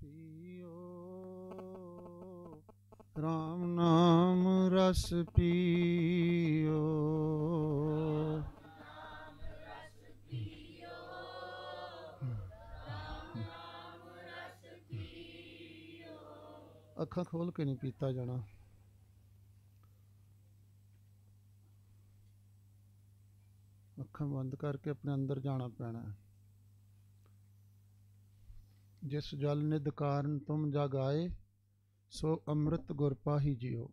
ਪੀਓ RAM ਨਾਮ ਰਸ ਪੀਓ ਅੱਖਾਂ ਖੋਲ ਕੇ ਨਹੀਂ ਪੀਤਾ ਜਾਣਾ ਅੱਖਾਂ ਬੰਦ ਕਰਕੇ ਆਪਣੇ ਅੰਦਰ ਜਾਣਾ ਪੈਣਾ ਹੈ ਜਿਸ ਜਲ ਨਿਧ ਕਾਰਨ ਤੁਮ ਜਗਾਏ ਸੋ ਅੰਮ੍ਰਿਤ ਗੁਰ ਪਾਹੀ ਜਿਓ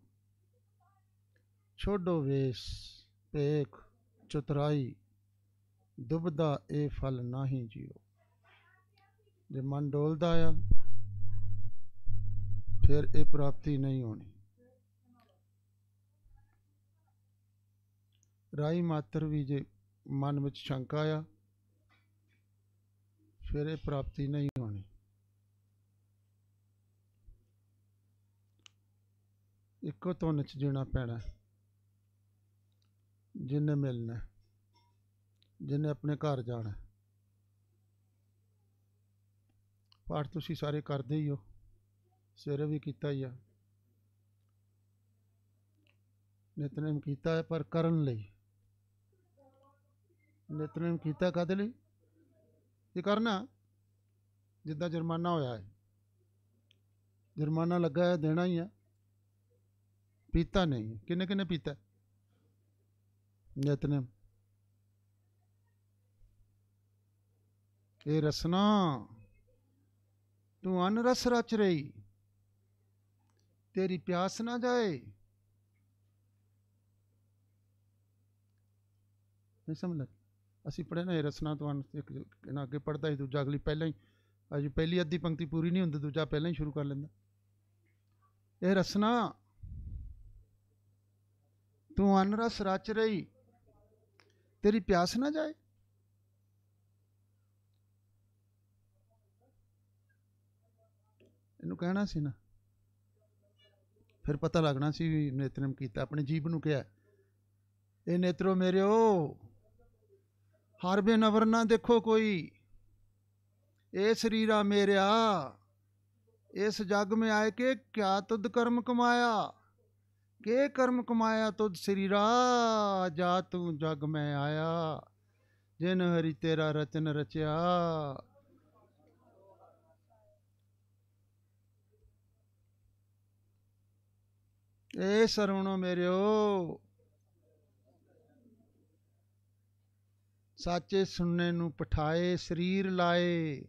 ਛੋਡੋ ਵੇਸ ਪੇਖ ਚਤਰਾਈ ਦੁਬਦਾ ਇਹ ਫਲ ਨਹੀਂ ਜਿਓ ਜੇ ਮਨ ਡੋਲਦਾ ਆ ਫਿਰ ਇਹ ਪ੍ਰਾਪਤੀ ਨਹੀਂ ਹੋਣੀ ਰਾਈ ਮਾਤਰ ਵੀ ਜੇ ਮਨ ਵਿੱਚ ਸ਼ੰਕਾ ਆ ਫਿਰ ਇਹ ਪ੍ਰਾਪਤੀ ਨਹੀਂ ਹੋਣੀ ਇੱਕੋ ਤੋਂ 'ਚ ਜੀਣਾ ਪੈਣਾ ਜਿੰਨੇ ਮਿਲਣਾ ਜਿੰਨੇ ਆਪਣੇ ਘਰ ਜਾਣਾ ਪਾਠ ਤੁਸੀਂ ਸਾਰੇ ਕਰਦੇ ਹੀ ਹੋ ਸਵੇਰੇ ਵੀ ਕੀਤਾ ਹੀ ਆ ਨਿਤਨੇਮ ਕੀਤਾ ਪਰ ਕਰਨ ਲਈ ਨਿਤਨੇਮ ਕੀਤਾ ਕਾਦੇ ਲਈ ਇਹ ਕਰਨਾ ਜਿੱਦਾਂ ਜੁਰਮਾਨਾ ਹੋਇਆ ਹੈ ਜੁਰਮਾਨਾ ਲੱਗਾ ਹੈ ਦੇਣਾ ਹੀ ਹੈ ਪੀਤਾ ਨਹੀਂ ਕਿੰਨੇ ਕਿੰਨੇ ਪੀਤਾ पीता ਇਹ ਰਸਨਾ ਤੂੰ ਅਨਰਸ ਰਚ ਰਹੀ ਤੇਰੀ ਪਿਆਸ ਨਾ ਜਾਏ ਨਹੀਂ ਸਮਝ ਲੱਗ ਅਸੀਂ ਪੜ੍ਹੇ ਨਾ ਇਹ ਰਸਨਾ ਤੂੰ ਇੱਕ ਇਹਨਾਂ ਅੱਗੇ ਪੜਦਾ ਹੀ ਦੂਜਾ ਅਗਲੀ ਪਹਿਲਾਂ ਹੀ ਅਜੇ ਪਹਿਲੀ ਅੱਧੀ ਪੰਕਤੀ ਪੂਰੀ ਨਹੀਂ ਹੁੰਦੀ ਦੂਜਾ ਪਹਿਲਾਂ ਹੀ ਸ਼ੁਰੂ ਕਰ ਲੈਂਦਾ ਇਹ ਰਸਨਾ ਤੂੰ ਅਨਰਸ ਰਚ ਰਹੀ ਤੇਰੀ ਪਿਆਸ ਨਾ ਜਾਏ ਇਹਨੂੰ ਕਹਿਣਾ ਸੀ ਨਾ ਫਿਰ ਪਤਾ ਲੱਗਣਾ ਸੀ ਵੀ ਨੇਤਰਮ ਕੀਤਾ ਆਪਣੇ ਜੀਵ ਨੂੰ ਕਿਹਾ ਇਹ ਨੇਤਰੋ ਮੇਰਿਓ ਹਰ ਨਵਰ ਨਾ ਦੇਖੋ ਕੋਈ ਇਹ ਸਰੀਰਾ ਮੇਰਿਆ ਇਸ ਜਗ ਮੇ ਆਏ ਕੇ ਕਿਆ ਤੁਧ ਕਰਮ ਕਮਾਇਆ ਕੇ ਕਰਮ ਕਮਾਇਆ ਤੁਧ ਸਰੀਰਾ ਜਾ ਤੂੰ ਜਗ ਮੈਂ ਆਇਆ ਜਿਨ ਹਰੀ ਤੇਰਾ ਰਚਨ ਰਚਿਆ ਏ ਸਰਵਣੋ ਮੇਰਿਓ ਸਾਚੇ ਸੁਣਨੇ ਨੂੰ ਪਠਾਏ ਸਰੀਰ ਲਾਏ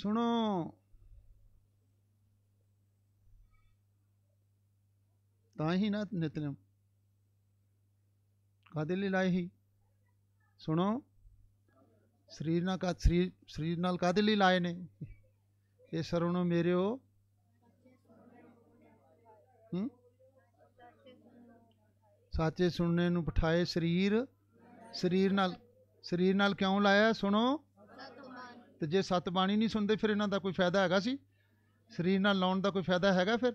ਸੁਣੋ ਤਾਂ ਹੀ ਨਾ ਨਿਤਨੇਮ ਕਾਦੇ ਲਈ ਲਾਏ ਹੀ ਸੁਣੋ ਸਰੀਰ ਨਾਲ ਕਾ ਸਰੀਰ ਸਰੀਰ ਨਾਲ ਕਾਦੇ ਲਈ ਲਾਏ ਨੇ ਇਹ ਸਰਵਣੋ ਮੇਰਿਓ ਹੂੰ ਸਾਚੇ ਸੁਣਨੇ ਨੂੰ ਪਠਾਏ ਸਰੀਰ ਸਰੀਰ ਨਾਲ ਸਰੀਰ ਨਾਲ ਕਿਉਂ ਲਾਇਆ ਸੁਣੋ ਤੇ ਜੇ ਸਤ ਬਾਣੀ ਨਹੀਂ ਸੁਣਦੇ ਫਿਰ ਇਹਨਾਂ ਦਾ ਕੋਈ ਫਾਇਦਾ ਹੈਗਾ ਸੀ ਸਰੀਰ ਨਾਲ ਲਾਉਣ ਦਾ ਕੋਈ ਫਾਇਦਾ ਹੈਗਾ ਫਿਰ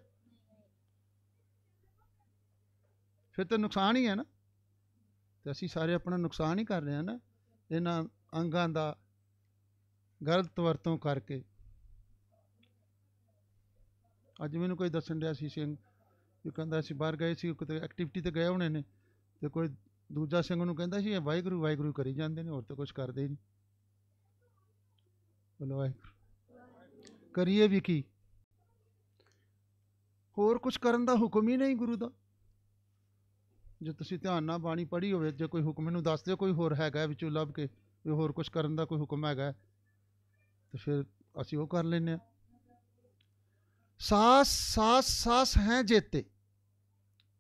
ਫਿਰ ਤਾਂ ਨੁਕਸਾਨ ਹੀ ਹੈ ਨਾ ਤੇ ਅਸੀਂ ਸਾਰੇ ਆਪਣਾ ਨੁਕਸਾਨ ਹੀ ਕਰ ਰਹੇ ਹਾਂ ਨਾ ਇਹਨਾਂ ਅੰਗਾਂ ਦਾ ਗਲਤ ਵਰਤੋਂ ਕਰਕੇ ਅੱਜ ਮੈਨੂੰ ਕੋਈ ਦੱਸਣ ਰਿਹਾ ਸੀ ਸਿੰਘ ਕਿ ਕਹਿੰਦਾ ਸੀ ਬਾਹਰ ਗਏ ਸੀ ਕਿਤੇ ਐਕਟੀਵਿਟੀ ਤੇ ਗਏ ਹੋਣੇ ਨੇ ਤੇ ਕੋਈ ਦੂਜਾ ਸਿੰਘ ਨੂੰ ਕਹਿੰਦਾ ਸੀ ਇਹ ਵਾਹਿਗੁਰੂ ਵਾਹਿਗੁਰੂ ਕਰੀ ਜਾਂਦੇ ਨੇ ਹੋਰ ਤਾਂ ਕੁਝ ਕਰਦੇ ਨਹੀਂ ਬੋਲੋ ਵਾਹਿਗੁਰੂ ਕਰੀਏ ਵੀ ਕੀ ਹੋਰ ਕੁਝ ਕਰਨ ਦਾ ਹੁਕਮ ਹੀ ਨਹੀਂ ਗੁਰੂ ਦਾ ਜੇ ਤੁਸੀਂ ਧਿਆਨ ਨਾਲ ਬਾਣੀ ਪੜ੍ਹੀ ਹੋਵੇ ਜੇ ਕੋਈ ਹੁਕਮ ਇਹਨੂੰ ਦੱਸ ਦਿਓ ਕੋਈ ਹੋਰ ਹੈਗਾ ਵਿੱਚੋਂ ਲੱਭ ਕੇ ਵੀ ਹੋਰ ਕੁਝ ਕਰਨ ਦਾ ਕੋਈ ਹੁਕਮ ਹੈਗਾ ਤਾਂ ਫਿਰ ਅਸੀਂ ਉਹ ਕਰ ਲੈਨੇ ਆ ਸਾਸ ਸਾਸ ਸਾਸ ਹੈ ਜੇਤੇ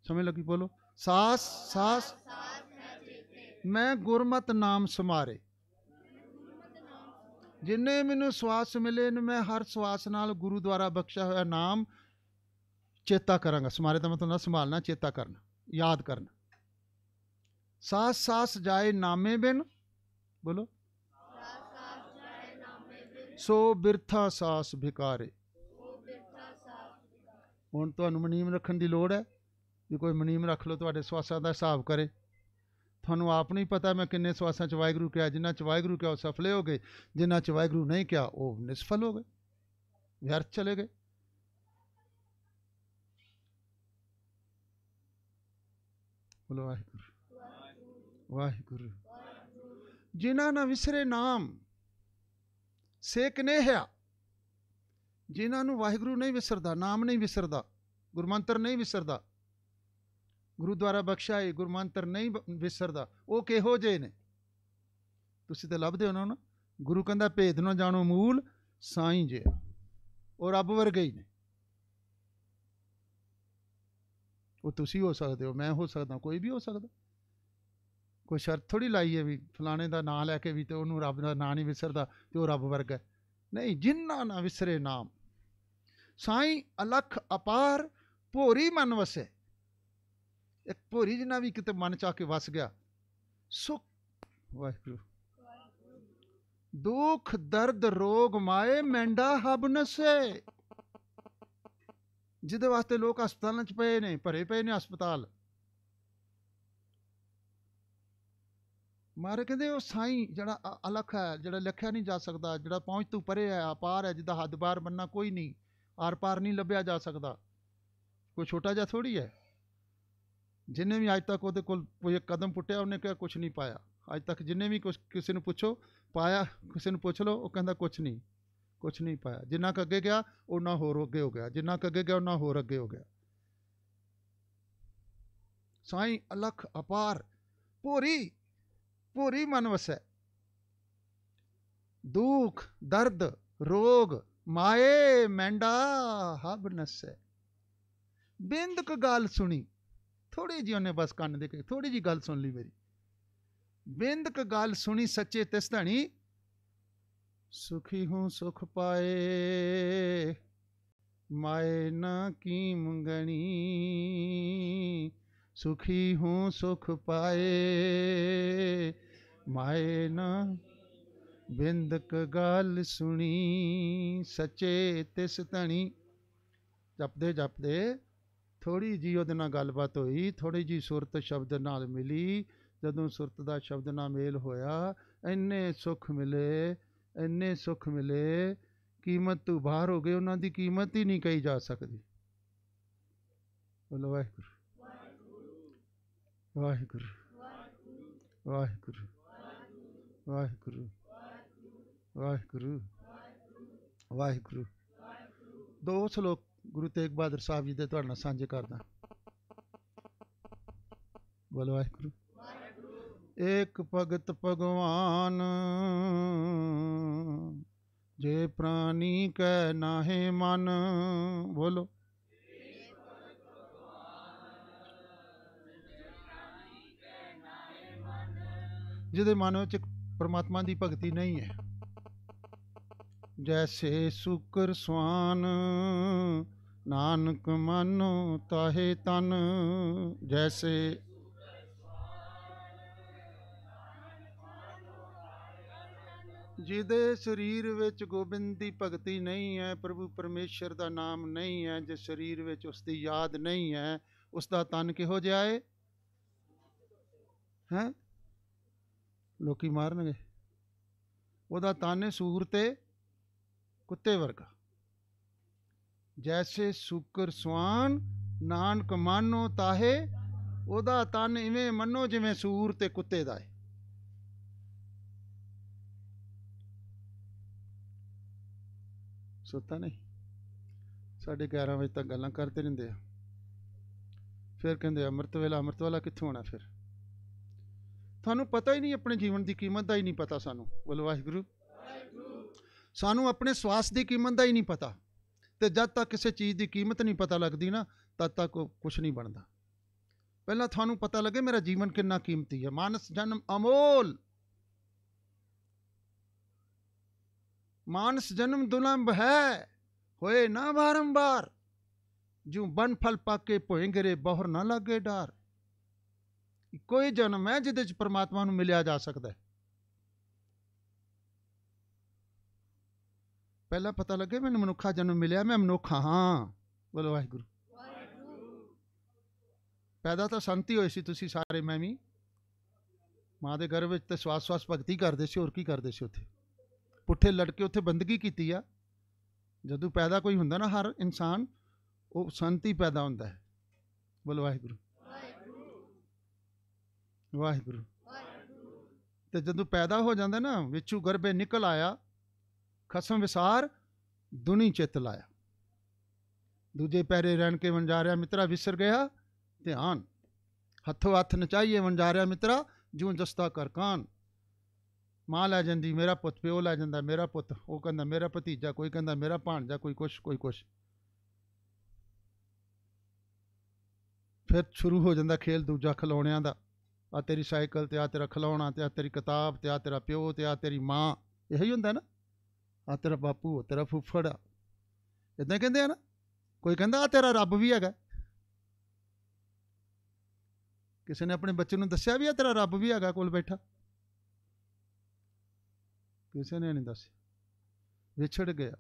ਸਮਝ ਲੱਗੀ ਬੋਲੋ ਸਾਸ ਸਾਸ ਮੈਂ ਗੁਰਮਤ ਨਾਮ ਸਮਾਰੇ ਜਿੰਨੇ ਮੈਨੂੰ ਸਵਾਸ ਮਿਲੇ ਨੇ ਮੈਂ ਹਰ ਸਵਾਸ ਨਾਲ ਗੁਰੂ ਦੁਆਰਾ ਬਖਸ਼ਿਆ ਹੋਇਆ ਨਾਮ ਚੇਤਾ ਕਰਾਂਗਾ ਸਮਾਰੇ ਤਾਂ ਮਤਲਬ ਨਾ ਸੰਭਾਲਣਾ ਚੇਤਾ ਕਰਨਾ ਯਾਦ ਕਰਨਾ ਸਾਸ ਸਾਸ ਜਾਏ ਨਾਮੇ ਬਿਨ ਬੋਲੋ ਸੋ ਬਿਰਥਾ ਸਾਸ ਭਿਕਾਰੇ ਹੁਣ ਤੁਹਾਨੂੰ ਮਨੀਮ ਰੱਖਣ ਦੀ ਲੋੜ ਹੈ ਵੀ ਕੋਈ ਮਨੀਮ ਰੱਖ ਲਓ ਤੁਹਾਡੇ ਸਵਾਸਾਂ ਦਾ ਹਿਸਾਬ ਕਰੇ ਤੁਹਾਨੂੰ ਆਪ ਨਹੀਂ ਪਤਾ ਮੈਂ ਕਿੰਨੇ ਸਵਾਸਾਂ ਚ ਵਾਇਗਰੂ ਕਿਹਾ ਜਿੰਨਾ ਚ ਵਾਇਗਰੂ ਕਿਹਾ ਉਹ ਸਫਲੇ ਹੋ ਗਏ ਜਿੰਨਾ ਚ ਵਾਇਗਰੂ ਨਹੀਂ ਕਿਹਾ ਉਹ ਨਿਸਫਲ ਹੋ ਗਏ ਵਿਅਰਥ ਚਲੇ ਗਏ ਬੋਲੋ ਵਾਹਿਗੁਰੂ ਵਾਹਿਗੁਰੂ ਜਿਨ੍ਹਾਂ ਨਾ ਵਿਸਰੇ ਨਾਮ ਸੇਕ ਨੇਹਿਆ ਜਿਨ੍ਹਾਂ ਨੂੰ ਵਾਹਿਗੁਰੂ ਨਹੀਂ ਵਿਸਰਦਾ ਨਾਮ ਨਹੀਂ ਵਿਸਰਦਾ ਗੁਰਮੰਤਰ ਨਹੀਂ ਵਿਸਰਦਾ ਗੁਰੂ ਦੁਆਰਾ ਬਖਸ਼ਿਆ ਗੁਰਮੰਤਰ ਨਹੀਂ ਵਿਸਰਦਾ ਉਹ ਕਿਹੋ ਜੇ ਨੇ ਤੁਸੀਂ ਤਾਂ ਲੱਭਦੇ ਹੋ ਨਾ ਗੁਰੂ ਕਹਿੰਦਾ ਭੇਦ ਨਾ ਜਾਣੋ ਮੂਲ ਸਾਈਂ ਜੇ ਉਹ ਰੱਬ ਵਰਗੇ ਹੀ ਨੇ ਉਹ ਤੁਸੀਂ ਹੋ ਸਕਦੇ ਹੋ ਮੈਂ ਹੋ ਸਕਦਾ ਕੋਈ ਵੀ ਹੋ ਸਕਦਾ ਕੋਈ ਸ਼ਰਤ ਥੋੜੀ ਲਾਈ ਹੈ ਵੀ ਫਲਾਣੇ ਦਾ ਨਾਮ ਲੈ ਕੇ ਵੀ ਤੇ ਉਹਨੂੰ ਰੱਬ ਦਾ ਨਾਂ ਨਹੀਂ ਵਿਸਰਦਾ ਤੇ ਉਹ ਰੱਬ ਵਰਗਾ ਨਹੀਂ ਜਿੰਨਾ ਨਾ ਵਿਸਰੇ ਨਾਮ ਸਾਈਂ ਅਲਖ ਅਪਾਰ ਭੋਰੀ ਮਨ ਵਸੇ ਇੱਕ ਭੋਰੀ ਜਿੰਨਾ ਵੀ ਕਿਤੇ ਮਨ ਚਾ ਕੇ ਵਸ ਗਿਆ ਸੁਖ ਵਾਹਿਗੁਰੂ ਦੁੱਖ ਦਰਦ ਰੋਗ ਮਾਏ ਮੈਂਡਾ ਹਬ ਨਸੇ ਜਿਹਦੇ ਵਾਸਤੇ ਲੋਕ ਹਸਪਤਾਲਾਂ 'ਚ ਪਏ ਨੇ ਭਰੇ ਪਏ ਨੇ ਹਸਪਤਾਲ ਮਾਰੇ ਕਹਿੰਦੇ ਉਹ ਸਾਈਂ ਜਿਹੜਾ ਅਲਖ ਹੈ ਜਿਹੜਾ ਲਿਖਿਆ ਨਹੀਂ ਜਾ ਸਕਦਾ ਜਿਹੜਾ ਪਹੁੰਚ ਤੋਂ ਪਰੇ ਹੈ ਆਪਾਰ ਹੈ ਜਿਹਦਾ ਹੱਦ-ਬਾਰ ਬੰਨਾ ਕੋਈ ਨਹੀਂ ਆਰ-ਪਾਰ ਨਹੀਂ ਲੱਭਿਆ ਜਾ ਸਕਦਾ ਕੋਈ ਛੋਟਾ ਜਿਹਾ ਥੋੜੀ ਹੈ ਜਿੰਨੇ ਵੀ ਅੱਜ ਤੱਕ ਉਹਦੇ ਕੋਲ ਕੋਈ ਕਦਮ ਪੁੱਟਿਆ ਉਹਨੇ ਕਿਹਾ ਕੁਝ ਨਹੀਂ ਪਾਇਆ ਅੱਜ ਤੱਕ ਜਿੰਨੇ ਵੀ ਕਿਸੇ ਨੂੰ ਪੁੱਛੋ ਪਾਇਆ ਕਿਸੇ ਨੂੰ ਪੁੱਛ ਲਓ ਉਹ ਕਹਿੰਦਾ ਕੁਝ ਨਹੀਂ ਕੁਝ ਨਹੀਂ ਪਾਇਆ ਜਿੰਨਾ ਕ ਅੱਗੇ ਗਿਆ ਉਹਨਾਂ ਹੋਰ ਅੱਗੇ ਹੋ ਗਿਆ ਜਿੰਨਾ ਕ ਅੱਗੇ ਗਿਆ ਉਹਨਾਂ ਹੋਰ ਅੱਗੇ ਹੋ ਗਿਆ ਸਾਈਂ ਅਲਖ ਅਪਾਰ ਪੂਰੀ ਪੂਰੀ ਮਨ ਵਸੈ ਦੁੱਖ ਦਰਦ ਰੋਗ ਮਾਏ ਮੈਂਡਾ ਹਬ ਨਸੈ ਬਿੰਦ ਕ ਗੱਲ ਸੁਣੀ ਥੋੜੀ ਜੀ ਉਹਨੇ ਬਸ ਕੰਨ ਦੇ ਕੇ ਥੋੜੀ ਜੀ ਗੱਲ ਸੁਣ ਲਈ ਮੇਰੀ ਬਿੰਦ ਕ ਗੱਲ ਸੁਣੀ ਸੱਚੇ ਤਿਸ ਧਣੀ ਸੁਖੀ ਹੂੰ ਸੁਖ ਪਾਏ ਮਾਏ ਨਾ ਕੀ ਮੰਗਣੀ ਸੁਖੀ ਹੂੰ ਸੁਖ ਪਾਏ ਮਾਏ ਨਾ ਬਿੰਦਕ ਗੱਲ ਸੁਣੀ ਸਚੇ ਤਿਸ ਧਣੀ ਜਪਦੇ ਜਪਦੇ ਥੋੜੀ ਜੀ ਉਹਦੇ ਨਾਲ ਗੱਲਬਾਤ ਹੋਈ ਥੋੜੀ ਜੀ ਸੁਰਤ ਸ਼ਬਦ ਨਾਲ ਮਿਲੀ ਜਦੋਂ ਸੁਰਤ ਦਾ ਸ਼ਬਦ ਨਾਲ ਮੇਲ ਹੋਇਆ ਇੰਨੇ ਸੁਖ ਮਿਲੇ ਇੰਨੇ ਸੁੱਖ ਮਿਲੇ ਕੀਮਤ ਤੋਂ ਬਾਹਰ ਹੋ ਗਏ ਉਹਨਾਂ ਦੀ ਕੀਮਤ ਹੀ ਨਹੀਂ ਕਹੀ ਜਾ ਸਕਦੀ ਬੋਲੋ ਵਾਹਿਗੁਰੂ ਵਾਹਿਗੁਰੂ ਵਾਹਿਗੁਰੂ ਵਾਹਿਗੁਰੂ ਵਾਹਿਗੁਰੂ ਵਾਹਿਗੁਰੂ ਦੋ ਸ਼ਲੋਕ ਗੁਰੂ ਤੇਗ ਬਹਾਦਰ ਸਾਹਿਬ ਜੀ ਦੇ ਤੁਹਾਡੇ ਨਾਲ ਸਾਂਝੇ ਕਰਦਾ ਬੋਲੋ ਵਾਹਿਗੁਰੂ ਏਕ ਭਗਤ ਭਗਵਾਨ ਜੇ ਪ੍ਰਾਨੀ ਕੈ ਨਾਹੇ ਮਨ ਬੋਲੋ ਜਿਹਦੇ ਮਨ ਵਿੱਚ ਪਰਮਾਤਮਾ ਦੀ ਭਗਤੀ ਨਹੀਂ ਹੈ ਜੈਸੇ ਸੁਕਰ ਸਵਾਨ ਨਾਨਕ ਮਨੋ ਤਾਹੇ ਤਨ ਜੈਸੇ ਜਿਹਦੇ ਸਰੀਰ ਵਿੱਚ ਗੋਬਿੰਦ ਦੀ ਭਗਤੀ ਨਹੀਂ ਹੈ ਪ੍ਰਭੂ ਪਰਮੇਸ਼ਰ ਦਾ ਨਾਮ ਨਹੀਂ ਹੈ ਜੇ ਸਰੀਰ ਵਿੱਚ ਉਸ ਦੀ ਯਾਦ ਨਹੀਂ ਹੈ ਉਸ ਦਾ ਤਨ ਕਿਹੋ ਜਿਹਾ ਹੈ ਹੈ ਲੋਕੀ ਮਾਰਨਗੇ ਉਹਦਾ ਤਨ ਹੈ ਸੂਰ ਤੇ ਕੁੱਤੇ ਵਰਗਾ ਜੈਸੇ ਸੁਕਰ ਸਵਾਨ ਨਾਨਕ ਮਾਨੋ ਤਾਹੇ ਉਹਦਾ ਤਨ ਇਵੇਂ ਮੰਨੋ ਜਿਵੇਂ ਸੂਰ ਤੇ ਕੁੱਤੇ ਦਾ ਹੈ ਸੁੱਤਾ ਨਹੀਂ ਸਾਡੇ 11 ਵਜੇ ਤੱਕ ਗੱਲਾਂ ਕਰਦੇ ਰਹਿੰਦੇ ਆ ਫਿਰ ਕਹਿੰਦੇ ਅਮਰਤ ਵੇਲਾ ਅਮਰਤ ਵਾਲਾ ਕਿੱਥੋਂ ਆਣਾ ਫਿਰ ਤੁਹਾਨੂੰ ਪਤਾ ਹੀ ਨਹੀਂ ਆਪਣੇ ਜੀਵਨ ਦੀ ਕੀਮਤ ਦਾ ਹੀ ਨਹੀਂ ਪਤਾ ਸਾਨੂੰ ਬੋਲ ਵਾਹਿਗੁਰੂ ਸਾਨੂੰ ਆਪਣੇ ਸਵਾਸ ਦੀ ਕੀਮਤ ਦਾ ਹੀ ਨਹੀਂ ਪਤਾ ਤੇ ਜਦ ਤੱਕ ਕਿਸੇ ਚੀਜ਼ ਦੀ ਕੀਮਤ ਨਹੀਂ ਪਤਾ ਲੱਗਦੀ ਨਾ ਤਦ ਤੱਕ ਕੁਝ ਨਹੀਂ ਬਣਦਾ ਪਹਿਲਾਂ ਤੁਹਾਨੂੰ ਪਤਾ ਲੱਗੇ ਮੇਰਾ ਜੀਵਨ ਕਿੰਨਾ ਕੀਮਤੀ ਹੈ ਮਾਨਸ ਜਨਮ ਅਮੋਲ ਮਾਨਸ ਜਨਮ ਦੁਲੰਭ ਹੈ ਹੋਏ ਨਾ ਬਾਰੰਬਾਰ ਜੂ ਬਨ ਫਲ ਪਾਕੇ ਭੋਇੰਗਰੇ ਬਹਰ ਨਾ ਲੱਗੇ ਡਾਰ ਕੋਈ ਜਨਮ ਹੈ ਜਿਹਦੇ ਚ ਪ੍ਰਮਾਤਮਾ ਨੂੰ ਮਿਲਿਆ ਜਾ ਸਕਦਾ ਹੈ ਪਹਿਲਾਂ ਪਤਾ ਲੱਗੇ ਮੈਨੂੰ ਮਨੁੱਖਾ ਜਨਮ ਮਿਲਿਆ ਮੈਂ ਮਨੁੱਖਾ ਹਾਂ ਬੋਲੋ ਵਾਹਿਗੁਰੂ ਪੈਦਾ ਤਾਂ ਸੰਤੀ ਹੋਈ ਸੀ ਤੁਸੀਂ ਸਾਰੇ ਮੈਂ ਵੀ ਮਾਂ ਦੇ ਗਰਭ ਵਿੱਚ ਤੇ ਸਵਾਸ ਸਵਾਸ ਭਗਤੀ ਕਰਦੇ ਸੀ ਹੋਰ ਕੀ ਕਰਦੇ ਸੀ ਉੱਥੇ ਪੁੱਠੇ ਲੜ ਕੇ ਉੱਥੇ ਬੰਦਗੀ ਕੀਤੀ ਆ ਜਦੋਂ ਪੈਦਾ ਕੋਈ ਹੁੰਦਾ ਨਾ ਹਰ ਇਨਸਾਨ ਉਹ ਸੰਤੀ ਪੈਦਾ ਹੁੰਦਾ ਹੈ ਬੋਲ ਵਾਹਿਗੁਰੂ ਵਾਹਿਗੁਰੂ ਵਾਹਿਗੁਰੂ ਤੇ ਜਦੋਂ ਪੈਦਾ ਹੋ ਜਾਂਦਾ ਨਾ ਵਿੱਚੂ ਗਰਬੇ ਨਿਕਲ ਆਇਆ ਖਸਮ ਵਿਸਾਰ ਦੁਨੀ ਚਿਤ ਲਾਇਆ ਦੂਜੇ ਪੈਰੇ ਰਹਿਣ ਕੇ ਵਣਜਾਰਿਆ ਮਿੱਤਰਾ ਵਿਸਰ ਗਿਆ ਧਿਆਨ ਹੱਥੋ ਹੱਥ ਨਚਾਈਏ ਵਣਜਾਰਿਆ ਮਿੱਤਰਾ ਜੂੰ ਜਸਤਾ ਕਰ ਕਾਨ ਮਾਂ ਲੈ ਜਾਂਦੀ ਮੇਰਾ ਪੁੱਤ ਪਿਓ ਲੈ ਜਾਂਦਾ ਮੇਰਾ ਪੁੱਤ ਉਹ ਕਹਿੰਦਾ ਮੇਰਾ ਭਤੀਜਾ ਕੋਈ ਕਹਿੰਦਾ ਮੇਰਾ ਭਾਣਜਾ ਕੋਈ ਕੁਛ ਕੋਈ ਕੁਛ ਫਿਰ ਸ਼ੁਰੂ ਹੋ ਜਾਂਦਾ ਖੇਲ ਦੂਜਾ ਖਲੌਣਿਆਂ ਦਾ ਆ ਤੇਰੀ ਸਾਈਕਲ ਤੇ ਆ ਤੇਰਾ ਖਿਲੌਣਾ ਤੇ ਆ ਤੇਰੀ ਕਿਤਾਬ ਤੇ ਆ ਤੇਰਾ ਪਿਓ ਤੇ ਆ ਤੇਰੀ ਮਾਂ ਇਹ ਹੀ ਹੁੰਦਾ ਨਾ ਆ ਤੇਰਾ ਬਾਪੂ ਤੇਰਾ ਫੁੱਫੜ ਇਦਾਂ ਕਹਿੰਦੇ ਆ ਨਾ ਕੋਈ ਕਹਿੰਦਾ ਆ ਤੇਰਾ ਰੱਬ ਵੀ ਹੈਗਾ ਕਿਸੇ ਨੇ ਆਪਣੇ ਬੱਚੇ ਨੂੰ ਦੱਸਿਆ ਵੀ ਆ ਤੇਰਾ ਰੱਬ ਵੀ ਹੈਗਾ ਕੋਲ ਬੈਠਾ ਕਿਸੇ ਨੇ ਨਹੀਂ ਦੱਸਿਆ ਵਿਛੜ ਗਿਆ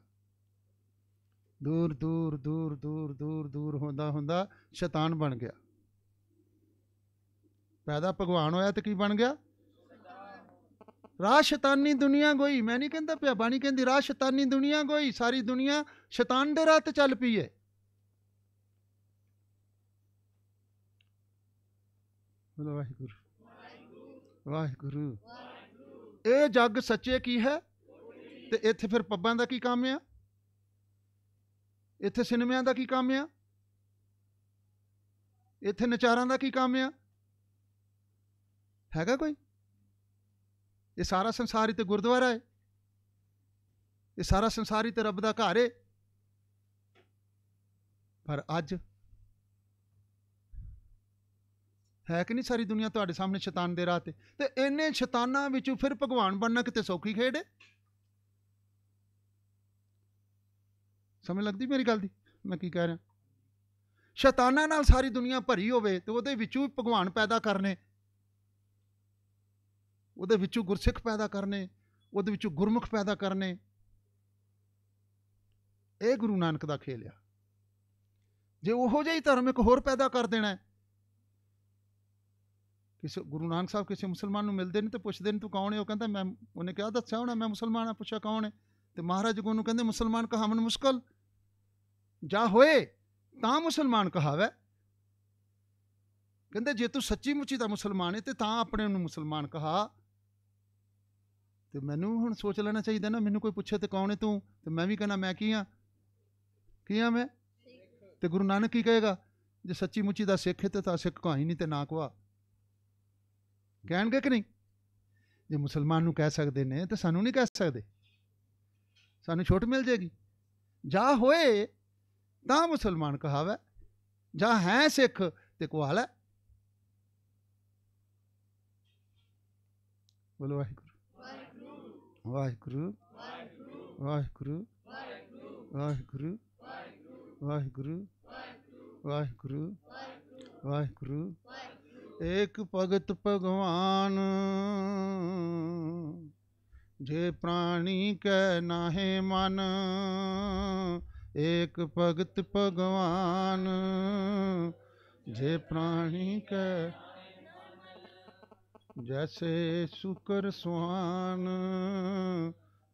ਦੂਰ ਦੂਰ ਦੂਰ ਦੂਰ ਦੂਰ ਦੂਰ ਹੁੰਦਾ ਹੁੰਦਾ ਸ਼ੈਤਾਨ ਬਣ ਗਿਆ ਪੈਦਾ ਭਗਵਾਨ ਹੋਇਆ ਤੇ ਕੀ ਬਣ ਗਿਆ ਰਾ ਸ਼ੈਤਾਨੀ ਦੁਨੀਆ ਗੋਈ ਮੈਂ ਨਹੀਂ ਕਹਿੰਦਾ ਪਿਆ ਬਾਣੀ ਕਹਿੰਦੀ ਰਾ ਸ਼ੈਤਾਨੀ ਦੁਨੀਆ ਗੋਈ ਸਾਰੀ ਦੁਨੀਆ ਸ਼ੈਤਾਨ ਦੇ ਰਾਹ ਤੇ ਚੱਲ ਪਈ ਹੈ ਵਾਹਿਗੁਰੂ ਵਾਹਿਗੁਰੂ ਵਾਹਿਗੁਰੂ ਇਹ ਜੱਗ ਸੱਚੇ ਕੀ ਹੈ ਤੇ ਇੱਥੇ ਫਿਰ ਪੱਬਾਂ ਦਾ ਕੀ ਕੰਮ ਆ ਇੱਥੇ ਸਿਨੇਮਿਆਂ ਦਾ ਕੀ ਕੰਮ ਆ ਇੱਥੇ ਨਚਾਰਾਂ ਦਾ ਕੀ ਕੰਮ ਆ ਹੈਗਾ ਕੋਈ ਇਹ ਸਾਰਾ ਸੰਸਾਰ ਹੀ ਤੇ ਗੁਰਦੁਆਰਾ ਹੈ ਇਹ ਸਾਰਾ ਸੰਸਾਰ ਹੀ ਤੇ ਰੱਬ ਦਾ ਘਰ ਹੈ ਪਰ ਅੱਜ ਹੈ ਕਿ ਨਹੀਂ ਸਾਰੀ ਦੁਨੀਆ ਤੁਹਾਡੇ ਸਾਹਮਣੇ ਸ਼ੈਤਾਨ ਦੇ ਰਾਹ ਤੇ ਤੇ ਇੰਨੇ ਸ਼ੈਤਾਨਾਂ ਵਿੱਚੋਂ ਫਿਰ ਭਗਵਾਨ ਬਣਨਾ ਕਿਤੇ ਸੌਖੀ ਖੇਡ ਹੈ ਸਮਝ ਲੱਗਦੀ ਮੇਰੀ ਗੱਲ ਦੀ ਮੈਂ ਕੀ ਕਹਿ ਰਿਹਾ ਸ਼ੈਤਾਨਾਂ ਨਾਲ ਸਾਰੀ ਦੁਨੀਆ ਭਰੀ ਹੋਵੇ ਤੇ ਉਹਦੇ ਵਿੱਚੋਂ ਭਗਵਾਨ ਪੈਦਾ ਕਰਨੇ ਉਹਦੇ ਵਿੱਚੋਂ ਗੁਰਸਿੱਖ ਪੈਦਾ ਕਰਨੇ ਉਹਦੇ ਵਿੱਚੋਂ ਗੁਰਮੁਖ ਪੈਦਾ ਕਰਨੇ ਇਹ ਗੁਰੂ ਨਾਨਕ ਦਾ ਖੇਲ ਆ ਜੇ ਉਹੋ ਜਿਹਾ ਹੀ ਧਰਮ ਇੱਕ ਹੋਰ ਪੈਦਾ ਕਰ ਦੇਣਾ ਕਿਸੇ ਗੁਰੂ ਨਾਨਕ ਸਾਹਿਬ ਕਿਸੇ ਮੁਸਲਮਾਨ ਨੂੰ ਮਿਲਦੇ ਨੇ ਤੇ ਪੁੱਛਦੇ ਨੇ ਤੂੰ ਕੌਣ ਹੈ ਉਹ ਕਹਿੰਦਾ ਮੈਂ ਉਹਨੇ ਕਿਹਾ ਦੱਸਿਆ ਹੋਣਾ ਮੈਂ ਮੁਸਲਮਾਨ ਆ ਪੁੱਛਿਆ ਕੌਣ ਹੈ ਤੇ ਮਹਾਰਾਜ ਨੂੰ ਕਹਿੰਦੇ ਮੁਸਲਮਾਨ ਕਹਾਵਨ ਮੁਸ਼ਕਲ ਜਾ ਹੋਏ ਤਾਂ ਮੁਸਲਮਾਨ ਕਹਾਵੇ ਕਹਿੰਦੇ ਜੇ ਤੂੰ ਸੱਚੀ ਮੁੱਚੀ ਦਾ ਮੁਸਲਮਾਨ ਹੈ ਤੇ ਤਾਂ ਆਪਣੇ ਨੂੰ ਮੁਸਲਮਾਨ ਕਹਾ ਤੇ ਮੈਨੂੰ ਹੁਣ ਸੋਚ ਲੈਣਾ ਚਾਹੀਦਾ ਨਾ ਮੈਨੂੰ ਕੋਈ ਪੁੱਛੇ ਤੇ ਕੌਣ ਹੈ ਤੂੰ ਤੇ ਮੈਂ ਵੀ ਕਹਣਾ ਮੈਂ ਕੀ ਆ ਕੀ ਆ ਮੈਂ ਤੇ ਗੁਰੂ ਨਾਨਕ ਕੀ ਕਹੇਗਾ ਜੇ ਸੱਚੀ ਮੁੱਚੀ ਦਾ ਸਿੱਖ ਹੈ ਤੇ ਤਾਂ ਸਿੱਖ ਕਹਾਈ ਨਹੀਂ ਤੇ ਨਾ ਕਵਾ ਕਹਿਣਗੇ ਕਿ ਨਹੀਂ ਜੇ ਮੁਸਲਮਾਨ ਨੂੰ ਕਹਿ ਸਕਦੇ ਨੇ ਤਾਂ ਸਾਨੂੰ ਨਹੀਂ ਕਹਿ ਸਕਦੇ ਸਾਨੂੰ ਛੋਟ ਮਿਲ ਜੇਗੀ ਜਾ ਹੋਏ ਤਾਂ ਮੁਸਲਮਾਨ ਕਹਾਵੇ ਜਾਂ ਹੈ ਸਿੱਖ ਤੇ ਕੋਹਾਲ ਹੈ ਬੋਲੋ ਵਾਹਿਗੁਰੂ ਵਾਹਿਗੁਰੂ ਵਾਹਿਗੁਰੂ ਵਾਹਿਗੁਰੂ ਵਾਹਿਗੁਰੂ ਵਾਹਿਗੁਰੂ ਵਾਹਿਗੁਰੂ ਵਾਹਿਗੁਰੂ ਏਕ ਭਗਤ ਭਗਵਾਨ ਜੇ ਪ੍ਰਾਣੀ ਕੈ ਨਾਹੇ ਮਨ ਏਕ ਭਗਤ ਭਗਵਾਨ ਜੇ ਪ੍ਰਾਣੀ ਕੈ ਜੈਸੇ ਸੁਕਰ ਸੁਹਾਨ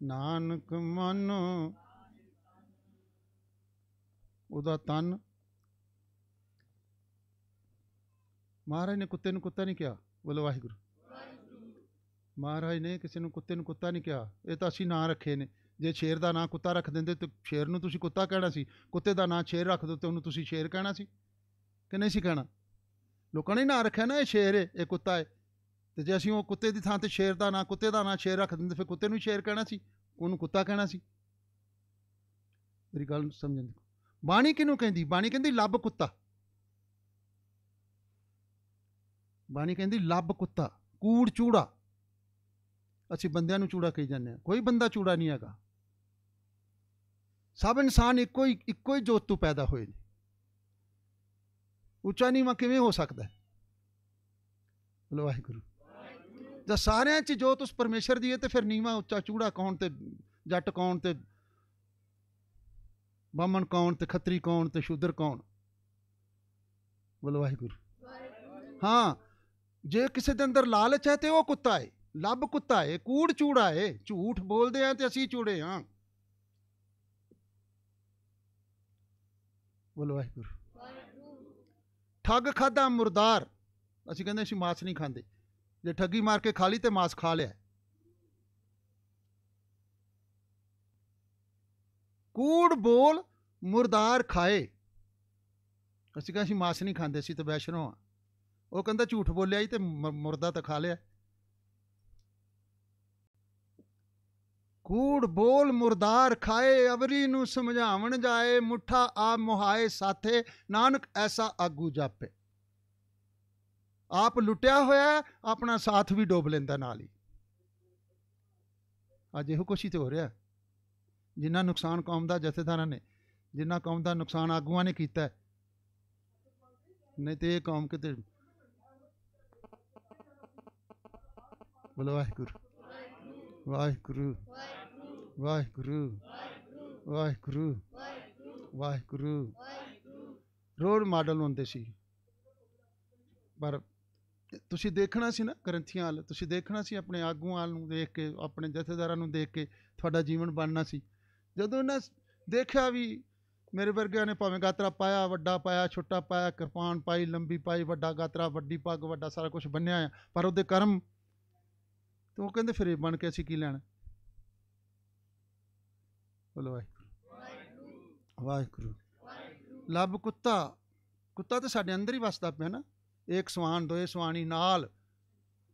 ਨਾਨਕ ਮਨ ਉਹਦਾ ਤਨ ਮਹਾਰਾਜ ਨੇ ਕੁੱਤੇ ਨੂੰ ਕੁੱਤਾ ਨਹੀਂ ਕਿਹਾ ਬੋਲੋ ਵਾਹਿਗੁਰੂ ਮਹਾਰਾਜ ਨੇ ਕਿਸੇ ਨੂੰ ਕੁੱਤੇ ਨੂੰ ਕੁੱਤਾ ਨਹੀਂ ਕਿਹਾ ਇਹ ਤਾਂ ਅਸੀਂ ਨਾਂ ਰੱਖੇ ਨੇ ਜੇ ਸ਼ੇਰ ਦਾ ਨਾਂ ਕੁੱਤਾ ਰੱਖ ਦਿੰਦੇ ਤੇ ਸ਼ੇਰ ਨੂੰ ਤੁਸੀਂ ਕੁੱਤਾ ਕਹਿਣਾ ਸੀ ਕੁੱਤੇ ਦਾ ਨਾਂ ਸ਼ੇਰ ਰੱਖ ਦੋ ਤੇ ਉਹਨੂੰ ਤੁਸੀਂ ਸ਼ੇਰ ਕਹਿਣਾ ਸੀ ਕਿ ਨਹੀਂ ਸੀ ਕਹਿਣਾ ਲੋਕਾਂ ਨੇ ਨਾਂ ਰੱਖਿਆ ਨਾ ਇਹ ਸ਼ੇਰ ਹੈ ਇਹ ਕੁੱਤਾ ਹੈ ਤੇ ਜੇ ਅਸੀਂ ਉਹ ਕੁੱਤੇ ਦੀ ਥਾਂ ਤੇ ਸ਼ੇਰ ਦਾ ਨਾਂ ਕੁੱਤੇ ਦਾ ਨਾਂ ਸ਼ੇਰ ਰੱਖ ਦਿੰਦੇ ਫਿਰ ਕੁੱਤੇ ਨੂੰ ਸ਼ੇਰ ਕਹਿਣਾ ਸੀ ਉਹਨੂੰ ਕੁੱਤਾ ਕਹਿਣਾ ਸੀ ਮੇਰੀ ਗੱਲ ਸਮਝਣ ਦੀ ਬਾਣੀ ਕਿਹਨੂੰ ਕਹਿੰਦੀ ਬਾਣੀ ਕਹਿੰਦੀ ਲੱਭ ਕੁੱਤਾ ਬਾਣੀ ਕਹਿੰਦੀ ਲੱਭ ਕੁੱਤਾ ਕੂੜ ਚੂੜਾ ਅਸੀਂ ਬੰਦਿਆਂ ਨੂੰ ਚੂੜਾ ਕਹੀ ਜਾਂਦੇ ਆ ਕੋਈ ਬੰਦਾ ਚੂੜਾ ਨਹੀਂ ਹੈਗਾ ਸਭ ਇਨਸਾਨ ਇੱਕੋ ਹੀ ਇੱਕੋ ਹੀ ਜੋਤ ਤੋਂ ਪੈਦਾ ਹੋਏ ਨੇ ਉੱਚਾ ਨੀਵਾਂ ਕਿਵੇਂ ਹੋ ਸਕਦਾ ਬੋਲੋ ਵਾਹਿਗੁਰੂ ਜੇ ਸਾਰਿਆਂ 'ਚ ਜੋਤ ਉਸ ਪਰਮੇਸ਼ਰ ਦੀ ਹੈ ਤੇ ਫਿਰ ਨੀਵਾ ਉੱਚਾ ਚੂੜਾ ਕੌਣ ਤੇ ਜੱਟ ਕੌਣ ਤੇ ਬਾਹਮਣ ਕੌਣ ਤੇ ਖੱਤਰੀ ਕੌਣ ਤੇ ਸ਼ੂਦਰ ਕੌਣ ਬੋਲੋ ਵਾਹਿਗੁਰੂ ਹਾਂ ਜੇ ਕਿਸੇ ਦੇ ਅੰਦਰ ਲਾਲਚ ਹੈ ਤੇ ਉਹ ਕੁੱਤਾ ਹੈ ਲੱਭ ਕੁੱਤਾ ਹੈ ਕੂੜ ਚੂੜਾ ਹੈ ਝੂਠ ਬੋਲਦੇ ਆ ਤੇ ਅਸੀਂ ਚੂੜੇ ਆ ਬੋਲੋ ਵਾਹਿਗੁਰੂ ਠੱਗ ਖਾਦਾ ਮੁਰਦਾਰ ਅਸੀਂ ਕਹਿੰਦੇ ਅਸੀਂ ਮਾਸ ਨਹੀਂ ਖਾਂਦੇ ਜੇ ਠੱਗੀ ਮਾਰ ਕੇ ਖਾ ਲਈ ਤੇ ਮਾਸ ਖਾ ਲਿਆ ਕੂੜ ਬੋਲ ਮੁਰਦਾਰ ਖਾਏ ਅਸੀਂ ਕਹਿੰਦੇ ਅਸੀਂ ਮਾਸ ਨਹੀਂ ਖਾਂਦੇ ਅਸੀਂ ਤਾਂ ਵੈਸ਼ਨੋ ਆ ਉਹ ਕਹਿੰਦਾ ਝੂਠ ਬੋਲਿਆ ਹੀ ਤੇ ਮੁਰਦਾ ਤਾਂ ਖਾ ਲਿਆ ਕੂੜ ਬੋਲ ਮੁਰਦਾਰ ਖਾਏ ਅਵਰੀ ਨੂੰ ਸਮਝਾਵਣ ਜਾਏ ਮੁੱਠਾ ਆ ਮੁਹਾਏ ਸਾਥੇ ਨਾਨਕ ਐਸਾ ਆਗੂ ਜਾਪੇ ਆਪ ਲੁੱਟਿਆ ਹੋਇਆ ਆਪਣਾ ਸਾਥ ਵੀ ਡੋਬ ਲੈਂਦਾ ਨਾਲ ਹੀ ਅੱਜ ਇਹੋ ਕੁਛ ਹੀ ਤੇ ਹੋ ਰਿਹਾ ਜਿੰਨਾ ਨੁਕਸਾਨ ਕੌਮ ਦਾ ਜਥੇਦਾਰਾਂ ਨੇ ਜਿੰਨਾ ਕੌਮ ਦਾ ਨੁਕਸਾਨ ਆਗੂਆਂ ਨੇ ਕੀਤਾ ਨਹੀਂ ਤੇ ਇਹ ਕੌਮ ਕਿਤੇ ਬੋਲੋ ਵਾਹਿਗੁਰੂ ਵਾਹਿਗੁਰੂ ਵਾਹਿਗੁਰੂ ਵਾਹਿਗੁਰੂ ਵਾਹਿਗੁਰੂ ਰੋਲ ਮਾਡਲ ਹੁੰਦੇ ਸੀ ਪਰ ਤੁਸੀਂ ਦੇਖਣਾ ਸੀ ਨਾ ਗ੍ਰੰਥੀਆਂ ਵਾਲ ਤੁਸੀਂ ਦੇਖਣਾ ਸੀ ਆਪਣੇ ਆਗੂਆਂ ਵਾਲ ਨੂੰ ਦੇਖ ਕੇ ਆਪਣੇ ਜਥੇਦਾਰਾਂ ਨੂੰ ਦੇਖ ਕੇ ਤੁਹਾਡਾ ਜੀਵਨ ਬਣਨਾ ਸੀ ਜਦੋਂ ਇਹਨਾਂ ਦੇਖਿਆ ਵੀ ਮੇਰੇ ਵਰਗਿਆਂ ਨੇ ਭਾਵੇਂ ਗਾਤਰਾ ਪਾਇਆ ਵੱਡਾ ਪਾਇਆ ਛੋਟਾ ਪਾਇਆ ਕਿਰਪਾਨ ਪਾਈ ਲੰਬੀ ਪਾਈ ਵੱਡਾ ਗਾਤਰਾ ਵੱਡੀ ਪੱਗ ਵੱਡਾ ਸਾਰਾ ਕੁਝ ਬੰਨਿਆ ਆ ਪਰ ਉਹਦੇ ਕਰਮ ਤੂੰ ਕਹਿੰਦੇ ਫਰੇਬ ਬਣ ਕੇ ਅਸੀਂ ਕੀ ਲੈਣਾ ਬੋਲੋ ਵਾਹਿਗੁਰੂ ਵਾਹਿਗੁਰੂ ਲੱਭ ਕੁੱਤਾ ਕੁੱਤਾ ਤਾਂ ਸਾਡੇ ਅੰਦਰ ਹੀ ਵਸਦਾ ਪਿਆ ਨਾ ਇੱਕ ਸਵਾਨ ਦੋਏ ਸਵਾਣੀ ਨਾਲ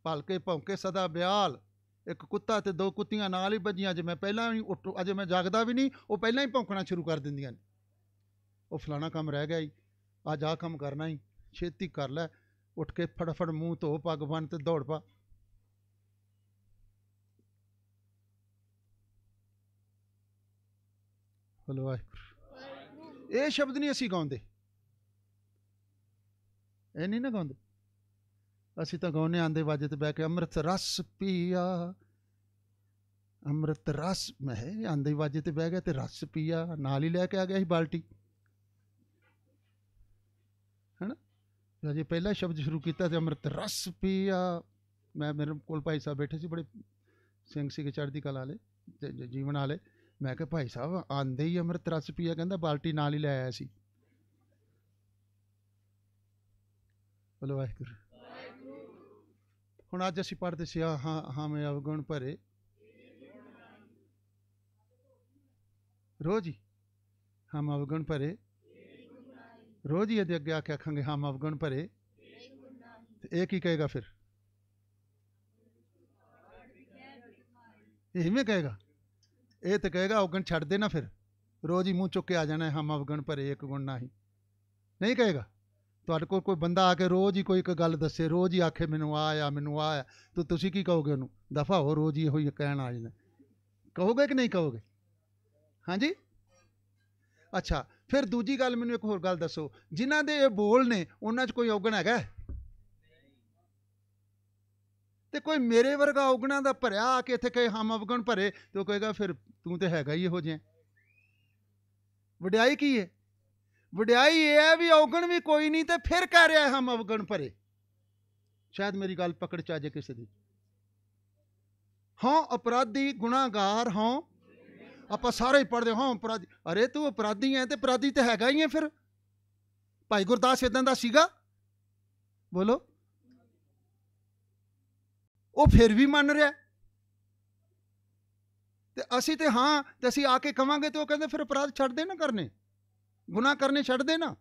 ਭਲਕੇ ਭੌਂਕੇ ਸਦਾ ਬਿਆਲ ਇੱਕ ਕੁੱਤਾ ਤੇ ਦੋ ਕੁੱਤੀਆਂ ਨਾਲ ਹੀ ਭੱਜੀਆਂ ਜੇ ਮੈਂ ਪਹਿਲਾਂ ਵੀ ਉੱਠ ਅਜੇ ਮੈਂ ਜਾਗਦਾ ਵੀ ਨਹੀਂ ਉਹ ਪਹਿਲਾਂ ਹੀ ਭੌਂਕਣਾ ਸ਼ੁਰੂ ਕਰ ਦਿੰਦੀਆਂ ਨੇ ਉਹ ਫਲਾਣਾ ਕੰਮ ਰਹਿ ਗਿਆ ਹੀ ਅੱਜ ਆ ਕੰਮ ਕਰਨਾ ਹੀ ਛੇਤੀ ਕਰ ਲੈ ਉੱਠ ਕੇ ਫੜਫੜ ਮੂੰਹ ਧੋ ਪੱਗ ਬੰਨ ਤੇ ਦੌੜ ਪਾ ਬੋਲੋ ਵਾਹਿਗੁਰੂ ਇਹ ਸ਼ਬਦ ਨਹੀਂ ਅਸੀਂ ਗਾਉਂਦੇ ਇਹ ਨਹੀਂ ਨਾ ਗਾਉਂਦੇ ਅਸੀਂ ਤਾਂ ਗਾਉਨੇ ਆਂਦੇ ਵਾਜੇ ਤੇ ਬਹਿ ਕੇ ਅੰਮ੍ਰਿਤ ਰਸ ਪੀਆ ਅੰਮ੍ਰਿਤ ਰਸ ਮਹਿ ਆਂਦੇ ਵਾਜੇ ਤੇ ਬਹਿ ਗਿਆ ਤੇ ਰਸ ਪੀਆ ਨਾਲ ਹੀ ਲੈ ਕੇ ਆ ਗਿਆ ਸੀ ਬਾਲਟੀ ਹੈਨਾ ਜੇ ਪਹਿਲਾ ਸ਼ਬਦ ਸ਼ੁਰੂ ਕੀਤਾ ਤੇ ਅੰਮ੍ਰਿਤ ਰਸ ਪੀਆ ਮੈਂ ਮੇਰੇ ਕੋਲ ਭਾਈ ਸਾਹਿਬ ਬੈਠੇ ਸੀ ਬੜੇ ਸਿੰਘ ਸੀ ਚੜ੍ਹਦੀ ਕਲਾ ਵਾਲੇ ਜੀਵਨ ਵਾਲੇ ਮੈਂ ਕਿਹਾ ਭਾਈ ਸਾਹਿਬ ਆਂਦੇ ਹੀ ਅੰਮ੍ਰਿਤ ਰਸ ਪੀਆ ਕਹਿੰਦਾ ਬਾਲਟੀ ਨਾਲ ਹੀ ਲੈ ਆਇਆ ਸੀ ਬੋਲੋ ਵਾਹਿਗੁਰੂ ਹੁਣ ਅੱਜ ਅਸੀਂ ਪੜ੍ਹਦੇ ਸੀ ਹਾਂ ਹਾਂ ਮੈਂ ਅਵਗੁਣ ਭਰੇ ਰੋਜ਼ ਹੀ ਹਮ ਅਵਗੁਣ ਭਰੇ ਰੋਜ਼ ਹੀ ਇਹਦੇ ਅੱਗੇ ਆ ਕੇ ਆਖਾਂਗੇ ਹਮ ਅਵਗੁਣ ਭਰੇ ਤੇ ਇਹ ਕੀ ਕਹੇਗਾ ਫਿਰ ਇਹ ਮੈਂ ਕਹੇਗਾ ਇਹ ਤੇ ਕਹੇਗਾ ਔਗਣ ਛੱਡ ਦੇ ਨਾ ਫਿਰ ਰੋਜ਼ ਹੀ ਮੂੰਹ ਚੁੱਕ ਕੇ ਆ ਜਾਣਾ ਹਮ ਔਗਣ ਭਰੇ ਇੱਕ ਗੁਣ ਨਹੀਂ ਨਹੀਂ ਕਹੇਗਾ ਤੁਹਾਡੇ ਕੋਲ ਕੋਈ ਬੰਦਾ ਆ ਕੇ ਰੋਜ਼ ਹੀ ਕੋਈ ਇੱਕ ਗੱਲ ਦੱਸੇ ਰੋਜ਼ ਹੀ ਆਖੇ ਮੈਨੂੰ ਆ ਆ ਮੈਨੂੰ ਆ ਤੂੰ ਤੁਸੀਂ ਕੀ ਕਹੋਗੇ ਉਹਨੂੰ ਦਫਾ ਹੋ ਰੋਜ਼ ਹੀ ਇਹੋ ਹੀ ਕਹਿਣ ਆ ਜਾਂਦਾ ਕਹੋਗੇ ਕਿ ਨਹੀਂ ਕਹੋਗੇ ਹਾਂਜੀ ਅੱਛਾ ਫਿਰ ਦੂਜੀ ਗੱਲ ਮੈਨੂੰ ਇੱਕ ਹੋਰ ਗੱਲ ਦੱਸੋ ਜਿਨ੍ਹਾਂ ਦੇ ਇਹ ਬੋਲ ਨੇ ਉਹਨਾਂ 'ਚ ਕੋਈ ਔਗਣ ਹੈਗਾ ਤੇ ਕੋਈ ਮੇਰੇ ਵਰਗਾ ਔਗਣਾ ਦਾ ਭਰਿਆ ਆ ਕੇ ਇੱਥੇ ਕਹੇ ਹਮ ਅਵਗਣ ਭਰੇ ਤੇ ਉਹ ਕਹੇਗਾ ਫਿਰ ਤੂੰ ਤੇ ਹੈਗਾ ਹੀ ਇਹੋ ਜਿਹਾ ਵਡਿਆਈ ਕੀ ਹੈ ਵਡਿਆਈ ਇਹ ਹੈ ਵੀ ਔਗਣ ਵੀ ਕੋਈ ਨਹੀਂ ਤੇ ਫਿਰ ਕਹਿ ਰਿਹਾ ਹਮ ਅਵਗਣ ਭਰੇ ਸ਼ਾਇਦ ਮੇਰੀ ਗੱਲ ਪਕੜ ਚਾ ਜੇ ਕਿਸੇ ਦੀ ਹਾਂ ਅਪਰਾਧੀ ਗੁਨਾਹਗਾਰ ਹਾਂ ਆਪਾਂ ਸਾਰੇ ਹੀ ਪੜਦੇ ਹਾਂ ਅਪਰਾਧੀ ਅਰੇ ਤੂੰ ਅਪਰਾਧੀ ਹੈ ਤੇ ਅਪਰਾਧੀ ਤੇ ਹੈਗਾ ਹੀ ਹੈ ਫਿਰ ਭਾਈ ਗੁਰਦਾਸ ਇਦਾਂ ਦਾ ਸੀਗਾ ਬੋਲੋ ਉਹ ਫਿਰ ਵੀ ਮੰਨ ਰਿਹਾ ਤੇ ਅਸੀਂ ਤੇ ਹਾਂ ਤੇ ਅਸੀਂ ਆ ਕੇ ਕਵਾਂਗੇ ਤੇ ਉਹ ਕਹਿੰਦੇ ਫਿਰ ਅਪਰਾਧ ਛੱਡ ਦੇ ਨਾ ਕਰਨੇ ਗੁਨਾਹ ਕਰਨੇ ਛੱਡ ਦੇ ਨਾ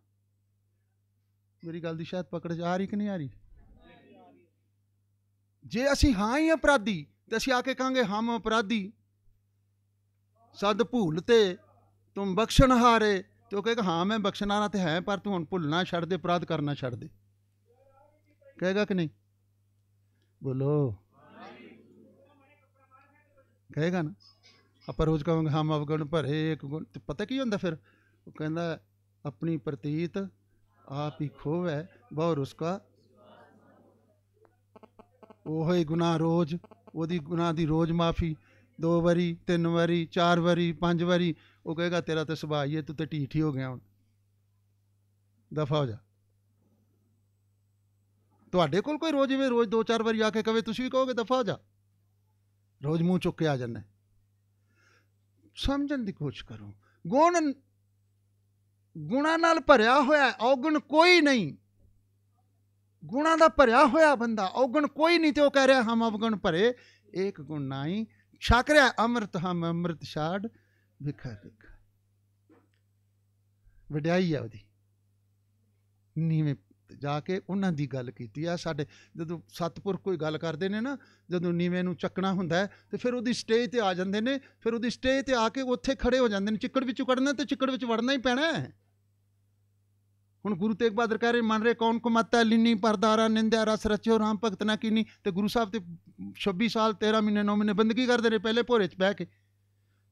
ਮੇਰੀ ਗੱਲ ਦੀ ਸ਼ਾਇਦ ਪਕੜ ਜਾ ਰਹੀ ਕਿ ਨਹੀਂ ਆ ਰਹੀ ਜੇ ਅਸੀਂ ਹਾਂ ਹੀ ਅਪਰਾਧੀ ਤੇ ਅਸੀਂ ਆ ਕੇ ਕਹਾਂਗੇ ਹਮ ਅਪਰਾਧੀ ਸਦ ਭੂਲ ਤੇ ਤੂੰ ਬਖਸ਼ਣ ਹਾਰੇ ਤੇ ਉਹ ਕਹੇਗਾ ਹਾਂ ਮੈਂ ਬਖਸ਼ਣਾ ਤੇ ਹੈ ਪਰ ਤੂੰ ਹੁਣ ਭੁੱਲਣਾ ਛੱਡ ਦੇ ਅਪਰਾਧ ਕਰਨਾ ਛੱਡ ਦੇ ਕਹੇਗਾ ਕਿ ਨਹੀਂ ਬੋਲੋ ਕਹੇਗਾ ਨਾ ਆਪਾਂ ਰੋਜ਼ ਕਹਾਂਗੇ ਹਮ ਅਵਗਣ ਭਰੇ ਇੱਕ ਗੁਣ ਤੇ ਪਤਾ ਕੀ ਹੁੰਦਾ ਫਿਰ ਉਹ ਕਹਿੰਦਾ ਆਪਣੀ ਪ੍ਰਤੀਤ ਆਪ ਹੀ ਖੋਵੇ ਬਹੁ ਰੁਸਕਾ ਉਹ ਹੀ ਗੁਨਾਹ ਰੋਜ਼ ਉਹਦੀ ਗੁਨਾਹ ਦੀ ਰੋਜ਼ ਮਾਫੀ ਦੋ ਵਾਰੀ ਤਿੰਨ ਵਾਰੀ ਚਾਰ ਵਾਰੀ ਪੰਜ ਵਾਰੀ ਉਹ ਕਹੇਗਾ ਤੇਰਾ ਤੇ ਸੁਭਾਅ ਹੀ ਹੈ ਤੂੰ ਤੇ ਢੀਠੀ ਹੋ ਗਿਆ ਹੁਣ ਦਫਾ ਹੋ ਜਾ ਤੁਹਾਡੇ ਕੋਲ ਕੋਈ ਰੋਜ਼ ਵੀ ਰੋਜ਼ ਦੋ ਚਾਰ ਵਾਰੀ ਆ ਕੇ ਕਵੇ ਤੁਸੀਂ ਵੀ ਕਹੋਗੇ ਦਫਾ ਹੋ ਜਾ ਰੋਜ਼ ਮੂੰਹ ਚੁੱਕ ਕੇ ਆ ਜਾਂਦਾ ਸਮਝਣ ਦੀ ਕੋਸ਼ਿਸ਼ ਕਰੋ ਗੁਣ ਗੁਣਾ ਨਾਲ ਭਰਿਆ ਹੋਇਆ ਔਗਣ ਕੋਈ ਨਹੀਂ ਗੁਣਾ ਦਾ ਭਰਿਆ ਹੋਇਆ ਬੰਦਾ ਔਗਣ ਕੋਈ ਨਹੀਂ ਤੇ ਉਹ ਕਹਿ ਰਿਹਾ ਹਮ ਔਗਣ ਭਰੇ ਇੱਕ ਗੁਣ ਨਹੀਂ ਛਕ ਰਿਹਾ ਅੰਮ੍ਰਿਤ ਹਮ ਅੰਮ੍ਰਿਤ ਛਾੜ ਵਿਖਾ ਵਿਖਾ ਵਡਿਆਈ ਆ ਉਹਦੀ ਨੀਵੇਂ ਜਾ ਕੇ ਉਹਨਾਂ ਦੀ ਗੱਲ ਕੀਤੀ ਆ ਸਾਡੇ ਜਦੋਂ ਸਤਪੁਰ ਕੋਈ ਗੱਲ ਕਰਦੇ ਨੇ ਨਾ ਜਦੋਂ ਨੀਵੇਂ ਨੂੰ ਚੱਕਣਾ ਹੁੰਦਾ ਤੇ ਫਿਰ ਉਹਦੀ ਸਟੇਜ ਤੇ ਆ ਜਾਂਦੇ ਨੇ ਫਿਰ ਉਹਦੀ ਸਟੇਜ ਤੇ ਆ ਕੇ ਉੱਥੇ ਖੜੇ ਹੋ ਜਾਂਦੇ ਨੇ ਚਿੱਕੜ ਵਿੱਚ ਕੜਨਾ ਤੇ ਚਿੱਕੜ ਵਿੱਚ ਵੜਨਾ ਹੀ ਪੈਣਾ ਹੈ ਹੁਣ ਗੁਰੂ ਤੇਗ ਬਹਾਦਰ ਕਹਿੰਦੇ ਰਹੇ ਮੰਨ ਰਹੇ ਕੌਣ ਕਮਤਾ ਲਿੰਨੀ ਪਰਦਾਰਾ ਨਿੰਦਿਆ ਰਸ ਰਚਿਓ ਰਾਮ ਭਗਤ ਨਾ ਕੀਨੀ ਤੇ ਗੁਰੂ ਸਾਹਿਬ ਤੇ 26 ਸਾਲ 13 ਮਹੀਨੇ 9 ਮਹੀਨੇ ਬੰਦਗੀ ਕਰਦੇ ਨੇ ਪਹਿਲੇ ਭੋਰੇ 'ਚ ਬਹਿ ਕੇ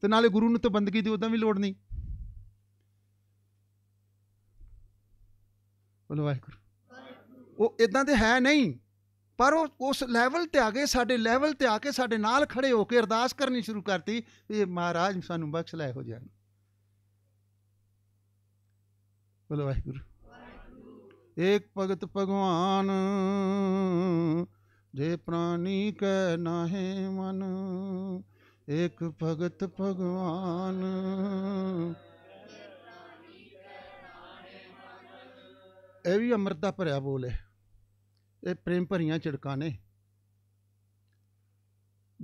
ਤੇ ਨਾਲੇ ਗੁਰੂ ਨੂੰ ਤਾਂ ਬੰਦਗੀ ਦੀ ਉਦਾਂ ਵੀ ਲੋੜ ਨਹੀਂ ਬੋਲੋ ਵਾਹਿਗੁਰੂ ਉਹ ਇਦਾਂ ਦੇ ਹੈ ਨਹੀਂ ਪਰ ਉਹ ਉਸ ਲੈਵਲ ਤੇ ਆ ਗਏ ਸਾਡੇ ਲੈਵਲ ਤੇ ਆ ਕੇ ਸਾਡੇ ਨਾਲ ਖੜੇ ਹੋ ਕੇ ਅਰਦਾਸ ਕਰਨੀ ਸ਼ੁਰੂ ਕਰਤੀ ਇਹ ਮਹਾਰਾਜ ਸਾਨੂੰ ਬਖਸ਼ ਲੈ ਹੋ ਜਾਣ ਬੋਲੋ ਵਾਹਿਗੁਰੂ ਏਕ ਭਗਤ ਭਗਵਾਨ ਜੇ ਪ੍ਰਾਨੀ ਕੈ ਨਾਹੇ ਮਨ ਏਕ ਭਗਤ ਭਗਵਾਨ ਇਹ ਵੀ ਅਮਰਤਾ ਭਰਿਆ ਬੋਲੇ ਇਹ ਪ੍ਰੇਮ ਭਰੀਆਂ ਝੜਕਾਂ ਨੇ